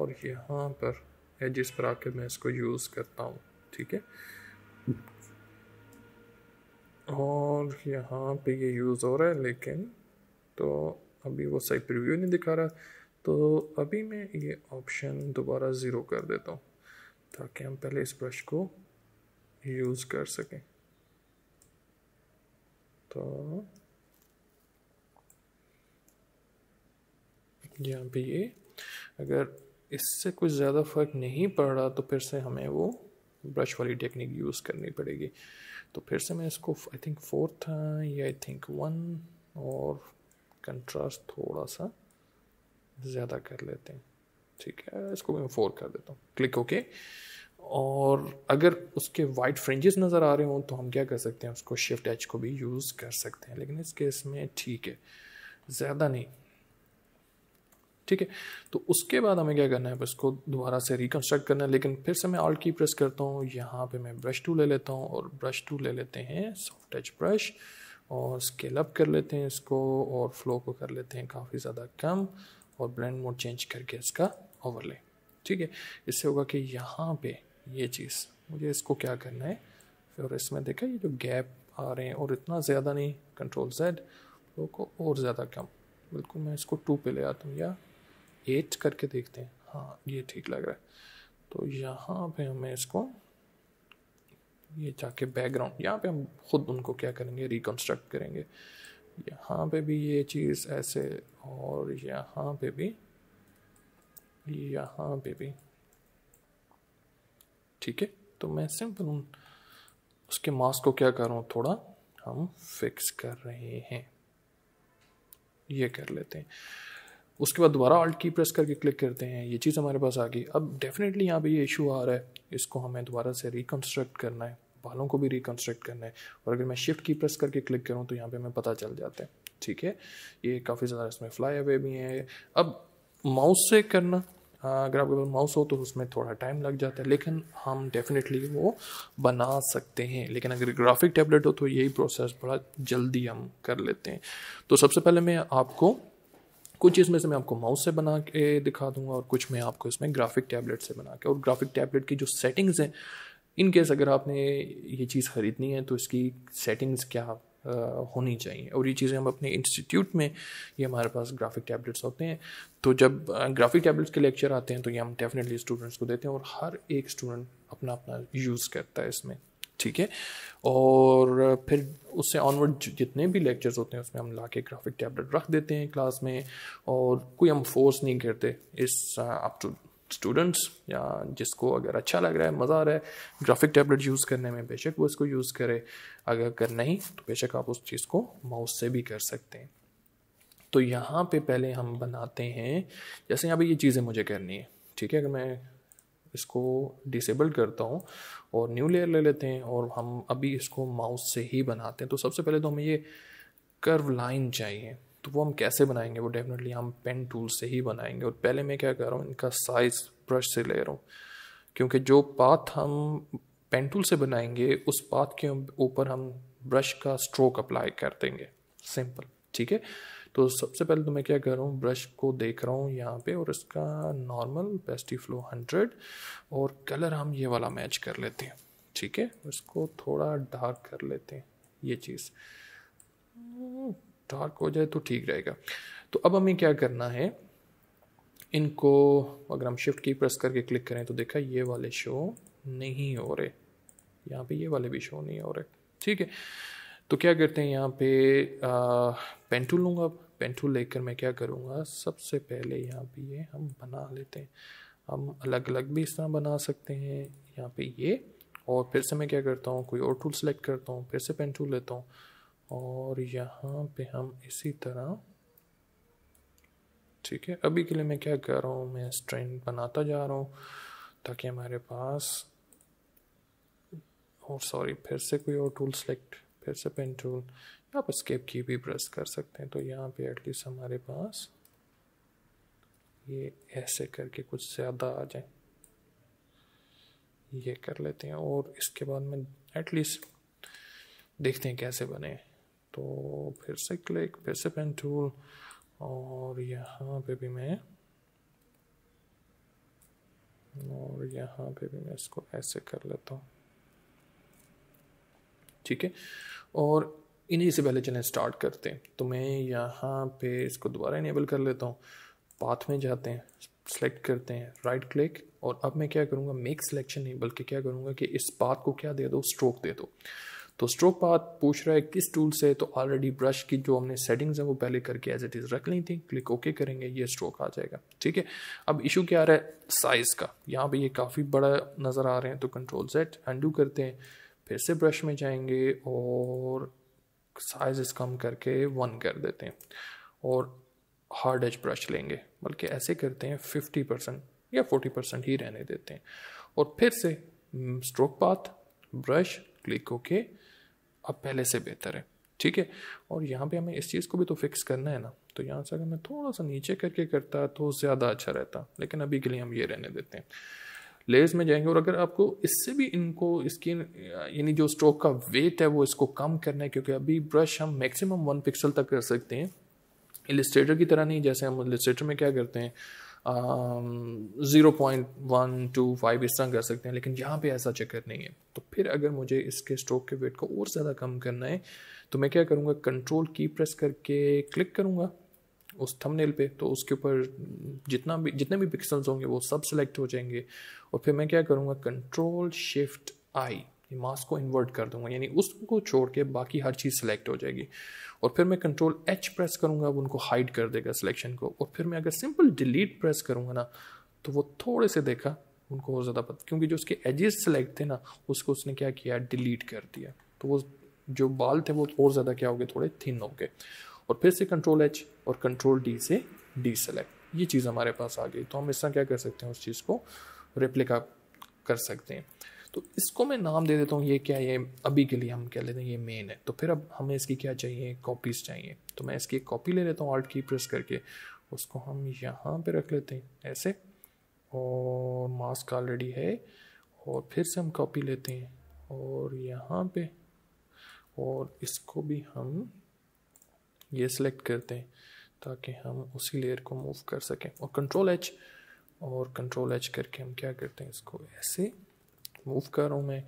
Speaker 1: और यहाँ पर एजिस पर आकर मैं इसको यूज़ करता हूँ ठीक है और यहाँ पे ये यूज़ हो रहा है लेकिन तो अभी वो सही प्रिव्यू नहीं दिखा रहा तो अभी मैं ये ऑप्शन दोबारा ज़ीरो कर देता हूँ ताकि हम पहले इस ब्रश को यूज़ कर सकें तो यहाँ पे ये अगर इससे कुछ ज़्यादा फ़र्क नहीं पड़ रहा तो फिर से हमें वो ब्रश वाली टेक्निक यूज़ करनी पड़ेगी तो फिर से मैं इसको आई थिंक फोर्थ या आई थिंक वन और कंट्रास्ट थोड़ा सा ज़्यादा कर लेते हैं ठीक है इसको मैं फोर कर देता हूँ क्लिक ओके और अगर उसके वाइट फ्रेंजेस नज़र आ रहे हों तो हम क्या कर सकते हैं उसको शिफ्ट एच को भी यूज़ कर सकते हैं लेकिन इस केस में ठीक है ज़्यादा नहीं ठीक है तो उसके बाद हमें क्या करना है बस को दोबारा से रिकन्स्ट्रक्ट करना है लेकिन फिर से मैं ऑल्ट की प्रेस करता हूँ यहाँ पे मैं ब्रश टू ले लेता हूँ और ब्रश टू ले लेते हैं सॉफ्ट टच ब्रश और स्केल अप कर लेते हैं इसको और फ्लो को कर लेते हैं काफ़ी ज़्यादा कम और ब्लेंड मोड चेंज करके इसका ओवरले ठीक है इससे होगा कि यहाँ पे ये चीज़ मुझे इसको क्या करना है फिर इसमें देखा ये जो गैप आ रहे हैं और इतना ज़्यादा नहीं कंट्रोल जेड को और ज़्यादा कम बिल्कुल मैं इसको टू पे ले आता हूँ या एट करके देखते हैं हाँ ये ठीक लग रहा है तो यहाँ पे हमें इसको ये जाके बैकग्राउंड यहाँ पे हम खुद उनको क्या करेंगे रिकन्स्ट्रक्ट करेंगे यहाँ पे भी ये चीज़ ऐसे और यहाँ पे भी यहाँ बेबी ठीक है तो मैं सिंपल उन उसके मास्क को क्या कर रहा हूँ थोड़ा हम फिक्स कर रहे हैं ये कर लेते हैं उसके बाद दोबारा ऑल्ट की प्रेस करके क्लिक करते हैं ये चीज़ हमारे पास आ गई अब डेफिनेटली यहाँ पे ये इशू आ रहा है इसको हमें दोबारा से रिकन्स्ट्रक्ट करना है बालों को भी रिकन्स्ट्रक्ट करना है और अगर मैं शिफ्ट की प्रेस करके क्लिक करूँ तो यहाँ पे हमें पता चल जाता है ठीक है ये काफ़ी ज़्यादा इसमें फ्लाई अवे भी हैं अब माउस से करना हाँ, अगर आपके पास माउस हो तो उसमें थोड़ा टाइम लग जाता है लेकिन हम डेफिनेटली वो बना सकते हैं लेकिन अगर ग्राफिक टैबलेट हो तो यही प्रोसेस बड़ा जल्दी हम कर लेते हैं तो सबसे पहले मैं आपको कुछ इसमें से मैं आपको माउस से बना के दिखा दूंगा और कुछ मैं आपको इसमें ग्राफिक टैबलेट से बना के और ग्राफिक टैबलेट की जो सेटिंग्स हैं इन केस अगर आपने ये चीज़ ख़रीदनी है तो इसकी सेटिंग्स क्या होनी चाहिए और ये चीज़ें हम अपने इंस्टीट्यूट में ये हमारे पास ग्राफिक टैबलेट्स होते हैं तो जब ग्राफिक टैबलेट्स के लेक्चर आते हैं तो ये हम डेफिनेटली स्टूडेंट्स को देते हैं और हर एक स्टूडेंट अपना अपना यूज़ करता है इसमें ठीक है और फिर उससे ऑनवर्ड जितने भी लेक्चर्स होते हैं उसमें हम ला के ग्राफिक टैबलेट रख देते हैं क्लास में और कोई हम फोर्स नहीं करते इस अप टू स्टूडेंट्स या जिसको अगर अच्छा लग रहा है मज़ा आ रहा है ग्राफिक टैबलेट यूज़ करने में बेशक वो इसको यूज़ करे अगर कर नहीं तो बेशक आप उस चीज़ को माउस से भी कर सकते हैं तो यहाँ पे पहले हम बनाते हैं जैसे यहाँ पे ये चीज़ें मुझे करनी है ठीक है अगर मैं इसको डिसेबल करता हूँ और न्यू लेयर ले लेते हैं और हम अभी इसको माउस से ही बनाते हैं तो सबसे पहले तो हमें ये कर्व लाइन चाहिए तो वो हम कैसे बनाएंगे वो डेफिनेटली हम पेन टूल से ही बनाएंगे और पहले मैं क्या कर रहा हूँ इनका साइज़ ब्रश से ले रहा हूँ क्योंकि जो पाथ हम पेन टूल से बनाएंगे उस पाथ के ऊपर हम ब्रश का स्ट्रोक अप्लाई कर देंगे सिंपल ठीक है तो सबसे पहले तो मैं क्या कर रहा हूँ ब्रश को देख रहा हूँ यहाँ पे और इसका नॉर्मल पेस्टी फ्लो हंड्रेड और कलर हम ये वाला मैच कर लेते हैं ठीक है इसको थोड़ा डार्क कर लेते हैं ये चीज़ डार्क हो जाए तो ठीक रहेगा तो अब हमें क्या करना है इनको अगर हम शिफ्ट की प्रेस करके क्लिक करें तो देखा ये वाले शो नहीं हो रहे यहाँ पे ये वाले भी शो नहीं हो रहे ठीक है तो क्या करते हैं यहाँ पे पेन टूल लूँगा अब पेन टूल लेकर मैं क्या करूँगा सबसे पहले यहाँ पे ये हम बना लेते हैं हम अलग अलग भी इस तरह बना सकते हैं यहाँ पे ये और फिर से मैं क्या करता हूँ कोई और टूल सेलेक्ट करता हूँ फिर से पेन टूल लेता हूँ और यहाँ पे हम इसी तरह ठीक है अभी के लिए मैं क्या कर रहा हूँ मैं स्ट्रेन बनाता जा रहा हूँ ताकि हमारे पास और सॉरी फिर से कोई और टूल सेलेक्ट फिर से पेन टूल आप स्केप की भी प्रेस कर सकते हैं तो यहाँ पे एटलीस्ट हमारे पास ये ऐसे करके कुछ ज़्यादा आ जाए ये कर लेते हैं और इसके बाद में एटलीस्ट देखते हैं कैसे बने हैं तो फिर से क्लिक फिर से पेन टूल और यहाँ पे भी मैं और यहाँ पे भी मैं इसको ऐसे कर लेता हूँ ठीक है और इन्हीं से पहले चलें स्टार्ट करते हैं तो मैं यहाँ पे इसको दोबारा इनेबल कर लेता हूँ पाथ में जाते हैं सेलेक्ट करते हैं राइट right क्लिक और अब मैं क्या करूँगा मेक सिलेक्शन नहीं बल्कि क्या करूँगा कि इस पाथ को क्या दे दो स्ट्रोक दे दो तो स्ट्रोक पाथ पूछ रहा है किस टूल से तो ऑलरेडी ब्रश की जो हमने सेटिंग्स हैं वो पहले करके एज इट इज़ रख ली थी क्लिक ओके करेंगे ये स्ट्रोक आ जाएगा ठीक है अब इशू क्या आ रहा है साइज़ का यहाँ पे ये काफ़ी बड़ा नज़र आ रहे हैं तो कंट्रोल सेट अंडू करते हैं फिर से ब्रश में जाएंगे और साइज़ कम करके वन कर देते हैं और हार्ड एज ब्रश लेंगे बल्कि ऐसे करते हैं फिफ्टी परसेंट या फोर्टी परसेंट ही रहने देते हैं और फिर से stroke path brush click okay okay, अब पहले से बेहतर है ठीक है और यहाँ पे हमें इस चीज़ को भी तो फिक्स करना है ना तो यहाँ से अगर मैं थोड़ा सा नीचे करके करता तो ज़्यादा अच्छा रहता लेकिन अभी के लिए हम ये रहने देते हैं लेयर्स में जाएंगे और अगर आपको इससे भी इनको इसकी यानी जो स्ट्रोक का वेट है वो इसको कम करना है क्योंकि अभी ब्रश हम मैक्सिमम वन पिक्सल तक कर सकते हैं इलिस्ट्रेटर की तरह नहीं जैसे हम इलिस्ट्रेटर में क्या करते हैं zero point one two five इस तरह कर सकते हैं लेकिन यहाँ पे ऐसा चक्कर नहीं है तो फिर अगर मुझे इसके स्ट्रोक के वेट को और ज़्यादा कम करना है तो मैं क्या करूँगा कंट्रोल की प्रेस करके क्लिक करूँगा उस थंबनेल पे तो उसके ऊपर जितना भी जितने भी पिक्सल्स होंगे वो सब सेलेक्ट हो जाएंगे और फिर मैं क्या करूँगा कंट्रोल शिफ्ट आई मास्क को इन्वर्ट कर दूंगा यानी उसको छोड़ के बाकी हर चीज़ सेलेक्ट हो जाएगी और फिर मैं कंट्रोल एच प्रेस करूँगा वो उनको हाइड कर देगा सिलेक्शन को और फिर मैं अगर सिंपल डिलीट प्रेस करूंगा ना तो वो थोड़े से देखा उनको और ज़्यादा पता क्योंकि जो उसके एजेस सेलेक्ट थे ना उसको उसने क्या किया डिलीट कर दिया तो वो जो बाल थे वो और ज़्यादा क्या हो गए थोड़े थिन हो गए और फिर से कंट्रोल एच और कंट्रोल डी से डी सेलेक्ट ये चीज़ हमारे पास आ गई तो हम इस तरह क्या कर सकते हैं उस चीज़ को रिप्लिका कर सकते हैं तो इसको मैं नाम दे देता हूँ ये क्या ये अभी के लिए हम कह लेते हैं ये मेन है तो फिर अब हमें इसकी क्या चाहिए कॉपीज़ चाहिए तो मैं इसकी एक कॉपी ले लेता हूँ आर्ट की प्रेस करके उसको हम यहाँ पे रख लेते हैं ऐसे और मास्क ऑलरेडी है और फिर से हम कॉपी लेते हैं और यहाँ पे और इसको भी हम ये सिलेक्ट करते हैं ताकि हम उसी लेयर को मूव कर सकें और कंट्रोल एच और कंट्रोल एच करके हम क्या करते हैं इसको ऐसे मूव कर रहा हूँ मैं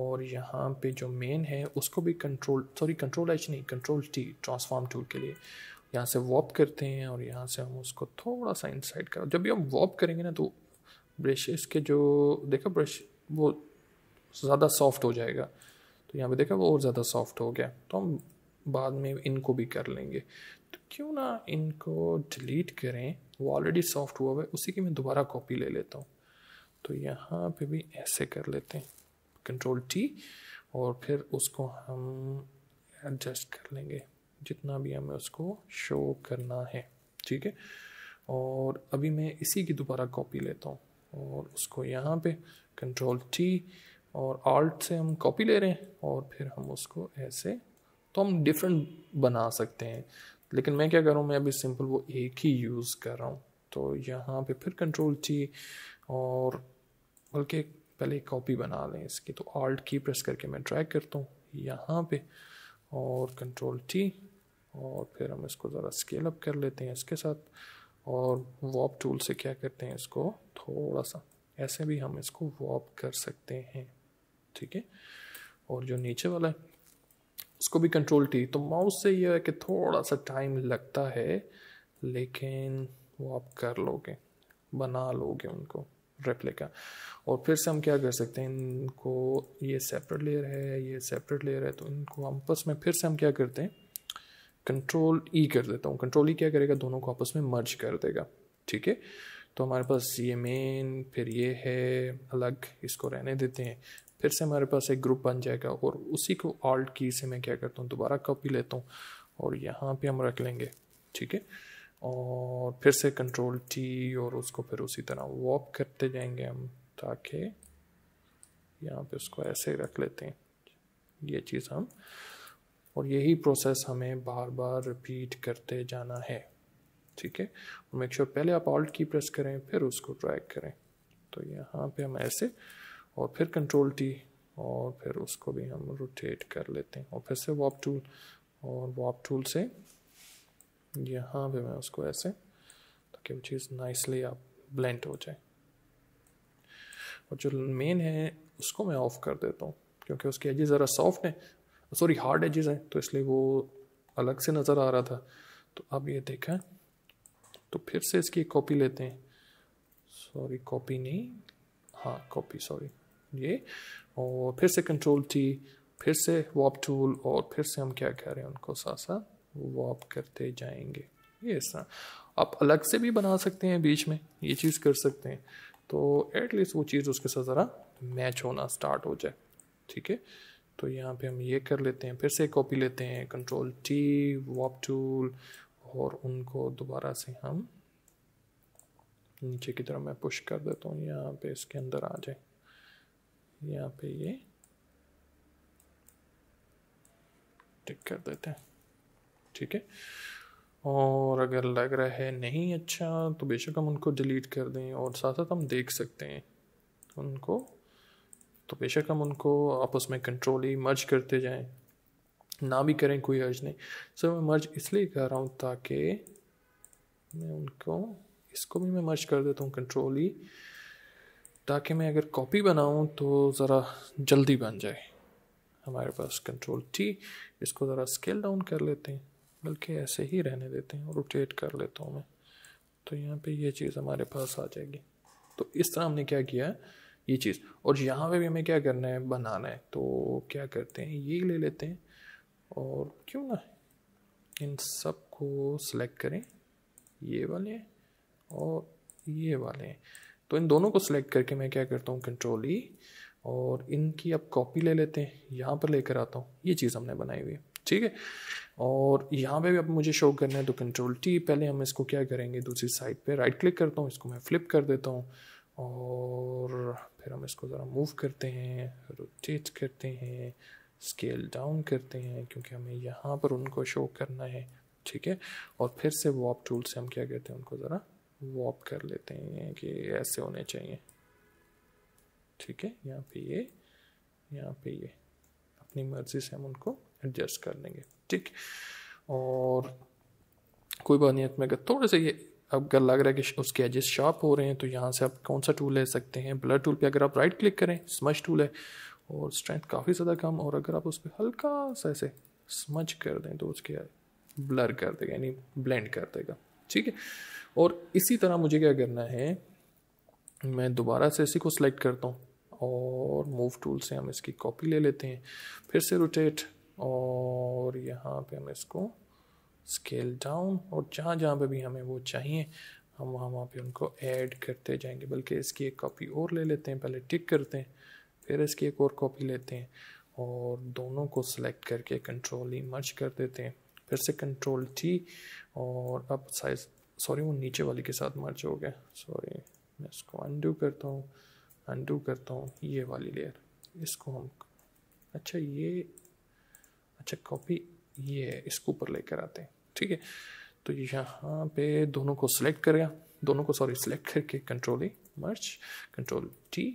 Speaker 1: और यहाँ पे जो मेन है उसको भी कंट्रोल सॉरी कंट्रोल एच नहीं कंट्रोल टी ट्रांसफॉर्म टूल के लिए यहाँ से वॉप करते हैं और यहाँ से हम उसको थोड़ा सा इनसाइड कर जब भी हम वॉप करेंगे ना तो ब्रशेस के जो देखा ब्रश वो ज़्यादा सॉफ्ट हो जाएगा तो यहाँ पे देखा वो और ज़्यादा सॉफ्ट हो गया तो हम बाद में इनको भी कर लेंगे तो क्यों ना इनको डिलीट करें वो ऑलरेडी सॉफ्ट हुआ हुआ है उसी की मैं दोबारा कॉपी ले लेता हूँ तो यहाँ पे भी ऐसे कर लेते हैं कंट्रोल टी और फिर उसको हम एडजस्ट कर लेंगे जितना भी हमें उसको शो करना है ठीक है और अभी मैं इसी की दोबारा कॉपी लेता हूँ और उसको यहाँ पे कंट्रोल टी और आर्ट से हम कॉपी ले रहे हैं और फिर हम उसको ऐसे तो हम डिफरेंट बना सकते हैं लेकिन मैं क्या कर रहा हूँ मैं अभी सिंपल वो एक ही यूज़ कर रहा हूँ तो यहाँ पे फिर कंट्रोल टी और बल्कि पहले एक कॉपी बना लें इसकी तो आल्ट की प्रेस करके मैं ड्रैग करता हूँ यहाँ पे और कंट्रोल टी और फिर हम इसको ज़रा स्केल अप कर लेते हैं इसके साथ और वॉप टूल से क्या करते हैं इसको थोड़ा सा ऐसे भी हम इसको वॉप कर सकते हैं ठीक है और जो नीचे वाला है उसको भी कंट्रोल टी तो माउस से यह है कि थोड़ा सा टाइम लगता है लेकिन वो आप कर लोगे बना लोगे उनको रेप्लिका और फिर से हम क्या कर सकते हैं इनको ये सेपरेट लेयर है ये सेपरेट लेयर है तो इनको आपस में फिर से हम क्या करते हैं कंट्रोल ई e कर देता हूँ कंट्रोल ई e क्या करेगा दोनों को आपस में मर्ज कर देगा ठीक है तो हमारे पास ये मेन फिर ये है अलग इसको रहने देते हैं फिर से हमारे पास एक ग्रुप बन जाएगा और उसी को ऑल्ट की से मैं क्या करता हूँ दोबारा कॉपी लेता हूँ और यहाँ पे हम रख लेंगे ठीक है और फिर से कंट्रोल टी और उसको फिर उसी तरह वॉक करते जाएंगे हम ताकि यहाँ पे उसको ऐसे रख लेते हैं ये चीज़ हम और यही प्रोसेस हमें बार बार रिपीट करते जाना है ठीक है और मेक श्योर पहले आप ऑल्ट की प्रेस करें फिर उसको ड्रैग करें तो यहाँ पे हम ऐसे और फिर कंट्रोल टी और फिर उसको भी हम रोटेट कर लेते हैं और फिर से वॉप टूल और वॉप टूल से यहाँ पे मैं उसको ऐसे ताकि वो चीज़ नाइसली आप ब्लेंड हो जाए और जो मेन है उसको मैं ऑफ कर देता हूँ क्योंकि उसके एजेस ज़रा सॉफ्ट हैं सॉरी हार्ड एजेस हैं तो इसलिए वो अलग से नज़र आ रहा था तो अब ये देखा तो फिर से इसकी कॉपी लेते हैं सॉरी कॉपी नहीं हाँ कॉपी सॉरी ये और फिर से कंट्रोल टी फिर से वॉप टूल और फिर से हम क्या कह रहे हैं उनको साथ साथ वॉक करते जाएंगे ये ऐसा तरह आप अलग से भी बना सकते हैं बीच में ये चीज़ कर सकते हैं तो एटलीस्ट वो चीज़ उसके साथ ज़रा मैच होना स्टार्ट हो जाए ठीक है तो यहाँ पे हम ये कर लेते हैं फिर से कॉपी लेते हैं कंट्रोल टी वॉप टूल और उनको दोबारा से हम नीचे की तरफ मैं पुश कर देता हूँ यहाँ पे इसके अंदर आ जाए यहाँ पे ये टिक कर देते हैं ठीक है और अगर लग रहा है नहीं अच्छा तो बेशक हम उनको डिलीट कर दें और साथ साथ हम देख सकते हैं उनको तो बेशक हम उनको आपस में कंट्रोल ही मर्ज करते जाएं ना भी करें कोई अर्ज नहीं सर मैं मर्ज इसलिए कर रहा हूँ ताकि मैं उनको इसको भी मैं मर्ज कर देता हूँ कंट्रोल ही ताकि मैं अगर कॉपी बनाऊँ तो ज़रा जल्दी बन जाए हमारे पास कंट्रोल टी इसको ज़रा स्केल डाउन कर लेते हैं बल्कि ऐसे ही रहने देते हैं रोटेट कर लेता हूँ मैं तो यहाँ पे ये चीज़ हमारे पास आ जाएगी तो इस तरह हमने क्या किया ये चीज़ और यहाँ पे भी हमें क्या करना है बनाना है तो क्या करते हैं ये ले लेते हैं और क्यों ना इन सब को सिलेक्ट करें ये वाले और ये वाले तो इन दोनों को सिलेक्ट करके मैं क्या करता हूँ कंट्रोल ही e और इनकी अब कॉपी ले लेते हैं यहाँ पर लेकर आता हूँ ये चीज़ हमने बनाई हुई है ठीक है और यहाँ पे भी अब मुझे शो करना है तो कंट्रोल टी पहले हम इसको क्या करेंगे दूसरी साइड पे राइट क्लिक करता हूँ इसको मैं फ्लिप कर देता हूँ और फिर हम इसको ज़रा मूव करते हैं रोटेट करते हैं स्केल डाउन करते हैं क्योंकि हमें यहाँ पर उनको शो करना है ठीक है और फिर से वॉप टूल से हम क्या करते हैं उनको ज़रा वॉप कर लेते हैं कि ऐसे होने चाहिए ठीक है यहाँ पे ये यहाँ पे ये अपनी मर्ज़ी से हम उनको एडजस्ट कर लेंगे ठीक और कोई बात नहीं है मैं थोड़े से ये अगर लग रहा है कि उसके एजेस शार्प हो रहे हैं तो यहाँ से आप कौन सा टूल ले सकते हैं ब्लर टूल पे अगर आप राइट क्लिक करें स्मच टूल है और स्ट्रेंथ काफ़ी ज़्यादा कम और अगर आप उस पर हल्का सा ऐसे स्मच कर दें तो उसके ब्लर कर देगा यानी ब्लेंड कर देगा ठीक है और इसी तरह मुझे क्या करना है मैं दोबारा से इसी को सिलेक्ट करता हूँ और मूव टूल से हम इसकी कॉपी ले लेते हैं फिर से रोटेट और यहाँ पे हम इसको स्केल डाउन और जहाँ जहाँ पे भी हमें वो चाहिए हम वहाँ वहाँ पे उनको ऐड करते जाएंगे बल्कि इसकी एक कॉपी और ले लेते हैं पहले टिक करते हैं फिर इसकी एक और कॉपी लेते हैं और दोनों को सिलेक्ट करके कंट्रोल ही मर्ज कर देते हैं फिर से कंट्रोल टी और अब साइज सॉरी वो नीचे वाली के साथ मर्ज हो गया सॉरी मैं इसको अनडू करता हूँ अनडू करता हूँ ये वाली लेयर इसको हम अच्छा ये अच्छा कॉपी ये इसके ऊपर लेकर आते हैं ठीक है तो यहाँ पे दोनों को सिलेक्ट करेगा दोनों को सॉरी सिलेक्ट करके control A merge control T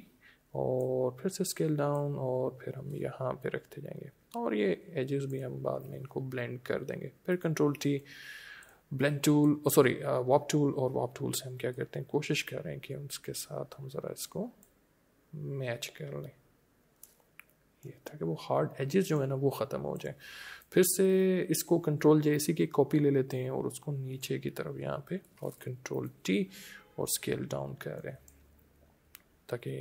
Speaker 1: और फिर से स्केल डाउन और फिर हम यहाँ पे रखते जाएंगे और ये एजेस भी हम बाद में इनको ब्लेंड कर देंगे फिर control T blend tool sorry warp tool और वॉप टूल से हम क्या करते हैं कोशिश कर रहे हैं कि उसके साथ हम ज़रा इसको मैच कर लें ये ताकि वो हार्ड एजेस जो है ना वो ख़त्म हो जाए फिर से इसको कंट्रोल जे इसी की कॉपी ले लेते हैं और उसको नीचे की तरफ यहाँ पे और कंट्रोल टी और स्केल डाउन कर रहे हैं ताकि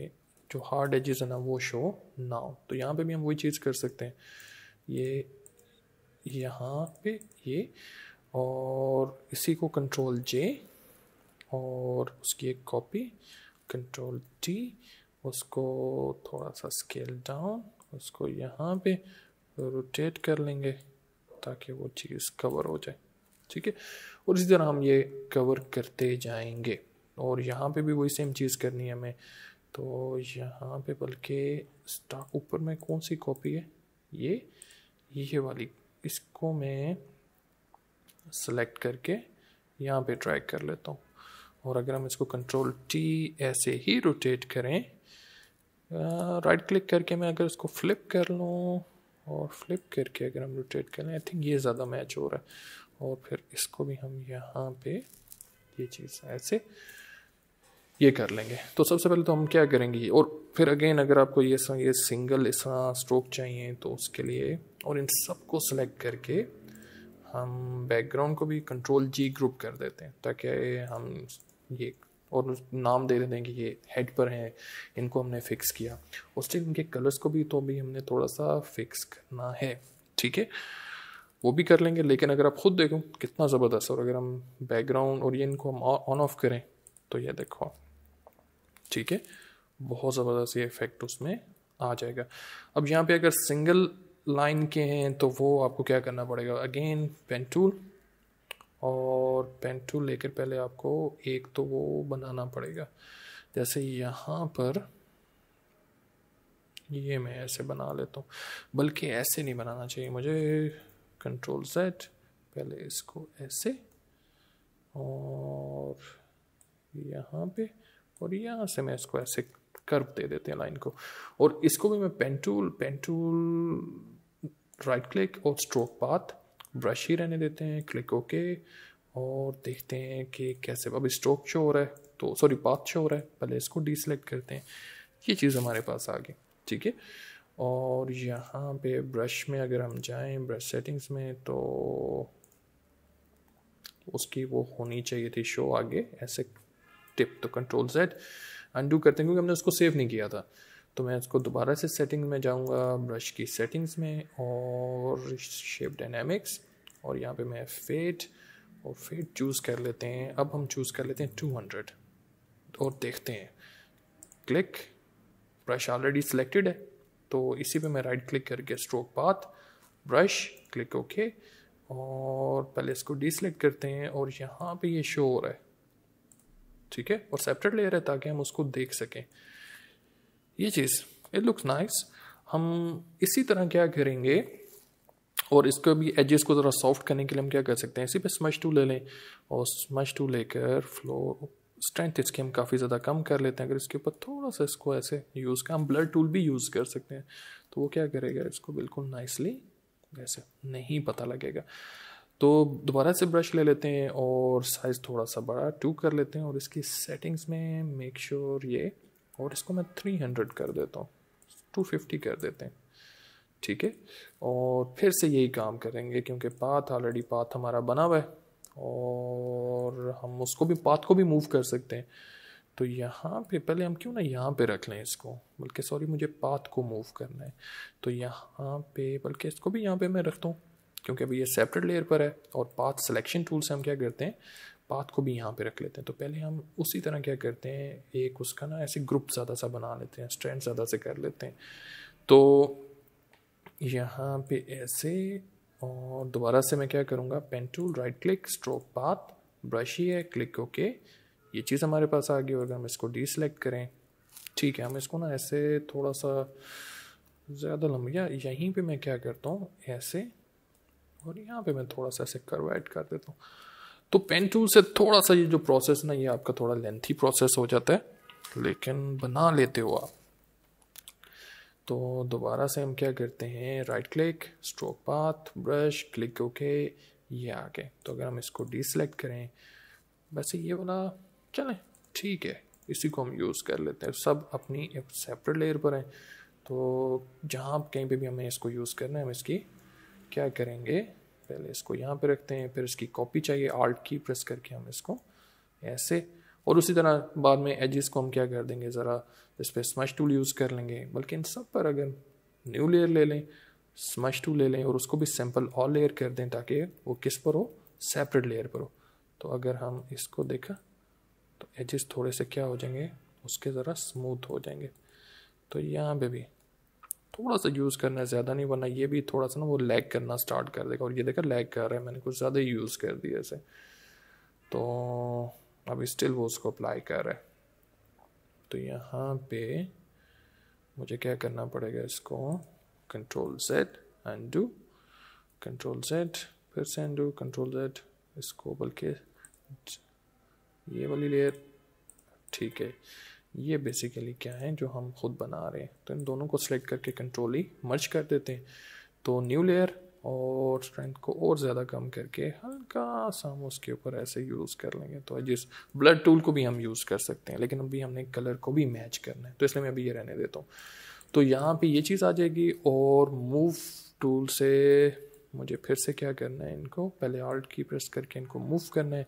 Speaker 1: जो हार्ड एजेस है ना वो शो ना हो तो यहाँ पे भी हम वही चीज़ कर सकते हैं ये यहाँ पे ये और इसी को कंट्रोल जे और उसकी एक कॉपी कंट्रोल टी उसको थोड़ा सा स्केल डाउन उसको यहाँ पे रोटेट कर लेंगे ताकि वो चीज़ कवर हो जाए ठीक है और इसी तरह हम ये कवर करते जाएंगे और यहाँ पे भी वही सेम चीज़ करनी है हमें तो यहाँ पे बल्कि स्टॉक ऊपर में कौन सी कॉपी है ये ये वाली इसको मैं सेलेक्ट करके यहाँ पे ट्राई कर लेता हूँ और अगर हम इसको कंट्रोल टी ऐसे ही रोटेट करें राइट uh, क्लिक करके मैं अगर इसको फ्लिप कर लूँ और फ्लिप करके अगर हम रोटेट करें आई थिंक ये ज़्यादा मैच हो रहा है और फिर इसको भी हम यहाँ पे ये चीज़ ऐसे ये कर लेंगे तो सबसे पहले तो हम क्या करेंगे और फिर अगेन अगर आपको ये सा, ये सिंगल ऐसा स्ट्रोक चाहिए तो उसके लिए और इन सबको सेलेक्ट करके हम बैकग्राउंड को भी कंट्रोल जी ग्रुप कर देते हैं ताकि हम ये और उस नाम दे देंगे कि ये हेड पर हैं इनको हमने फिक्स किया उस टाइम इनके कलर्स को भी तो भी हमने थोड़ा सा फिक्स करना है ठीक है वो भी कर लेंगे लेकिन अगर आप खुद देखो कितना ज़बरदस्त और अगर हम बैकग्राउंड और ये इनको हम ऑन ऑफ करें तो ये देखो ठीक है बहुत ज़बरदस्त ये इफेक्ट उसमें आ जाएगा अब यहाँ पे अगर सिंगल लाइन के हैं तो वो आपको क्या करना पड़ेगा अगेन पेन टूल और टूल लेकर पहले आपको एक तो वो बनाना पड़ेगा जैसे यहाँ पर ये मैं ऐसे बना लेता हूँ बल्कि ऐसे नहीं बनाना चाहिए मुझे कंट्रोल सेट पहले इसको ऐसे और यहाँ पे और यहाँ से मैं इसको ऐसे कर्व दे देते हैं लाइन को और इसको भी मैं pen tool pen tool right click और स्ट्रोक पाथ ब्रश ही रहने देते हैं क्लिक ओके और देखते हैं कि कैसे अब स्ट्रोक शो हो रहा है तो सॉरी पाथ शो हो रहा है पहले इसको डीसेलेक्ट करते हैं ये चीज़ हमारे पास आ गई ठीक है और यहाँ पे ब्रश में अगर हम जाएं ब्रश सेटिंग्स में तो उसकी वो होनी चाहिए थी शो आगे ऐसे टिप तो कंट्रोल सेट अनडू करते हैं क्योंकि हमने उसको सेव नहीं किया था तो मैं इसको दोबारा से सेटिंग में जाऊँगा ब्रश की सेटिंग्स में और शेप डायनेमिक्स और यहाँ पे मैं फेट और फेट चूज़ कर लेते हैं अब हम चूज़ कर लेते हैं टू हंड्रेड और देखते हैं क्लिक ब्रश ऑलरेडी सिलेक्टेड है तो इसी पे मैं राइट क्लिक करके stroke path brush click okay और पहले इसको डिसलेक्ट करते हैं और यहाँ पे ये शो हो रहा है ठीक है और सेपरेट लेयर है ताकि हम उसको देख सकें ये चीज़ इट लुक्स नाइस हम इसी तरह क्या करेंगे और इसको भी एजेस को ज़रा सॉफ्ट करने के लिए हम क्या कर सकते हैं इसी पे स्मश टू ले लें और स्मश टू लेकर फ्लो स्ट्रेंथ इसके हम काफ़ी ज़्यादा कम कर लेते हैं अगर इसके ऊपर थोड़ा सा इसको ऐसे यूज़ कर हम ब्लड टूल भी यूज़ कर सकते हैं तो वो क्या करेगा इसको बिल्कुल नाइसली ऐसे नहीं पता लगेगा तो दोबारा से ब्रश ले लेते हैं और साइज़ थोड़ा सा बड़ा टू कर लेते हैं और इसकी सेटिंग्स में मेक श्योर sure ये और इसको मैं थ्री हंड्रेड कर देता हूँ टू फिफ्टी कर देते हैं ठीक है और फिर से यही काम करेंगे क्योंकि पाथ ऑलरेडी पाथ हमारा बना हुआ है और हम उसको भी पाथ को भी मूव कर सकते हैं तो यहाँ पे पहले हम क्यों ना यहाँ पे रख लें इसको बल्कि सॉरी मुझे पाथ को मूव करना है तो यहाँ पे बल्कि इसको भी यहाँ पे मैं रखता हूँ क्योंकि अभी ये सेपरेट लेयर पर है और पाथ सिलेक्शन टूल से हम क्या करते हैं पाथ को भी यहाँ पे रख लेते हैं तो पहले हम उसी तरह क्या करते हैं एक उसका ना ऐसे ग्रुप ज़्यादा सा बना लेते हैं स्ट्रेंड ज़्यादा से कर लेते हैं तो यहाँ पे ऐसे और दोबारा से मैं क्या करूँगा pen tool right click stroke path brush ही है क्लिक ओके ये चीज़ हमारे पास आ गई और अगर हम इसको डीसेलेक्ट करें ठीक है हम इसको ना ऐसे थोड़ा सा ज़्यादा लंबी या यहीं पे मैं क्या करता हूँ ऐसे और यहाँ पे मैं थोड़ा सा ऐसे ऐड कर देता हूँ तो पेन टूल से थोड़ा सा ये जो प्रोसेस ना ये आपका थोड़ा लेंथी प्रोसेस हो जाता है लेकिन बना लेते हो आप तो दोबारा से हम क्या करते हैं right click stroke path brush click okay ये आगे तो अगर हम इसको डिसलेक्ट करें वैसे ये वाला चलें ठीक है इसी को हम यूज़ कर लेते हैं सब अपनी सेपरेट लेयर पर हैं तो जहाँ कहीं पे भी हमें इसको यूज़ करना है हम इसकी क्या करेंगे पहले इसको यहाँ पे रखते हैं फिर इसकी कॉपी चाहिए आर्ट की प्रेस करके हम इसको ऐसे और उसी तरह बाद में एजिस को हम क्या कर देंगे ज़रा इस पर स्मश टूल यूज़ कर लेंगे बल्कि इन सब पर अगर न्यू लेयर ले लें स्मश टूल ले लें और उसको भी सिंपल और लेयर कर दें ताकि वो किस पर हो सेपरेट लेयर पर हो तो अगर हम इसको देखा तो एजेस थोड़े से क्या हो जाएंगे उसके ज़रा स्मूथ हो जाएंगे तो यहाँ पे भी थोड़ा सा यूज़ करना है ज़्यादा नहीं वरना ये भी थोड़ा सा ना वो लैग करना स्टार्ट कर देगा और ये देखा लैग कर रहा है मैंने कुछ ज़्यादा ही यूज़ कर दिया इसे तो अभी स्टिल वो उसको अप्लाई कर रहा है तो यहाँ पे मुझे क्या करना पड़ेगा इसको control Z undo control Z फिर से एंडू कंट्रोल सेट इसको बल्कि ये वाली लेयर ठीक है ये बेसिकली क्या है जो हम खुद बना रहे हैं तो इन दोनों को सिलेक्ट करके कंट्रोल ही मर्ज कर देते हैं तो न्यू लेयर और स्ट्रेंथ को और ज़्यादा कम करके हल्का सा हम उसके ऊपर ऐसे यूज़ कर लेंगे तो जिस ब्लड टूल को भी हम यूज़ कर सकते हैं लेकिन अभी हमने कलर को भी मैच करना है तो इसलिए मैं अभी ये रहने देता हूँ तो यहाँ पे ये चीज़ आ जाएगी और मूव टूल से मुझे फिर से क्या करना है इनको पहले ऑल्ट की प्रेस करके इनको मूव करना है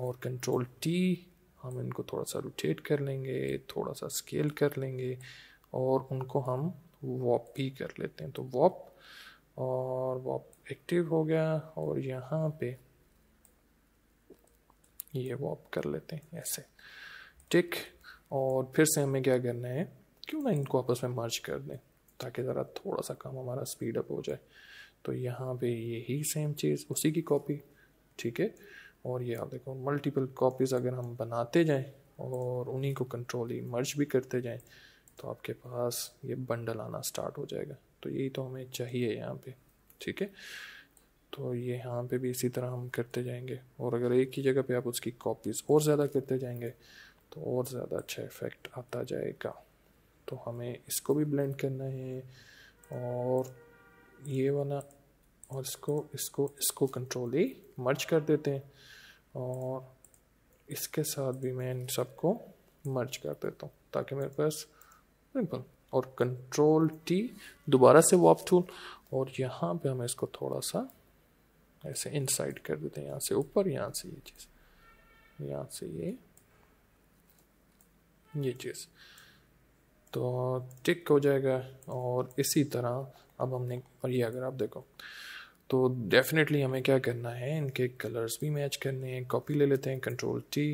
Speaker 1: और कंट्रोल टी हम इनको थोड़ा सा रोटेट कर लेंगे थोड़ा सा स्केल कर लेंगे और उनको हम वॉप भी कर लेते हैं तो वॉप और वॉप एक्टिव हो गया और यहाँ पे ये वॉप कर लेते हैं ऐसे टिक और फिर से हमें क्या करना है क्यों ना इनको आपस में मर्ज कर दें ताकि ज़रा थोड़ा सा काम हमारा स्पीड अप हो जाए तो यहाँ पे यही सेम चीज़ उसी की कॉपी ठीक है और ये आप देखो मल्टीपल कॉपीज़ अगर हम बनाते जाएं और उन्हीं को कंट्रोली मर्ज e भी करते जाएं तो आपके पास ये बंडल आना स्टार्ट हो जाएगा तो यही तो हमें चाहिए यहाँ पे ठीक है तो ये यहाँ पे भी इसी तरह हम करते जाएंगे और अगर एक ही जगह पे आप उसकी कॉपीज़ और ज़्यादा करते जाएंगे तो और ज़्यादा अच्छा इफ़ेक्ट आता जाएगा तो हमें इसको भी ब्लेंड करना है और ये वाला और इसको इसको इसको कंट्रोल ही e मर्ज कर देते हैं और इसके साथ भी मैं इन सबको मर्ज कर देता हूँ ताकि मेरे पास सिंपल और कंट्रोल टी दोबारा से वॉप टूल और यहाँ पे हम इसको थोड़ा सा ऐसे इनसाइड कर देते हैं यहाँ से ऊपर यहाँ से ये चीज़ यहाँ से ये ये चीज़ तो टिक हो जाएगा और इसी तरह अब हमने और ये अगर आप देखो तो डेफिनेटली हमें क्या करना है इनके कलर्स भी मैच करने हैं कॉपी ले लेते हैं कंट्रोल टी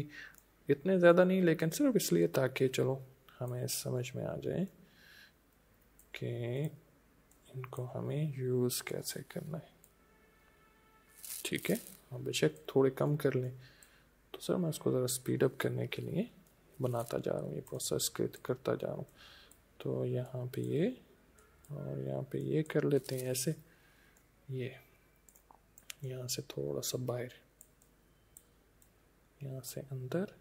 Speaker 1: इतने ज़्यादा नहीं लेकिन सिर्फ इसलिए ताकि चलो हमें समझ में आ जाए कि इनको हमें यूज़ कैसे करना है ठीक है हम बेशक थोड़े कम कर लें तो सर मैं इसको ज़रा स्पीड अप करने के लिए बनाता जा रहा हूँ ये प्रोसेस करता जा रहा हूँ तो यहाँ पे ये और यहाँ पे ये कर लेते हैं ऐसे ये यहाँ से थोड़ा सा बाहर यहाँ से अंदर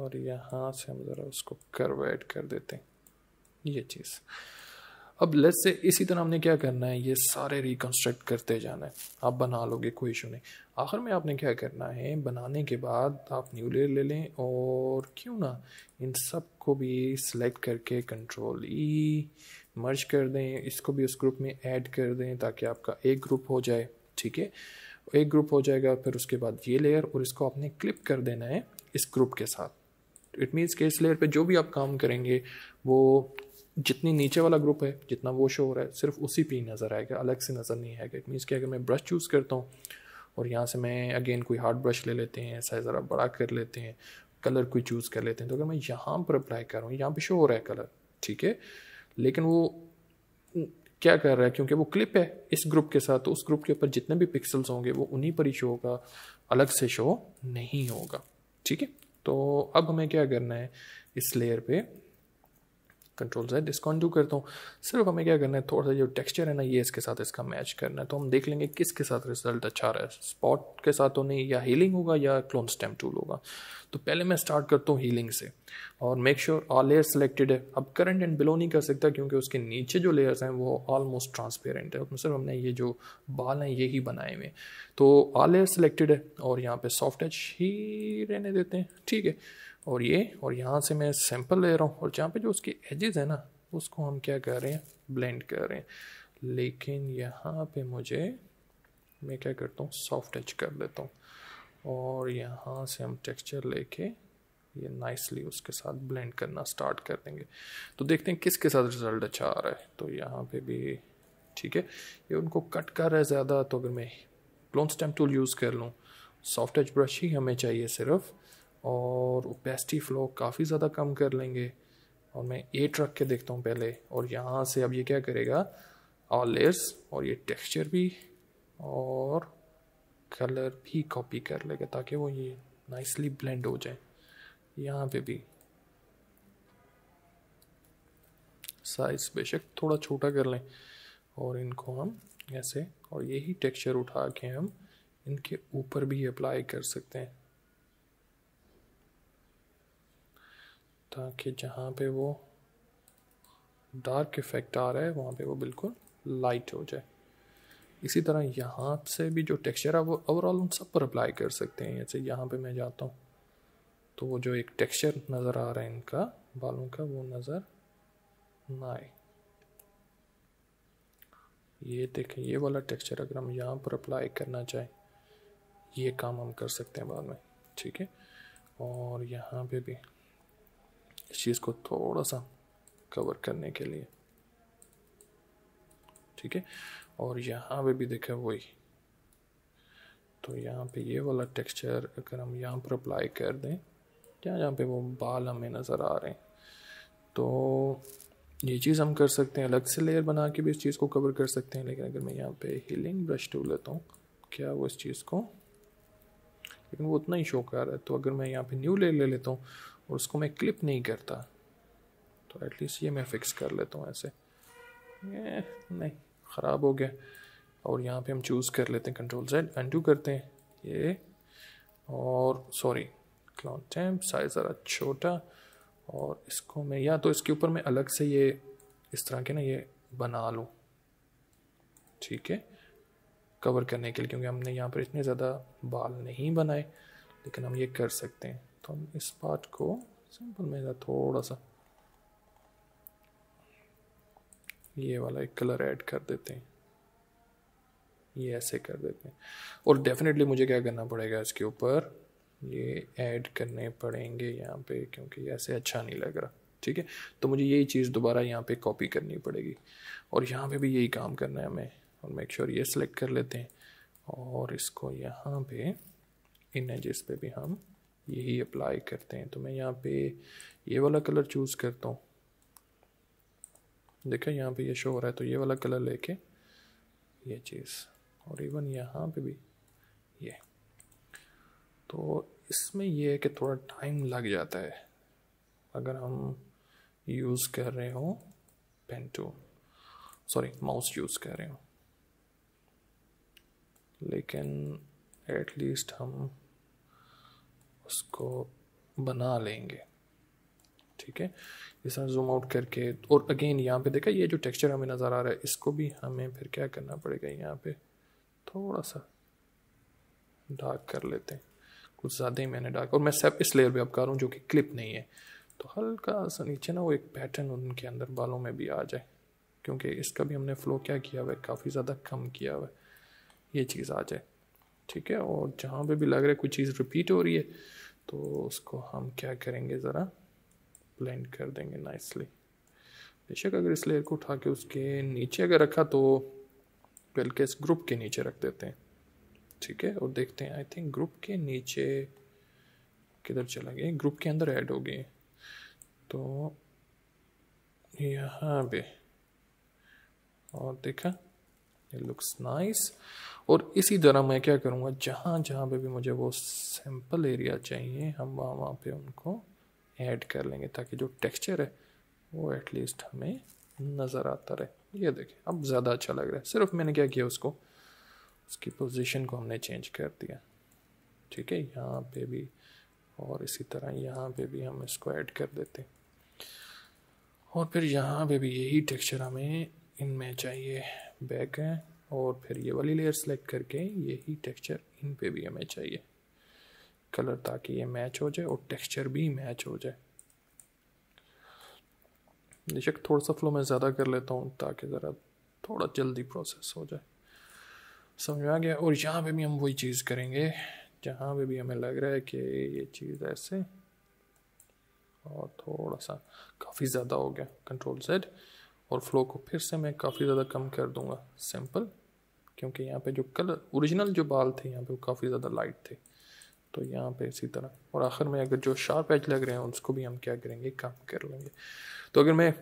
Speaker 1: और यहाँ से हम ज़रा उसको कर्व ऐड कर देते हैं ये चीज़ अब लेट्स से इसी तरह हमने क्या करना है ये सारे रिकन्स्ट्रक्ट करते जाना है आप बना लोगे कोई इशू नहीं आखिर में आपने क्या करना है बनाने के बाद आप न्यू लेयर ले लें और क्यों ना इन सब को भी सिलेक्ट करके कंट्रोल ई मर्ज कर दें इसको भी उस ग्रुप में ऐड कर दें ताकि आपका एक ग्रुप हो जाए ठीक है एक ग्रुप हो जाएगा फिर उसके बाद ये लेयर और इसको आपने क्लिप कर देना है इस ग्रुप के साथ इट मीन्स के इस लेयर पे जो भी आप काम करेंगे वो जितनी नीचे वाला ग्रुप है जितना वो शो हो रहा है सिर्फ उसी पे ही नज़र आएगा अलग से नज़र नहीं आएगा इट मीन्स कि अगर मैं ब्रश चूज़ करता हूँ और यहाँ से मैं अगेन कोई हार्ड ब्रश ले लेते हैं साइज़ ज़रा बड़ा कर लेते हैं कलर कोई चूज़ कर लेते हैं तो अगर मैं यहाँ पर अप्लाई कर रहा हूँ यहाँ पर शो हो रहा है कलर ठीक है लेकिन वो क्या कर रहा है क्योंकि वो क्लिप है इस ग्रुप के साथ तो उस ग्रुप के ऊपर जितने भी पिक्सल्स होंगे वो उन्हीं पर ही शो होगा अलग से शो नहीं होगा ठीक है तो अब हमें क्या करना है इस लेयर पे कंट्रोल जेड इसको अनडू करता हूँ सिर्फ हमें क्या करना है थोड़ा सा जो टेक्सचर है ना ये इसके साथ इसका मैच करना है तो हम देख लेंगे किसके साथ रिजल्ट अच्छा रहा है स्पॉट के साथ तो नहीं या हीलिंग होगा या क्लोन स्टेम टूल होगा तो पहले मैं स्टार्ट करता हूँ हीलिंग से और make sure all layer selected है अब करंट एंड बिलो नहीं कर सकता क्योंकि उसके नीचे जो लेयर्स हैं वो ऑलमोस्ट ट्रांसपेरेंट है उसमें सिर्फ हमने ये जो बाल हैं ये ही बनाए हुए तो ऑल लेयर सेलेक्टेड है और यहाँ पे सॉफ्ट टच ही रहने देते हैं ठीक है और ये और यहाँ से मैं सैम्पल ले रहा हूँ और जहाँ पे जो उसके एजेस है ना उसको हम क्या कर रहे हैं ब्लेंड कर रहे हैं लेकिन यहाँ पे मुझे मैं क्या करता हूँ सॉफ्ट एच कर लेता हूँ और यहाँ से हम टेक्सचर लेके ये नाइसली उसके साथ ब्लेंड करना स्टार्ट कर देंगे तो देखते हैं किसके साथ रिजल्ट अच्छा आ रहा है तो यहाँ पर भी ठीक है ये उनको कट कर रहा है ज़्यादा तो अगर मैं क्लोन स्टैम्प टूल यूज़ कर लूँ सॉफ्ट एच ब्रश ही हमें चाहिए सिर्फ़ और ओपेसिटी फ्लो काफ़ी ज़्यादा कम कर लेंगे और मैं एट रख के देखता हूँ पहले और यहाँ से अब ये क्या करेगा ऑल लेयर्स और ये टेक्सचर भी और कलर भी कॉपी कर लेगा ताकि वो ये नाइसली ब्लेंड हो जाए यहाँ पे भी साइज बेशक थोड़ा छोटा कर लें और इनको हम ऐसे और यही टेक्सचर उठा के हम इनके ऊपर भी अप्लाई कर सकते हैं ताकि जहाँ पे वो डार्क इफ़ेक्ट आ रहा है वहाँ पे वो बिल्कुल लाइट हो जाए इसी तरह यहाँ से भी जो टेक्सचर है वो ओवरऑल उन सब पर अप्लाई कर सकते हैं जैसे यहाँ पे मैं जाता हूँ तो वो जो एक टेक्सचर नज़र आ रहा है इनका बालों का वो नज़र ना आए ये देखें ये वाला टेक्सचर अगर हम यहाँ पर अप्लाई करना चाहें ये काम हम कर सकते हैं बाद में ठीक है और यहाँ पे भी इस चीज़ को थोड़ा सा कवर करने के लिए ठीक है और यहाँ पे भी देखें वही तो यहाँ पे ये वाला टेक्सचर अगर हम यहाँ पर अप्लाई कर दें या यहाँ पे वो बाल हमें नज़र आ रहे हैं तो ये चीज़ हम कर सकते हैं अलग से लेयर बना के भी इस चीज़ को कवर कर सकते हैं लेकिन अगर मैं यहाँ पे हीलिंग ब्रश टू लेता हूँ क्या वो इस चीज़ को लेकिन वो उतना ही शो कर रहा है तो अगर मैं यहाँ पे न्यू लेयर ले लेता हूँ और उसको मैं क्लिप नहीं करता तो एटलीस्ट ये मैं फिक्स कर लेता हूँ ऐसे
Speaker 2: eh,
Speaker 1: नहीं ख़राब हो गया और यहाँ पे हम चूज़ कर लेते हैं कंट्रोल जेड अनडू करते हैं ये और सॉरी क्लाउड टैम्प साइज ज़रा छोटा और इसको मैं या तो इसके ऊपर मैं अलग से ये इस तरह के ना ये बना लूँ ठीक है कवर करने के लिए क्योंकि हमने यहाँ पर इतने ज़्यादा बाल नहीं बनाए लेकिन हम ये कर सकते हैं तो हम इस पार्ट को सिंपल में थोड़ा सा ये वाला एक कलर ऐड कर देते हैं ये ऐसे कर देते हैं और डेफिनेटली मुझे क्या करना पड़ेगा इसके ऊपर ये ऐड करने पड़ेंगे यहाँ पे क्योंकि ऐसे अच्छा नहीं लग रहा ठीक है तो मुझे यही चीज़ दोबारा यहाँ पे कॉपी करनी पड़ेगी और यहाँ पे भी यही काम करना है हमें और मेक श्योर ये सिलेक्ट कर लेते हैं और इसको यहाँ पे इन एजेस पे भी हम यही अप्लाई करते हैं तो मैं यहाँ पे ये वाला कलर चूज़ करता हूँ देखा यहाँ पे ये शो हो रहा है तो ये वाला कलर लेके ये चीज़ और इवन यहाँ पे भी ये तो इसमें ये है कि थोड़ा टाइम लग जाता है अगर हम यूज़ कर रहे हो pen to sorry mouse use कर रहे हो लेकिन एटलीस्ट हम उसको बना लेंगे ठीक है इस तरह जूम आउट करके और अगेन यहाँ पे देखा ये जो टेक्सचर हमें नज़र आ रहा है इसको भी हमें फिर क्या करना पड़ेगा यहाँ पे थोड़ा सा डार्क कर लेते हैं कुछ ज़्यादा ही मैंने डार्क और मैं सब इस लेयर पे अब कर रहा हूँ जो कि क्लिप नहीं है तो हल्का सा नीचे ना वो एक पैटर्न उनके अंदर बालों में भी आ जाए क्योंकि इसका भी हमने फ्लो क्या किया हुआ है काफ़ी ज़्यादा कम किया हुआ है ये चीज़ आ जाए ठीक है और जहाँ पे भी लग रहा है कोई चीज़ रिपीट हो रही है तो उसको हम क्या करेंगे ज़रा ब्लेंड कर देंगे नाइसली बेशक अगर इस लेयर को उठा के उसके नीचे अगर रखा तो बल्कि इस ग्रुप के नीचे रख देते हैं ठीक है और देखते हैं आई थिंक ग्रुप के नीचे किधर चला गया ग्रुप के अंदर ऐड हो गए तो यहाँ पे और देखा इट लुक्स नाइस और इसी तरह मैं क्या करूँगा जहाँ जहाँ पे भी मुझे वो सैम्पल एरिया चाहिए हम वहाँ वहाँ पे उनको ऐड कर लेंगे ताकि जो टेक्सचर है वो एटलीस्ट हमें नज़र आता रहे ये देखें अब ज़्यादा अच्छा लग रहा है सिर्फ मैंने क्या किया उसको उसकी पोजीशन को हमने चेंज कर दिया ठीक है यहाँ पे भी और इसी तरह यहाँ पे भी हम इसको ऐड कर देते और फिर यहाँ पे भी यही टेक्सचर हमें इनमें चाहिए बैक है और फिर ये वाली लेयर सेलेक्ट करके यही टेक्सचर इन पे भी हमें चाहिए कलर ताकि ये मैच हो जाए और टेक्सचर भी मैच हो जाए बेशक थोड़ा सा फ्लो मैं ज़्यादा कर लेता हूँ ताकि ज़रा थोड़ा जल्दी प्रोसेस हो जाए समझ में आ गया और यहाँ पे भी हम वही चीज़ करेंगे जहाँ पे भी हमें लग रहा है कि ये चीज़ ऐसे और थोड़ा सा काफ़ी ज़्यादा हो गया कंट्रोल सेट और फ्लो को फिर से मैं काफ़ी ज़्यादा कम कर दूंगा सिंपल क्योंकि यहाँ पे जो कलर ओरिजिनल जो बाल थे यहाँ पे वो काफ़ी ज़्यादा लाइट थे तो यहाँ पे इसी तरह और आखिर में अगर जो शार्प एज लग रहे हैं उसको भी हम क्या करेंगे कम कर लेंगे तो अगर मैं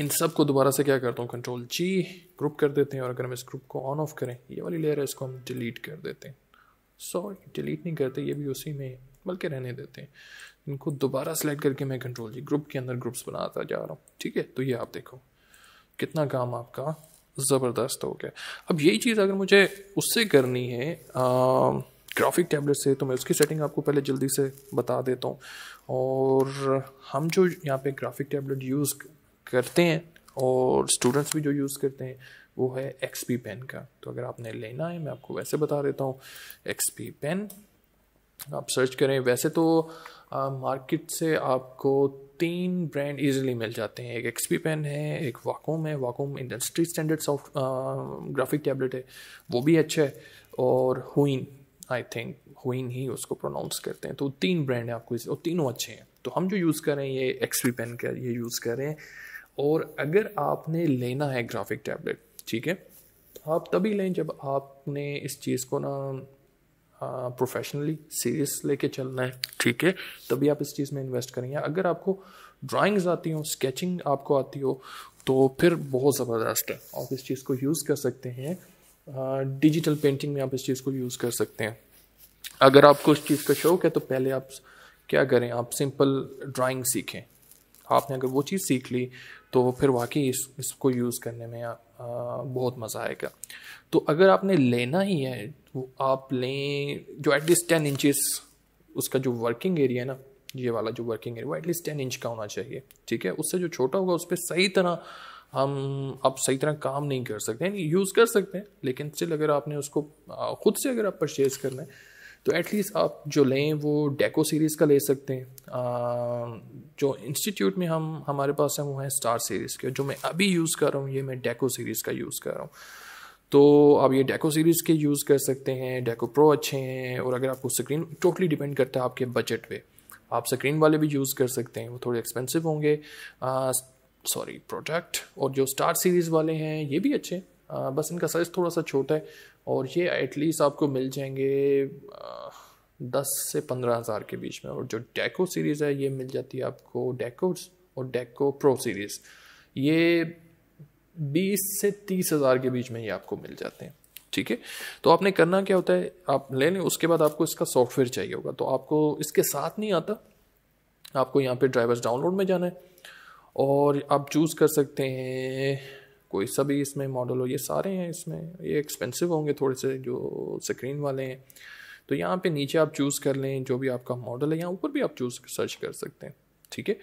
Speaker 1: इन सब को दोबारा से क्या करता हूँ कंट्रोल जी ग्रुप कर देते हैं और अगर हम इस ग्रुप को ऑन ऑफ करें ये वाली लेयर है इसको हम डिलीट कर देते हैं सॉरी डिलीट नहीं करते ये भी उसी में बल्कि रहने देते हैं इनको दोबारा सेलेक्ट करके मैं कंट्रोल जी ग्रुप के अंदर ग्रुप्स बनाता जा रहा हूँ ठीक है तो ये आप देखो कितना काम आपका ज़बरदस्त हो गया अब यही चीज़ अगर मुझे उससे करनी है ग्राफिक टैबलेट से तो मैं उसकी सेटिंग आपको पहले जल्दी से बता देता हूँ और हम जो यहाँ पे ग्राफिक टैबलेट यूज़ करते हैं और स्टूडेंट्स भी जो यूज़ करते हैं वो है एक्सपी पेन का तो अगर आपने लेना है मैं आपको वैसे बता देता हूँ एक्सपी पेन आप सर्च करें वैसे तो मार्केट से आपको तीन ब्रांड इजीली मिल जाते हैं एक एक्सपी पेन है एक वाकोम है Wacom industry standard soft graphic tablet है वो भी अच्छा है और हुइन आई थिंक हुइन ही उसको प्रोनाउंस करते हैं तो तीन ब्रांड है आपको इस और तीनों अच्छे हैं तो हम जो यूज़ कर रहे हैं ये एक्सपी पेन का ये यूज़ कर रहे हैं और अगर आपने लेना है ग्राफिक टैबलेट ठीक है आप तभी लें जब आपने इस चीज़ को ना प्रोफेशनली सीरियस लेके चलना है ठीक है तभी आप इस चीज़ में इन्वेस्ट करेंगे अगर आपको ड्राइंग्स आती हो स्केचिंग आपको आती हो तो फिर बहुत ज़बरदस्त है आप इस चीज़ को यूज़ कर सकते हैं डिजिटल पेंटिंग में आप इस चीज़ को यूज़ कर सकते हैं अगर आपको इस चीज़ का शौक है तो पहले आप क्या करें आप सिंपल ड्राइंग सीखें आपने अगर वो चीज़ सीख ली तो फिर वाकई इस, इसको यूज़ करने में आप बहुत मज़ा आएगा तो अगर आपने लेना ही है तो आप लें जो एटलीस्ट टेन इंचज़ उसका जो वर्किंग एरिया है ना ये वाला जो वर्किंग एरिया वो एटलीस्ट टेन इंच का होना चाहिए ठीक है उससे जो छोटा होगा उस पर सही तरह हम आप सही तरह काम नहीं कर सकते यूज़ कर सकते हैं लेकिन स्टिल अगर आपने उसको खुद से अगर आप परचेज़ करना है तो एटलीस्ट आप जो लें वो डेको सीरीज़ का ले सकते हैं जो इंस्टीट्यूट में हम हमारे पास है वो है स्टार सीरीज़ के जो मैं अभी यूज़ कर रहा हूँ ये मैं डेको सीरीज़ का यूज़ कर रहा हूँ तो आप ये डेको सीरीज़ के यूज़ कर सकते हैं डेको प्रो अच्छे हैं और अगर आपको स्क्रीन टोटली डिपेंड करता है आपके बजट पे आप स्क्रीन वाले भी यूज़ कर सकते हैं वो थोड़े एक्सपेंसिव होंगे सॉरी प्रोडक्ट और जो स्टार सीरीज़ वाले हैं ये भी अच्छे हैं बस इनका साइज़ थोड़ा सा छोटा है और ये एटलीस्ट आपको मिल जाएंगे दस से पंद्रह हज़ार के बीच में और जो डेको सीरीज़ है ये मिल जाती है आपको डेकोस और डेको प्रो सीरीज़ ये बीस से तीस हज़ार के बीच में ये आपको मिल जाते हैं ठीक है तो आपने करना क्या होता है आप ले लें उसके बाद आपको इसका सॉफ्टवेयर चाहिए होगा तो आपको इसके साथ नहीं आता आपको यहाँ पे ड्राइवर्स डाउनलोड में जाना है और आप चूज़ कर सकते हैं कोई सा भी इसमें मॉडल हो ये सारे हैं इसमें ये एक्सपेंसिव होंगे थोड़े से जो स्क्रीन वाले हैं तो यहाँ पे नीचे आप चूज़ कर लें जो भी आपका मॉडल है यहाँ ऊपर भी आप चूज़ सर्च कर सकते हैं ठीक है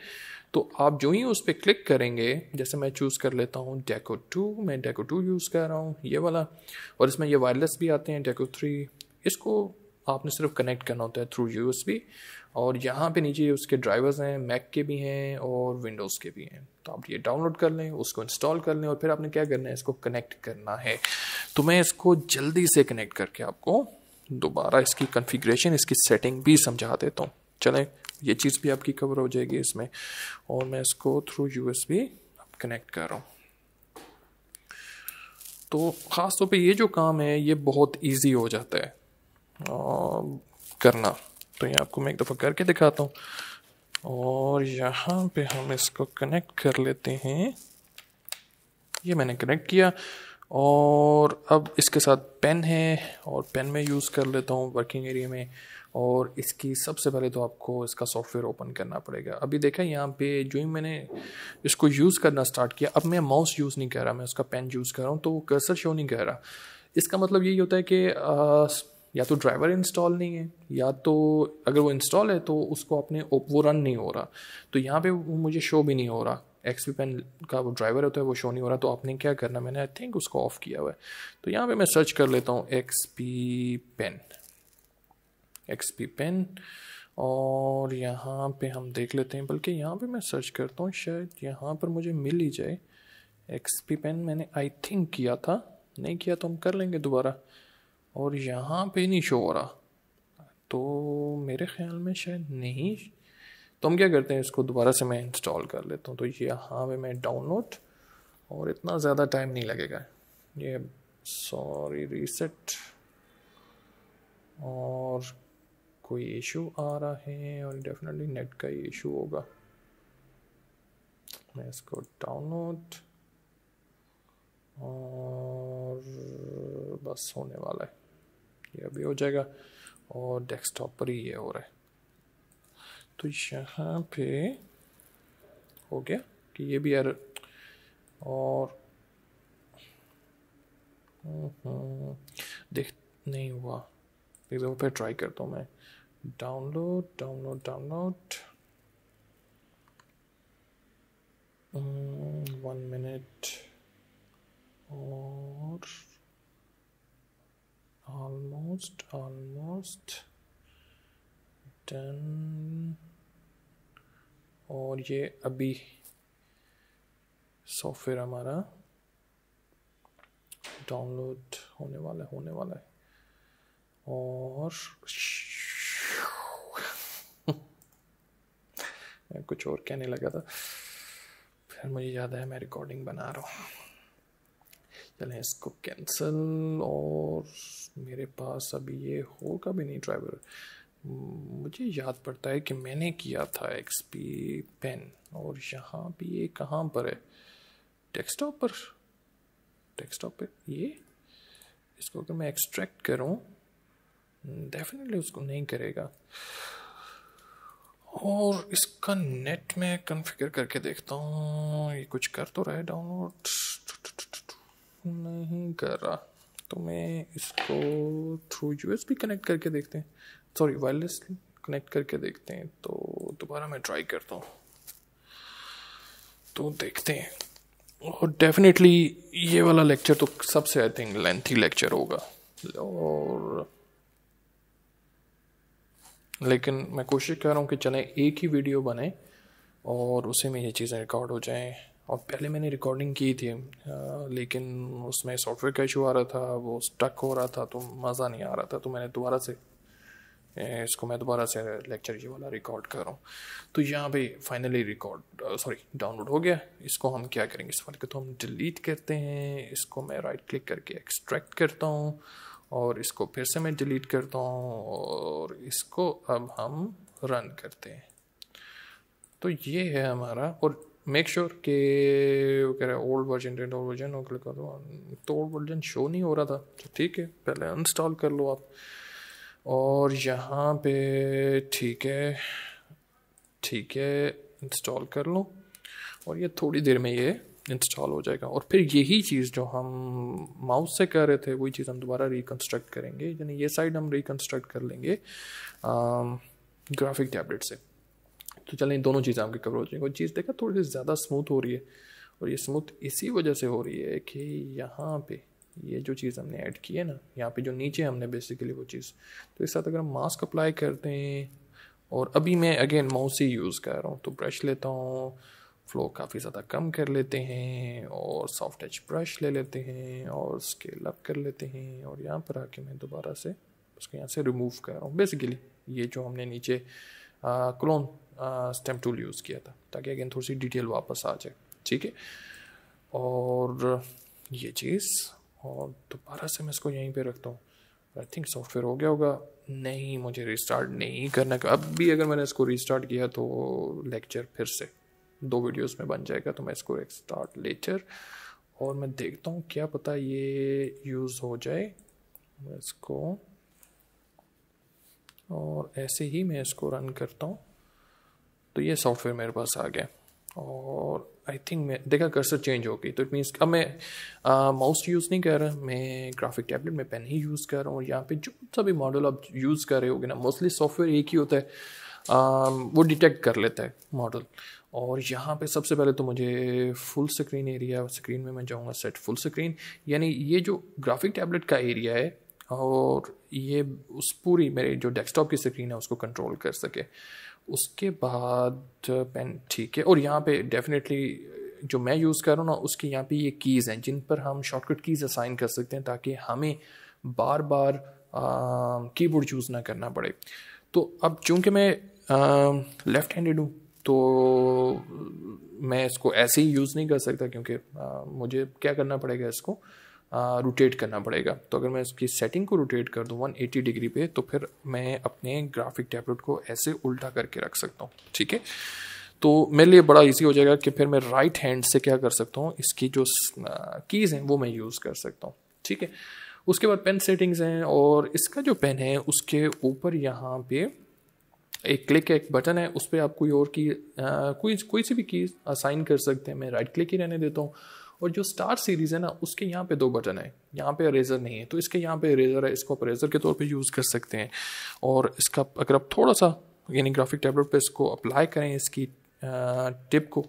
Speaker 1: तो आप जो ही उस पर क्लिक करेंगे जैसे मैं चूज़ कर लेता हूँ डेको टू मैं डेको टू यूज़ कर रहा हूँ ये वाला और इसमें ये वायरलेस भी आते हैं डेको थ्री इसको आपने सिर्फ कनेक्ट करना होता है थ्रू यू और यहाँ पे नीचे उसके ड्राइवर्स हैं मैक के भी हैं और विंडोज़ के भी हैं तो आप ये डाउनलोड कर लें उसको इंस्टॉल कर लें और फिर आपने क्या करना है इसको कनेक्ट करना है तो मैं इसको जल्दी से कनेक्ट करके आपको दोबारा इसकी कन्फिग्रेशन इसकी सेटिंग भी समझा देता हूँ चलें ये चीज़ भी आपकी कवर हो जाएगी इसमें और मैं इसको through U S B connect कर रहा हूँ तो ख़ास तौर पर ये जो काम है ये बहुत ईजी हो जाता है आ, करना तो ये आपको मैं एक दफ़ा करके दिखाता हूँ और यहाँ पे हम इसको कनेक्ट कर लेते हैं ये मैंने कनेक्ट किया और अब इसके साथ पेन है और पेन में यूज़ कर लेता हूँ वर्किंग एरिया में और इसकी सबसे पहले तो आपको इसका सॉफ्टवेयर ओपन करना पड़ेगा अभी देखा यहाँ पे जो ही मैंने इसको यूज़ करना स्टार्ट किया अब मैं माउस यूज़ नहीं कर रहा मैं उसका पेन यूज़ कर रहा हूँ तो वो कर्सर शो नहीं कर रहा इसका मतलब यही होता है कि या तो ड्राइवर इंस्टॉल नहीं है या तो अगर वो इंस्टॉल है तो उसको अपने वो रन नहीं हो रहा तो यहाँ पे वो मुझे शो भी नहीं हो रहा एक्स पेन का वो ड्राइवर होता है वो शो नहीं हो रहा तो आपने क्या करना मैंने आई थिंक उसको ऑफ किया हुआ है तो यहाँ पे मैं सर्च कर लेता हूँ X P pen X P pen और यहाँ पे हम देख लेते हैं बल्कि यहाँ पे मैं सर्च करता हूँ शायद यहाँ पर मुझे मिल ही जाए एक्स पी पेन मैंने आई थिंक किया था नहीं किया तो हम कर लेंगे दोबारा और यहाँ पे नहीं शो हो रहा तो मेरे ख्याल में शायद नहीं तो हम क्या करते हैं इसको दोबारा से मैं इंस्टॉल कर लेता हूँ तो यहाँ पे मैं डाउनलोड और इतना ज़्यादा टाइम नहीं लगेगा ये सॉरी रीसेट और कोई इशू आ रहा है और डेफिनेटली नेट का ही इशू होगा मैं इसको डाउनलोड और बस होने वाला है ये अभी हो जाएगा और डेस्कटॉप पर ही ये हो रहा है तो यहाँ पे हो गया कि ये भी एरर और देख नहीं हुआ एक दो फिर ट्राई करता हूँ मैं download download download one minute और almost almost done और ये अभी सॉफ्टवेयर हमारा डाउनलोड होने वाला है होने वाला है और मैं कुछ और कहने लगा था फिर मुझे याद आया मैं रिकॉर्डिंग बना रहा हूँ चलें इसको कैंसिल और मेरे पास अभी ये होगा भी नहीं ड्राइवर मुझे याद पड़ता है कि मैंने किया था एक्स पी पेन और यहाँ भी ये कहाँ पर है डेस्कटॉप पर डेस्कटॉप पे ये इसको अगर मैं एक्सट्रैक्ट करूँ डेफिनेटली उसको नहीं करेगा और इसका नेट में कॉन्फ़िगर करके देखता हूँ ये कुछ कर तो रहा है डाउनलोड नहीं कर रहा तो मैं इसको थ्रू यू कनेक्ट करके देखते हैं सॉरी वायरलेस कनेक्ट करके देखते हैं तो दोबारा मैं ट्राई करता हूँ तो देखते हैं और डेफिनेटली ये वाला लेक्चर तो सबसे आई थिंक लेंथी लेक्चर होगा और लेकिन मैं कोशिश कर रहा हूँ कि चले एक ही वीडियो बने और उसी में ये चीज़ें रिकॉर्ड हो जाएं और पहले मैंने रिकॉर्डिंग की थी आ, लेकिन उसमें सॉफ्टवेयर का इशू आ रहा था वो स्टक हो रहा था तो मज़ा नहीं आ रहा था तो मैंने दोबारा से इसको मैं दोबारा से लेक्चर ये वाला रिकॉर्ड कर रहा हूँ तो यहाँ पे फाइनली रिकॉर्ड सॉरी डाउनलोड हो गया इसको हम क्या करेंगे इस वाले को तो हम डिलीट करते हैं इसको मैं राइट क्लिक करके एक्सट्रैक्ट करता हूँ और इसको फिर से मैं डिलीट करता हूँ और इसको अब हम रन करते हैं तो ये है हमारा और मेक श्योर sure कि वो कह रहे हैं old version red old version click कर दो तो ओल्ड वर्जन शो नहीं हो रहा था तो ठीक है पहले अनस्टॉल कर लो आप और यहाँ पे ठीक है ठीक है इंस्टॉल कर लो और ये थोड़ी देर में ये इंस्टॉल हो जाएगा और फिर यही चीज़ जो हम माउस से कह रहे थे वही चीज़ हम दोबारा रिकन्स्ट्रक्ट करेंगे यानी ये साइड हम रिकन्स्ट्रक्ट कर लेंगे ग्राफिक um, टैबलेट से तो चलें दोनों चीज़ें आपकी कवर हो जाएंगी और चीज़ देखा थोड़ी सी ज़्यादा स्मूथ हो रही है और ये स्मूथ इसी वजह से हो रही है कि यहाँ पे ये जो चीज़ हमने ऐड की है ना यहाँ पे जो नीचे हमने बेसिकली वो चीज़ तो इस साथ अगर हम मास्क अप्लाई करते हैं और अभी मैं अगेन माउस ही यूज़ कर रहा हूँ तो ब्रश लेता हूँ फ्लो काफ़ी ज़्यादा कम कर लेते हैं और सॉफ्ट टच ब्रश ले लेते हैं और स्केल अप कर लेते हैं और यहाँ पर आके मैं दोबारा से उसको यहाँ से रिमूव कर रहा हूँ बेसिकली ये जो हमने नीचे क्लोन स्टेम टूल यूज़ किया था ताकि अगेन थोड़ी सी डिटेल वापस आ जाए ठीक है और ये चीज़ और दोबारा से मैं इसको यहीं पे रखता हूँ आई थिंक सॉफ्टवेयर हो गया होगा नहीं मुझे रिस्टार्ट नहीं करना का अब भी अगर मैंने इसको रिस्टार्ट किया तो लेक्चर फिर से दो वीडियोस में बन जाएगा तो मैं इसको स्टार्ट लेटर और मैं देखता हूँ क्या पता ये यूज़ हो जाए मैं इसको और ऐसे ही मैं इसको रन करता हूँ तो ये सॉफ्टवेयर मेरे पास आ गया और आई थिंक मैं देखा कर्सर चेंज हो गई तो इट मीन्स अब मैं माउस यूज़ नहीं कर रहा मैं ग्राफिक टैबलेट में पेन ही यूज़ कर रहा हूँ और यहाँ पे जो सभी भी मॉडल आप यूज़ कर रहे हो ना मोस्टली सॉफ्टवेयर एक ही होता है आ, वो डिटेक्ट कर लेता है मॉडल और यहाँ पे सबसे पहले तो मुझे फुल स्क्रीन एरिया स्क्रीन में मैं जाऊँगा सेट फुल स्क्रीन यानी ये जो ग्राफिक टैबलेट का एरिया है और ये उस पूरी मेरे जो डेस्कटॉप की स्क्रीन है उसको कंट्रोल कर सके उसके बाद पेन ठीक है और यहाँ पे डेफिनेटली जो मैं यूज़ कर रहा हूँ ना उसके यहाँ पे ये कीज़ हैं जिन पर हम शॉर्टकट कीज़ असाइन कर सकते हैं ताकि हमें बार बार कीबोर्ड यूज़ ना करना पड़े तो अब चूंकि मैं लेफ़्ट हैंडेड हूँ तो मैं इसको ऐसे ही यूज़ नहीं कर सकता क्योंकि आ, मुझे क्या करना पड़ेगा इसको रोटेट करना पड़ेगा तो अगर मैं इसकी सेटिंग को रोटेट कर दूँ 180 डिग्री पे तो फिर मैं अपने ग्राफिक टैबलेट को ऐसे उल्टा करके रख सकता हूँ ठीक है तो मेरे लिए बड़ा इजी हो जाएगा कि फिर मैं राइट हैंड से क्या कर सकता हूँ इसकी जो कीज़ हैं वो मैं यूज़ कर सकता हूँ ठीक है उसके बाद पेन सेटिंग्स हैं और इसका जो पेन है उसके ऊपर यहाँ पे एक क्लिक है एक बटन है उस पर आप कोई और की आ, कोई कोई सी भी कीज असाइन कर सकते हैं मैं राइट क्लिक ही रहने देता हूँ और जो स्टार सीरीज़ है ना उसके यहाँ पे दो बटन है यहाँ पे अरेजर नहीं है तो इसके यहाँ पे अरेजर है इसको आप अरेजर के तौर पे यूज़ कर सकते हैं और इसका अगर आप थोड़ा सा यानी ग्राफिक टैबलेट पे इसको अप्लाई करें इसकी टिप को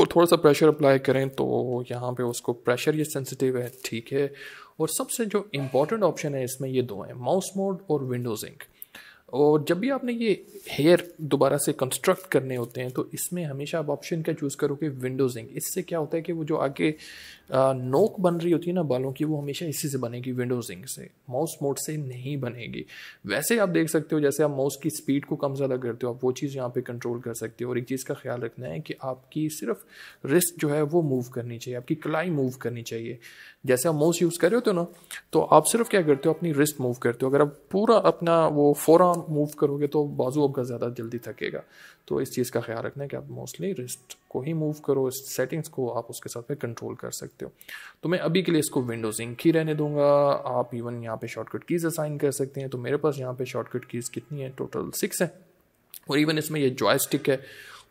Speaker 1: और थोड़ा सा प्रेशर अप्लाई करें तो यहाँ पे उसको प्रेशर ये सेंसिटिव है ठीक है और सबसे जो इम्पोर्टेंट ऑप्शन है इसमें ये दो हैं माउस मोड और विंडोज़ इंक और जब भी आपने ये हेयर दोबारा से कंस्ट्रक्ट करने होते हैं तो इसमें हमेशा आप ऑप्शन क्या चूज़ करोगे विंडोजिंग इससे क्या होता है कि वो जो आगे नोक बन रही होती है ना बालों की वो हमेशा इसी से बनेगी विंडोजिंग से माउस मोड से नहीं बनेगी वैसे आप देख सकते हो जैसे आप माउस की स्पीड को कम ज़्यादा करते हो आप वो चीज़ यहाँ पर कंट्रोल कर सकते हो और एक चीज़ का ख्याल रखना है कि आपकी सिर्फ रिस्क जो है वो मूव करनी चाहिए आपकी कलाई मूव करनी चाहिए जैसे आप माउस यूज़ कर रहे हो ना तो आप सिर्फ क्या करते हो अपनी रिस्क मूव करते हो अगर आप पूरा अपना वो फोर और मूव करोगे तो बाजू आपका ज़्यादा जल्दी थकेगा तो इस चीज़ का ख्याल रखना है कि आप मोस्टली रिस्ट को ही मूव करो इस सेटिंग्स को आप उसके साथ में कंट्रोल कर सकते हो तो मैं अभी के लिए इसको विंडोज इंक ही रहने दूंगा आप इवन यहाँ पे शॉर्टकट कीज़ असाइन कर सकते हैं तो मेरे पास यहाँ पे शॉर्टकट कीज़ कितनी है टोटल सिक्स है और इवन इसमें ये जॉय है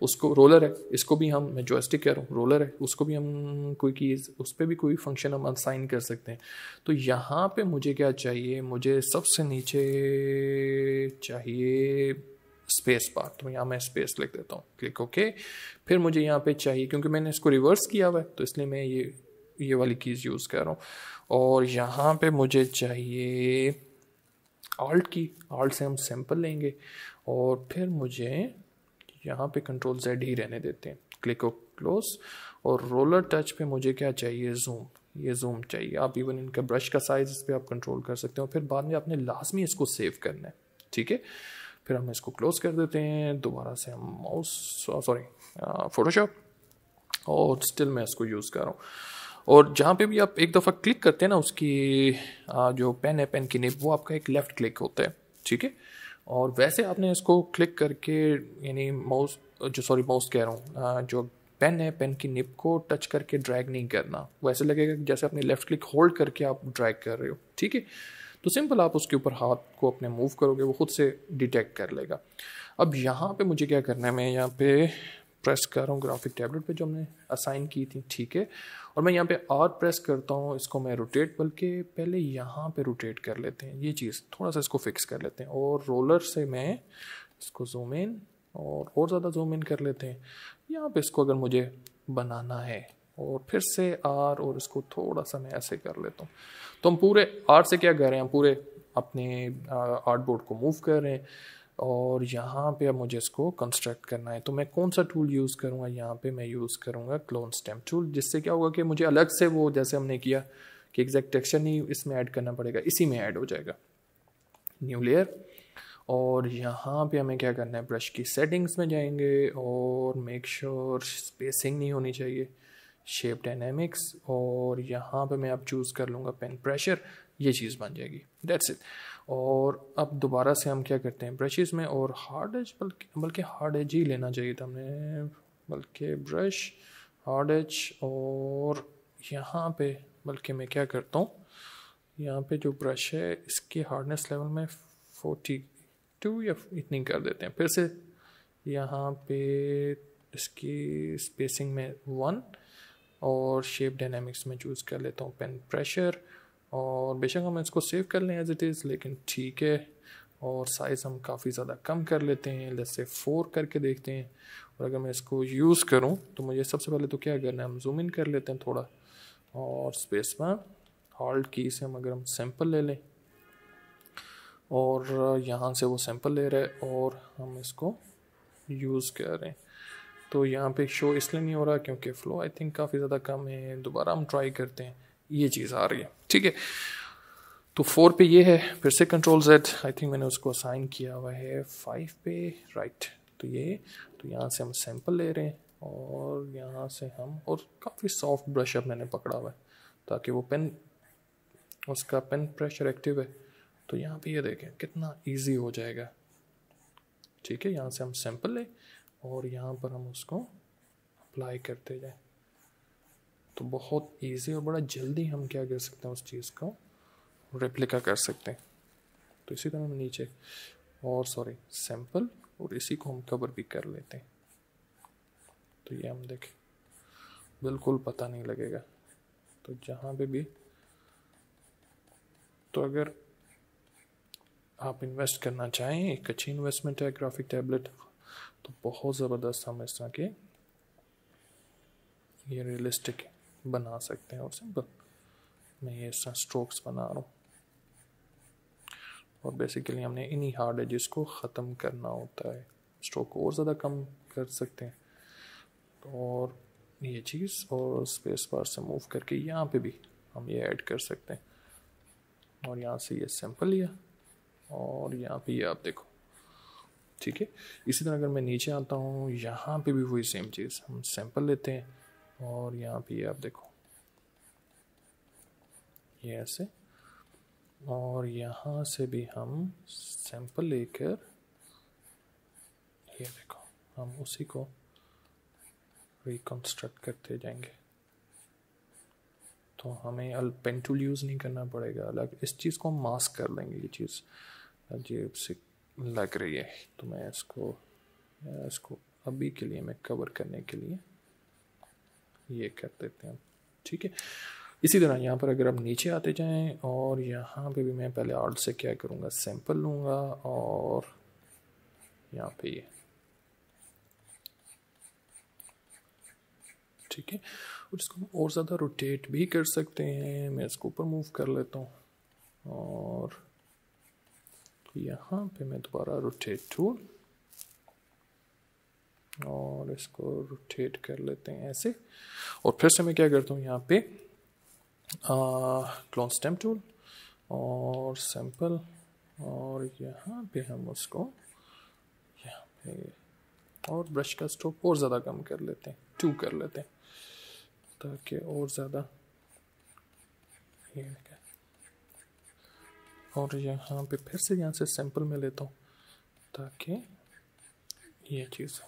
Speaker 1: उसको रोलर है इसको भी हम मैं जॉयस्टिक कह रहा हूँ रोलर है उसको भी हम कोई कीज उस पर भी कोई फंक्शन हम असाइन कर सकते हैं तो यहाँ पे मुझे क्या चाहिए मुझे सबसे नीचे चाहिए स्पेस बार तो यहाँ मैं स्पेस लिख देता हूँ क्लिक ओके फिर मुझे यहाँ पे चाहिए क्योंकि मैंने इसको रिवर्स किया हुआ है तो इसलिए मैं ये ये वाली कीज़ यूज़ कर रहा हूँ और यहाँ पे मुझे चाहिए आल्ट की आल्ट से हम सैंपल लेंगे और फिर मुझे यहाँ पे कंट्रोल जेड ही रहने देते हैं क्लिक और क्लोज और रोलर टच पे मुझे क्या चाहिए जूम ये जूम चाहिए आप इवन इनका ब्रश का साइज इस पर आप कंट्रोल कर सकते हो फिर बाद में आपने लाजमी इसको सेव करना है ठीक है फिर हम इसको क्लोज कर देते हैं दोबारा से हम माउस सॉरी फोटोशॉप और स्टिल मैं इसको यूज़ कर रहा हूँ और जहाँ पे भी आप एक दफ़ा क्लिक करते हैं ना उसकी जो पेन है पेन की निब वो आपका एक लेफ़्ट क्लिक होता है ठीक है और वैसे आपने इसको क्लिक करके यानी माउस जो सॉरी माउस कह रहा हूँ जो पेन है पेन की निप को टच करके ड्रैग नहीं करना वैसे लगेगा जैसे आपने लेफ़्ट क्लिक होल्ड करके आप ड्रैग कर रहे हो ठीक है तो सिंपल आप उसके ऊपर हाथ को अपने मूव करोगे वो खुद से डिटेक्ट कर लेगा अब यहाँ पे मुझे क्या करना है मैं यहाँ पे प्रेस कर रहा हूँ ग्राफिक टैबलेट पे जो हमने असाइन की थी ठीक है और मैं यहाँ पे और प्रेस करता हूँ इसको मैं रोटेट बल्कि पहले यहाँ पे रोटेट कर लेते हैं ये चीज़ थोड़ा सा इसको फिक्स कर लेते हैं और रोलर से मैं इसको जूम इन और और ज़्यादा जूम इन कर लेते हैं यहाँ पे इसको अगर मुझे बनाना है और फिर से आर और इसको थोड़ा सा मैं ऐसे कर लेता हूँ तो हम पूरे आर से क्या कर रहे हैं हम पूरे अपने आर्ट बोर्ड को मूव कर रहे हैं और यहाँ पे अब मुझे इसको कंस्ट्रक्ट करना है तो मैं कौन सा टूल यूज़ करूँगा यहाँ पे मैं यूज़ करूँगा क्लोन स्टैम्प टूल जिससे क्या होगा कि मुझे अलग से वो जैसे हमने किया कि एग्जैक्ट टेक्सचर नहीं इसमें ऐड करना पड़ेगा इसी में ऐड हो जाएगा न्यू लेयर और यहाँ पे हमें क्या करना है ब्रश की सेटिंग्स में जाएंगे और मेक श्योर स्पेसिंग नहीं होनी चाहिए शेप डायनेमिक्स और यहाँ पे मैं अब चूज़ कर लूँगा पेन प्रेशर ये चीज़ बन जाएगी डेट्स इट और अब दोबारा से हम क्या करते हैं ब्रशेज़ में और हार्ड एज बल्कि बल्कि हार्ड एज ही लेना चाहिए था हमने बल्कि ब्रश हार्ड एज और यहाँ पे बल्कि मैं क्या करता हूँ यहाँ पे जो ब्रश है इसके हार्डनेस लेवल में फोर्टी टू या इतनी कर देते हैं फिर से यहाँ पे इसकी स्पेसिंग में वन और शेप डायनेमिक्स में चूज़ कर लेता हूँ पेन प्रेशर और बेशक हम इसको सेव कर लें एज इट इज़ लेकिन ठीक है और साइज़ हम काफ़ी ज़्यादा कम कर लेते हैं जैसे फोर करके देखते हैं और अगर मैं इसको यूज़ करूँ तो मुझे सबसे पहले तो क्या करना है हम जूम इन कर लेते हैं थोड़ा और स्पेस में हॉल्ट की से हम अगर हम सैम्पल ले लें और यहाँ से वो सैम्पल ले रहे और हम इसको यूज़ कर रहे हैं तो यहाँ पे शो इसलिए नहीं हो रहा क्योंकि फ़्लो आई थिंक काफ़ी ज़्यादा कम है दोबारा हम ट्राई करते हैं ये चीज़ आ रही है ठीक है तो फोर पे ये है फिर से कंट्रोल जेड आई थिंक मैंने उसको असाइन किया हुआ है फाइव पे राइट तो ये तो यहाँ से हम सैम्पल ले रहे हैं और यहाँ से हम और काफ़ी सॉफ्ट ब्रशअप मैंने पकड़ा हुआ है ताकि वो पेन उसका पेन प्रेशर एक्टिव है तो यहाँ पे ये देखें कितना इजी हो जाएगा ठीक है यहाँ से हम सैंपल लें और यहाँ पर हम उसको अप्लाई करते जाएँ तो बहुत ईजी और बड़ा जल्दी हम क्या कर सकते हैं उस चीज़ का रेप्लिका कर सकते हैं तो इसी तरह हम नीचे और सॉरी सैम्पल और इसी को हम कवर भी कर लेते हैं तो ये हम देखें बिल्कुल पता नहीं लगेगा तो जहाँ पे भी तो अगर आप इन्वेस्ट करना चाहें एक अच्छी इन्वेस्टमेंट है ग्राफिक टैबलेट तो बहुत ज़बरदस्त हम इस तरह के ये रियलिस्टिक है बना सकते हैं और सिंपल मैं ये स्ट्रोक्स बना रहा हूँ और बेसिकली हमने इन्हीं हार्ड एजेस को ख़त्म करना होता है स्ट्रोक और ज़्यादा कम कर सकते हैं और ये चीज़ और स्पेस बार से मूव करके यहाँ पे भी हम ये ऐड कर सकते हैं और यहाँ से ये सिंपल लिया और यहाँ पे ये आप देखो ठीक है इसी तरह अगर मैं नीचे आता हूँ यहाँ पे भी वही सेम चीज़ हम सैम्पल लेते हैं और यहाँ पे आप देखो ये ऐसे और यहाँ से भी हम सैंपल लेकर ये देखो हम उसी को रिकन्स्ट्रक्ट करते जाएंगे तो हमें अल पेंटुल यूज़ नहीं करना पड़ेगा अलग इस चीज़ को हम मास्क कर लेंगे ये चीज़ अजीब से लग रही है तो मैं इसको इसको अभी के लिए मैं कवर करने के लिए ये कर देते हैं ठीक है इसी तरह यहाँ पर अगर आप नीचे आते जाएं और यहाँ पे भी मैं पहले आर्ट से क्या करूँगा सैंपल लूँगा और यहाँ पे ये ठीक है और इसको और ज़्यादा रोटेट भी कर सकते हैं मैं इसको ऊपर मूव कर लेता हूँ और यहाँ पे मैं दोबारा रोटेट टूल और इसको रोटेट कर लेते हैं ऐसे और फिर से मैं क्या करता हूँ यहाँ पे क्लोन स्टेम टूल और सैंपल और यहाँ पे हम उसको यहाँ पे और ब्रश का स्ट्रोक और ज़्यादा कम कर लेते हैं टू कर लेते हैं ताकि और ज़्यादा और यहाँ पे फिर से यहाँ से सैंपल में लेता हूँ ताकि ये चीज़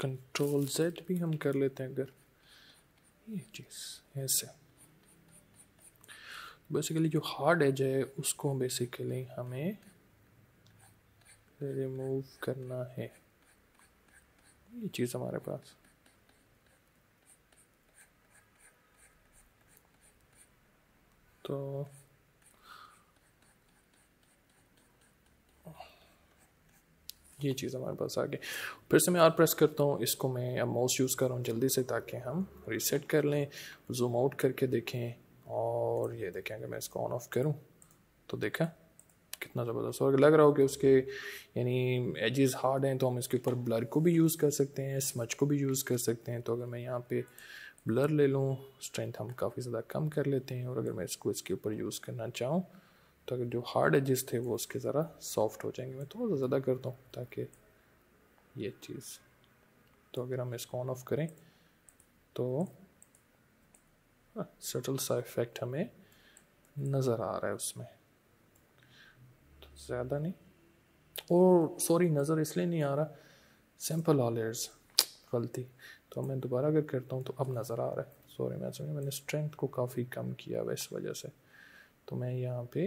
Speaker 1: कंट्रोल जेड भी हम कर लेते हैं अगर ये चीज़ ऐसे बेसिकली जो हार्ड एज है उसको बेसिकली हमें रिमूव करना है ये चीज़ हमारे पास तो ये चीज़ हमारे पास आ गई फिर से मैं आर प्रेस करता हूँ इसको मैं अब माउस यूज़ कर रहा हूँ जल्दी से ताकि हम रीसेट कर लें जूम आउट करके देखें और ये देखें अगर मैं इसको ऑन ऑफ करूँ तो देखा कितना ज़बरदस्त और लग रहा हो कि उसके यानी एजेस हार्ड हैं तो हम इसके ऊपर ब्लर को भी यूज़ कर सकते हैं स्मच को भी यूज़ कर सकते हैं तो अगर मैं यहाँ पे ब्लर ले लूँ स्ट्रेंथ हम काफ़ी ज़्यादा कम कर लेते हैं और अगर मैं इसको इसके ऊपर यूज़ करना चाहूँ ताकि तो जो हार्ड एजेस थे वो उसके ज़रा सॉफ्ट हो जाएंगे मैं थोड़ा सा ज़्यादा करता हूँ ताकि ये चीज़ तो अगर हम इसको ऑन ऑफ करें तो सटल हाँ, सा इफेक्ट हमें नज़र आ रहा है उसमें तो ज़्यादा नहीं और सॉरी नज़र इसलिए नहीं आ रहा सिंपल ऑलर्स गलती तो मैं दोबारा अगर करता हूँ तो अब नज़र आ रहा है सॉरी मैं समझ मैंने स्ट्रेंथ को काफ़ी कम किया हुआ इस वजह से तो मैं यहाँ पे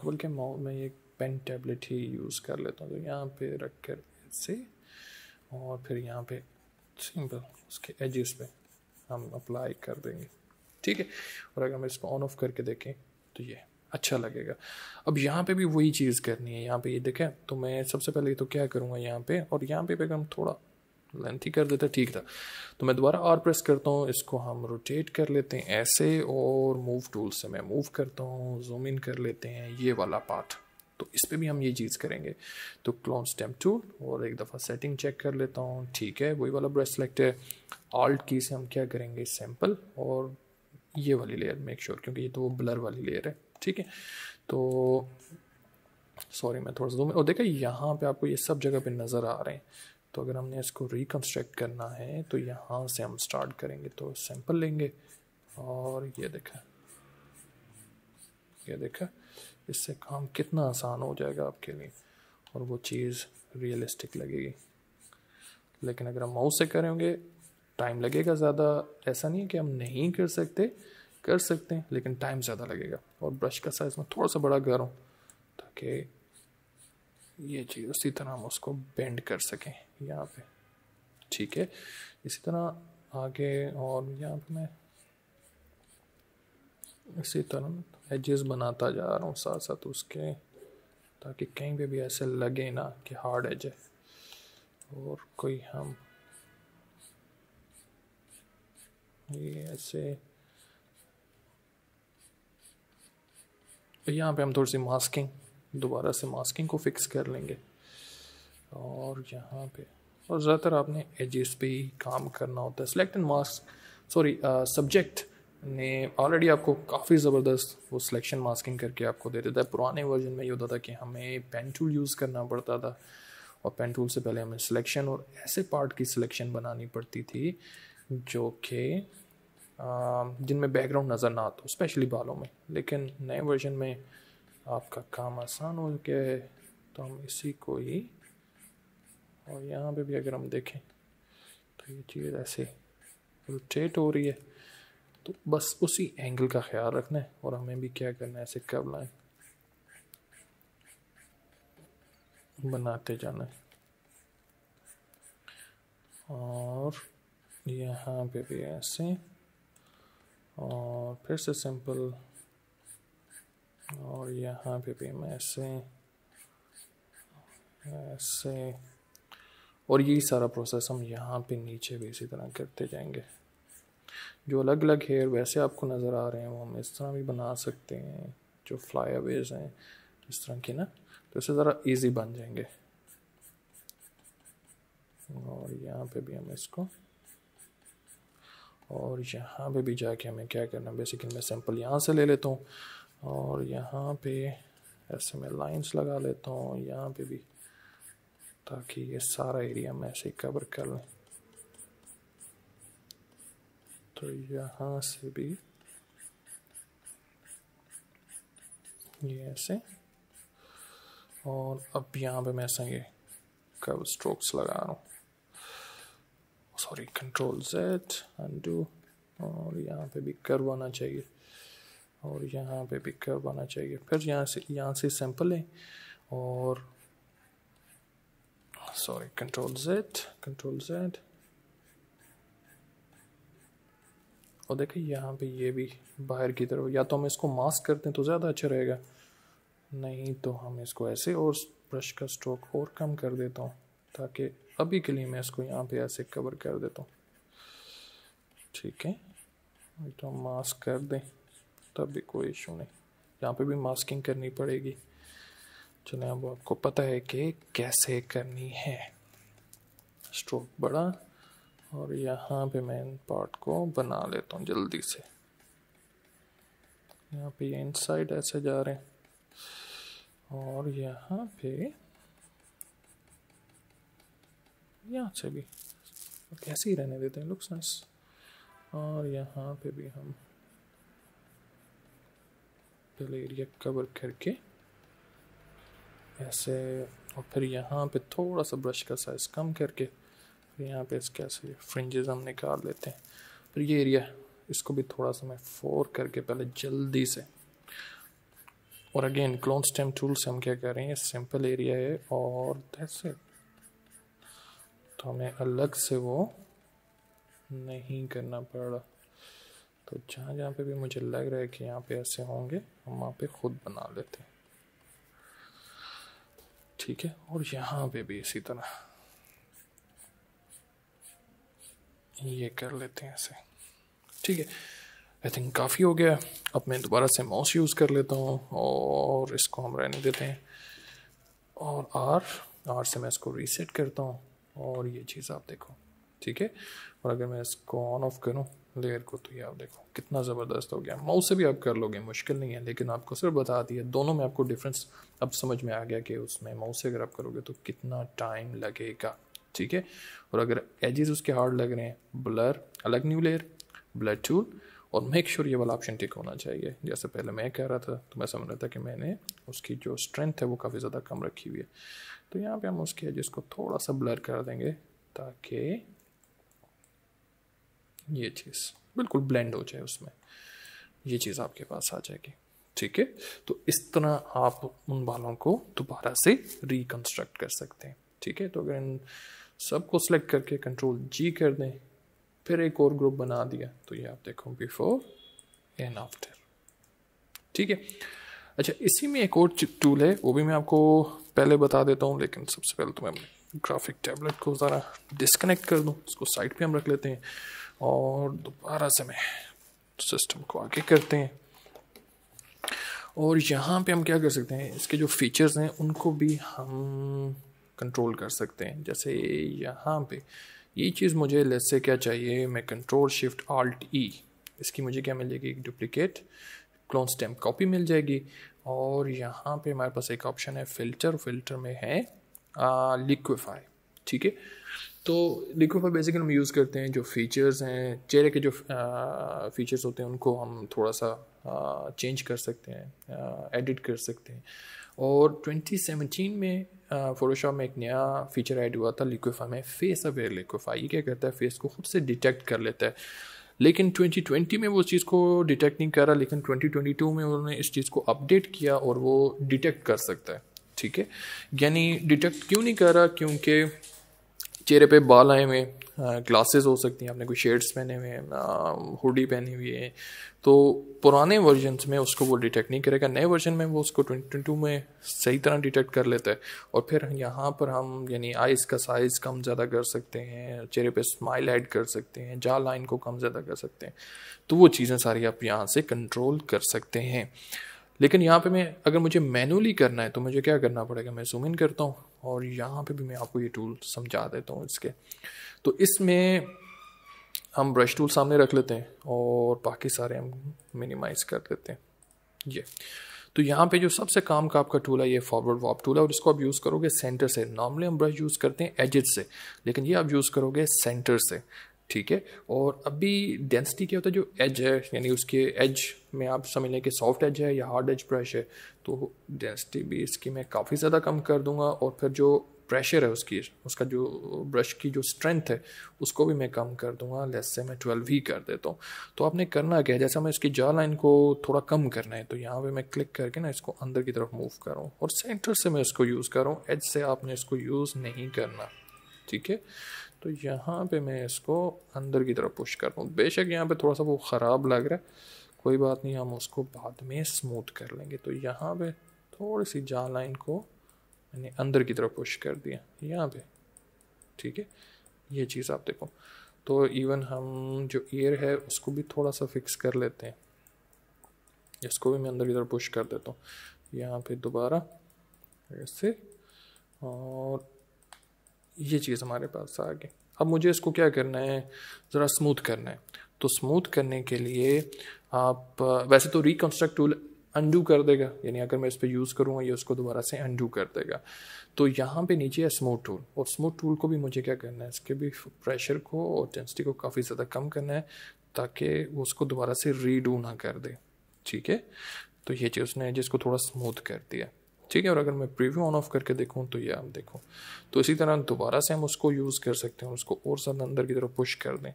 Speaker 1: खोल के मॉल में एक पेन टैबलेट ही यूज़ कर लेता हूँ तो यहाँ पे रख कर से और फिर यहाँ पे सिंपल उसके एजेस पे हम अप्लाई कर देंगे ठीक है और अगर हम इसको ऑन ऑफ करके देखें तो ये अच्छा लगेगा अब यहाँ पे भी वही चीज़ करनी है यहाँ पे ये देखें तो मैं सबसे पहले तो क्या करूँगा यहाँ पे और यहाँ पे भी अगर हम थोड़ा लेंथी कर देता ठीक था तो मैं दोबारा और प्रेस करता हूँ इसको हम रोटेट कर लेते हैं ऐसे और मूव टूल से मैं मूव करता हूँ जूम इन कर लेते हैं ये वाला पार्ट तो इस पर भी हम ये चीज़ करेंगे तो क्लोन स्टेम टूल और एक दफ़ा सेटिंग चेक कर लेता हूँ ठीक है वही वाला ब्रेस सेलेक्ट है ऑल्ट की से हम क्या करेंगे सैम्पल और ये वाली लेयर मेक श्योर क्योंकि ये तो वो ब्लर वाली लेयर है ठीक है तो सॉरी मैं थोड़ा सा दूँ और देखा यहाँ पे आपको ये सब जगह पे नज़र आ रहे हैं तो अगर हमने इसको रिकन्स्ट्रक्ट करना है तो यहाँ से हम स्टार्ट करेंगे तो सैंपल लेंगे और ये देखा ये देखा इससे काम कितना आसान हो जाएगा आपके लिए और वो चीज़ रियलिस्टिक लगेगी लेकिन अगर हम माउस से करेंगे टाइम लगेगा ज़्यादा ऐसा नहीं है कि हम नहीं कर सकते कर सकते हैं लेकिन टाइम ज़्यादा लगेगा और ब्रश का साइज़ मैं थोड़ा सा बड़ा करूँ ताकि ये चीज़ उसी तरह हम उसको बेंड कर सकें यहाँ पे ठीक है इसी तरह आगे और यहाँ पे मैं इसी तरह एजेस बनाता जा रहा हूँ साथ साथ उसके ताकि कहीं पे भी ऐसे लगे ना कि हार्ड एज है और कोई हम ये ऐसे यहाँ पे हम थोड़ी सी मास्किंग दोबारा से मास्किंग को फिक्स कर लेंगे और यहाँ पे और ज़्यादातर आपने एजेस पे ही काम करना होता है select and mask sorry subject ने ऑलरेडी आपको काफ़ी ज़बरदस्त वो सिलेक्शन मास्किंग करके आपको दे देता है पुराने वर्जन में ये होता था कि हमें पेन टूल यूज़ करना पड़ता था और पेन टूल से पहले हमें सिलेक्शन और ऐसे पार्ट की सिलेक्शन बनानी पड़ती थी जो कि uh, जिनमें बैकग्राउंड नज़र ना आता स्पेशली बालों में लेकिन नए वर्जन में आपका काम आसान हो गया है तो हम इसी को ही और यहाँ पे भी अगर हम देखें तो ये चीज़ ऐसे रोटेट हो रही है तो बस उसी एंगल का ख्याल रखना है और हमें भी क्या करना है ऐसे कब लाइन बनाते जाना है और यहाँ पे भी ऐसे और फिर से सिंपल और यहाँ पे भी मैं ऐसे ऐसे और यही सारा प्रोसेस हम यहाँ पे नीचे भी इसी तरह करते जाएंगे जो अलग अलग हेयर वैसे आपको नज़र आ रहे हैं वो हम इस तरह भी बना सकते हैं जो फ्लाई अवेज हैं इस तरह की ना तो इससे ज़रा ईज़ी बन जाएंगे और यहाँ पे भी हम इसको और यहाँ पे भी जाके हमें क्या करना बेसिकली मैं सैम्पल यहाँ से ले लेता हूँ और यहाँ पे ऐसे मैं लाइंस लगा लेता हूँ यहाँ पे भी ताकि ये सारा एरिया में ऐसे ही कवर कर लें तो यहाँ से भी ये ऐसे और अब यहाँ पे मैं ऐसा ये कर्व स्ट्रोक्स लगा रहा हूँ सॉरी कंट्रोल जेड अंडू और यहाँ पे भी कर्व आना चाहिए और यहाँ पे भी कर्व आना चाहिए फिर यहाँ से यहाँ से सैंपल लें और sorry control z control z और देखिए यहाँ पे ये भी बाहर की तरफ या तो हम इसको मास्क करते हैं तो ज़्यादा अच्छा रहेगा नहीं तो हम इसको ऐसे और ब्रश का स्ट्रोक और कम कर देता हूँ ताकि अभी के लिए मैं इसको यहाँ पे ऐसे कवर कर देता हूँ ठीक है तो हम मास्क कर दें तब भी कोई इशू नहीं यहाँ पे भी मास्किंग करनी पड़ेगी अब आपको पता है कि कैसे करनी है स्ट्रोक बड़ा और यहाँ पे मैं इन पार्ट को बना लेता हूँ जल्दी से यहाँ पे ये इनसाइड ऐसे जा रहे हैं और यहाँ पे यहाँ से भी कैसे ही रहने देते हैं लुक्स नाइस और यहाँ पे भी हम पहले एरिया कवर करके ऐसे और फिर यहाँ पे थोड़ा सा ब्रश का साइज कम करके फिर यहाँ पे इसके ऐसे फ्रिंजेस हम निकाल लेते हैं फिर ये एरिया इसको भी थोड़ा सा मैं फोर करके पहले जल्दी से और अगेन क्लोन स्टेम टूल से हम क्या कर रहे हैं सिंपल एरिया है और ऐसे तो हमें अलग से वो नहीं करना पड़ा तो जहाँ जहाँ पे भी मुझे लग रहा है कि यहाँ पे ऐसे होंगे हम वहाँ पे खुद बना लेते हैं ठीक है और यहाँ पे भी इसी तरह ये कर लेते हैं ऐसे ठीक है आई थिंक काफ़ी हो गया अब मैं दोबारा से माउस यूज़ कर लेता हूँ और इसको हम रहने देते हैं और आर आर से मैं इसको रीसेट करता हूँ और ये चीज़ आप देखो ठीक है और अगर मैं इसको ऑन ऑफ करूँ लेयर को तो ये आप देखो कितना ज़बरदस्त हो गया माउस से भी आप कर लोगे मुश्किल नहीं है लेकिन आपको सिर्फ बता दिया दोनों में आपको डिफरेंस अब समझ में आ गया कि उसमें माउस से अगर आप करोगे तो कितना टाइम लगेगा ठीक है और अगर एजेस उसके हार्ड लग रहे हैं ब्लर अलग न्यू लेयर ब्लर टूल और मेक श्योर sure ये वाला ऑप्शन टिक होना चाहिए जैसे पहले मैं कह रहा था तो मैं समझ रहा था कि मैंने उसकी जो स्ट्रेंथ है वो काफ़ी ज़्यादा कम रखी हुई है तो यहाँ पे हम उसके एजेस को थोड़ा सा ब्लर कर देंगे ताकि ये चीज़ बिल्कुल ब्लेंड हो जाए उसमें ये चीज़ आपके पास आ जाएगी ठीक है तो इस तरह आप उन बालों को दोबारा से रिकन्स्ट्रक्ट कर सकते हैं ठीक है तो अगर इन सबको सेलेक्ट करके कंट्रोल जी कर दें फिर एक और ग्रुप बना दिया तो ये आप देखो बिफोर एंड आफ्टर ठीक है अच्छा इसी में एक और टूल है वो भी मैं आपको पहले बता देता हूँ लेकिन सबसे पहले तो मैं ग्राफिक टैबलेट को ज़रा डिसकनेक्ट कर दूँ उसको साइड पे हम रख लेते हैं और दोबारा से मैं सिस्टम को आगे करते हैं और यहाँ पे हम क्या कर सकते हैं इसके जो फीचर्स हैं उनको भी हम कंट्रोल कर सकते हैं जैसे यहाँ पे ये चीज़ मुझे लेस से क्या चाहिए मैं कंट्रोल शिफ्ट आल्ट ई इसकी मुझे क्या मिल जाएगी एक डुप्लिकेट क्लोन स्टैम्प कॉपी मिल जाएगी और यहाँ पे हमारे पास एक ऑप्शन है फ़िल्टर फ़िल्टर में है लिक्विफाई ठीक है तो लिक्विड पर बेसिकली हम यूज़ करते हैं जो फीचर्स हैं चेहरे के जो फीचर्स होते हैं उनको हम थोड़ा सा चेंज कर सकते हैं एडिट कर सकते हैं और 2017 में फोटोशॉप में एक नया फीचर ऐड हुआ था लिक्विफा में फेस अवेयर लिक्विफा ये क्या करता है फेस को खुद से डिटेक्ट कर लेता है लेकिन 2020 में वो उस चीज़ को डिटेक्ट नहीं कर रहा लेकिन 2022 में उन्होंने इस चीज़ को अपडेट किया और वो डिटेक्ट कर सकता है ठीक है यानी डिटेक्ट क्यों नहीं कर रहा क्योंकि चेहरे पे बाल आए हुए ग्लासेस हाँ। हो सकती हैं आपने कोई शेड्स पहने हुए हैं हुडी पहनी हुई है तो पुराने वर्जन में उसको वो डिटेक्ट नहीं करेगा नए वर्जन में वो उसको ट्वेंटी टू में सही तरह डिटेक्ट कर लेता है और फिर यहाँ पर हम यानी आइज़ का साइज़ कम ज़्यादा कर सकते हैं चेहरे पे स्माइल ऐड कर सकते हैं जा लाइन को कम ज़्यादा कर सकते हैं तो वो चीज़ें सारी आप यहाँ से कंट्रोल कर सकते हैं लेकिन यहाँ पे मैं अगर मुझे मैनुअली करना है तो मुझे क्या करना पड़ेगा मैं जूम इन करता हूँ और यहाँ पे भी मैं आपको ये टूल समझा देता हूँ इसके तो इसमें हम ब्रश टूल सामने रख लेते हैं और बाकी सारे हम मिनिमाइज कर देते हैं ये तो यहाँ पे जो सबसे काम का आपका टूल है ये फॉरवर्ड वॉप टूल है और इसको आप यूज़ करोगे सेंटर से नॉर्मली हम ब्रश यूज़ करते हैं एजिट से लेकिन ये आप यूज़ करोगे सेंटर से ठीक है और अभी डेंसिटी क्या होता है जो एज है यानी उसके एज में आप समझ लें कि सॉफ्ट एज है या हार्ड एज ब्रश है तो डेंसिटी भी इसकी मैं काफ़ी ज़्यादा कम कर दूंगा और फिर जो प्रेशर है उसकी उसका जो ब्रश की जो स्ट्रेंथ है उसको भी मैं कम कर दूंगा लेस से मैं ट्वेल्व ही कर देता हूँ तो आपने करना क्या है जैसा मैं इसकी जॉ लाइन को थोड़ा कम करना है तो यहाँ पे मैं क्लिक करके ना इसको अंदर की तरफ मूव करूँ और सेंटर से मैं इसको यूज़ करूँ एज से आपने इसको यूज़ नहीं करना ठीक है तो यहाँ पे मैं इसको अंदर की तरफ पुश कर रहा हूँ बेशक यहाँ पे थोड़ा सा वो ख़राब लग रहा है कोई बात नहीं हम उसको बाद में स्मूथ कर लेंगे तो यहाँ पे थोड़ी सी जा लाइन को मैंने अंदर की तरफ पुश कर दिया यहाँ पे ठीक है ये चीज़ आप देखो तो इवन हम जो ईयर है उसको भी थोड़ा सा फिक्स कर लेते हैं इसको भी मैं अंदर की तरफ पुश कर देता हूँ यहाँ पर दोबारा ऐसे और ये चीज़ हमारे पास आ गई अब मुझे इसको क्या करना है ज़रा स्मूथ करना है तो स्मूथ करने के लिए आप वैसे तो रिकन्स्ट्रक्ट टूल अंडू कर देगा यानी अगर मैं इस पर यूज़ करूँगा ये उसको दोबारा से अंडू कर देगा तो यहाँ पे नीचे है स्मूथ टूल और स्मूथ टूल को भी मुझे क्या करना है इसके भी प्रेशर को और डेंसिटी को काफ़ी ज़्यादा कम करना है ताकि वो उसको दोबारा से रीडू ना कर दे ठीक है तो ये चीज़ उसने जिसको थोड़ा स्मूथ कर दिया ठीक है और अगर मैं प्रीव्यू ऑन ऑफ करके देखूँ तो ये आप देखो तो इसी तरह दोबारा से हम उसको यूज़ कर सकते हैं उसको और ज़्यादा अंदर की तरफ पुश कर दें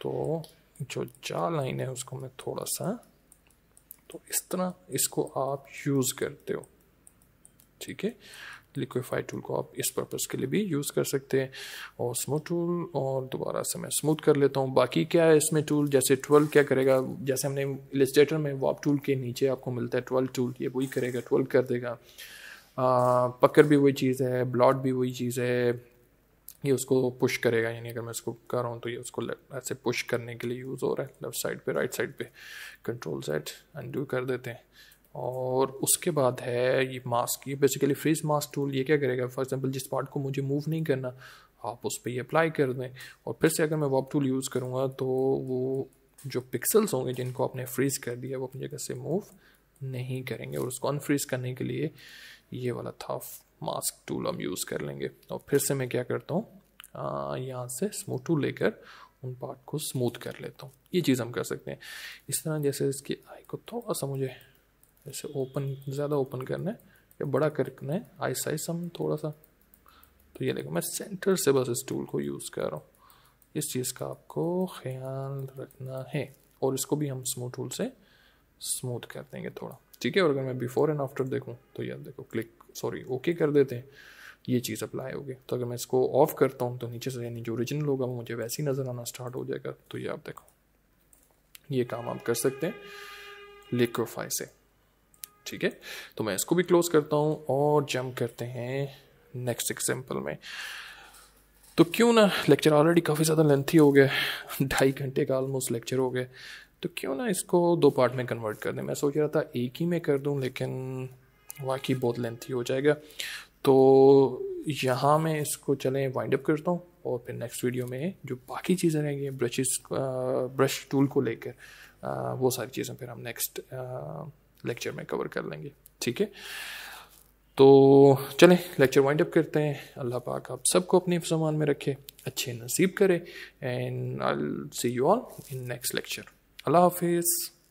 Speaker 1: तो जो जा लाइन है उसको मैं थोड़ा सा तो इस तरह इसको आप यूज़ करते हो ठीक है लिक्विफाई टूल को आप इस पर्पज़ के लिए भी यूज़ कर सकते हैं और स्मूथ टूल और दोबारा से मैं स्मूथ कर लेता हूँ बाकी क्या है इसमें टूल जैसे ट्वेल्व क्या करेगा जैसे हमने इलिस्ट्रेटर में वॉप टूल के नीचे आपको मिलता है ट्वेल्व टूल ये वही करेगा ट्वेल्व कर देगा पकड़ भी वही चीज़ है ब्लॉट भी वही चीज़ है ये उसको पुश करेगा यानी अगर मैं इसको कर रहा हूँ तो ये उसको ऐसे पुश करने के लिए यूज़ हो रहा है लेफ्ट साइड पे राइट साइड पे कंट्रोल सेट अनडू कर देते हैं और उसके बाद है ये मास्क ये बेसिकली फ्रीज मास्क टूल ये क्या करेगा फॉर एग्जांपल जिस पार्ट को मुझे मूव नहीं करना आप उस पर ये अप्लाई कर दें और फिर से अगर मैं वॉप टूल यूज़ करूँगा तो वो जो पिक्सल्स होंगे जिनको आपने फ्रीज़ कर दिया वो अपनी जगह से मूव नहीं करेंगे और उसको अनफ्रीज करने के लिए ये वाला था मास्क टूल हम यूज़ कर लेंगे और फिर से मैं क्या करता हूँ यहाँ से स्मूथ टूल लेकर उन पार्ट को स्मूथ कर लेता हूँ ये चीज़ हम कर सकते हैं इस तरह जैसे इसकी आई को थोड़ा सा मुझे ऐसे ओपन ज़्यादा ओपन करना है या बड़ा करना है आई साइज हम थोड़ा सा तो ये देखो मैं सेंटर से बस इस टूल को यूज़ कर रहा हूँ इस चीज़ का आपको ख्याल रखना है और इसको भी हम स्मूथ टूल से स्मूथ कर देंगे थोड़ा ठीक है और अगर मैं बिफोर एंड आफ्टर देखूँ तो ये देखो क्लिक सॉरी ओके कर देते हैं ये चीज़ अप्लाई होगी तो अगर मैं इसको ऑफ करता हूँ तो नीचे से यानी जो ओरिजिनल होगा वो मुझे वैसे ही नज़र आना स्टार्ट हो जाएगा तो ये आप देखो ये काम आप कर सकते हैं लिक्विफाई से ठीक है तो मैं इसको भी क्लोज करता हूँ और जम करते हैं नेक्स्ट एग्जाम्पल में तो क्यों ना लेक्चर ऑलरेडी काफ़ी ज़्यादा लेंथी हो गया ढाई घंटे का ऑलमोस्ट लेक्चर हो गया तो क्यों ना इसको दो पार्ट में कन्वर्ट कर दें मैं सोच रहा था एक ही में कर दूं लेकिन वाकई बहुत लेंथी हो जाएगा तो यहाँ मैं इसको चलें वाइंड अप करता हूँ और फिर नेक्स्ट वीडियो में जो बाकी चीज़ें रहेंगी ब्रशेस ब्रश टूल को लेकर वो सारी चीज़ें फिर हम नेक्स्ट लेक्चर में कवर कर लेंगे ठीक है तो चलें लेक्चर वाइंड अप करते हैं अल्लाह पाक आप सबको अपने सामान में रखे अच्छे नसीब करे and I see you all in next lecture अल्लाह हाफिज़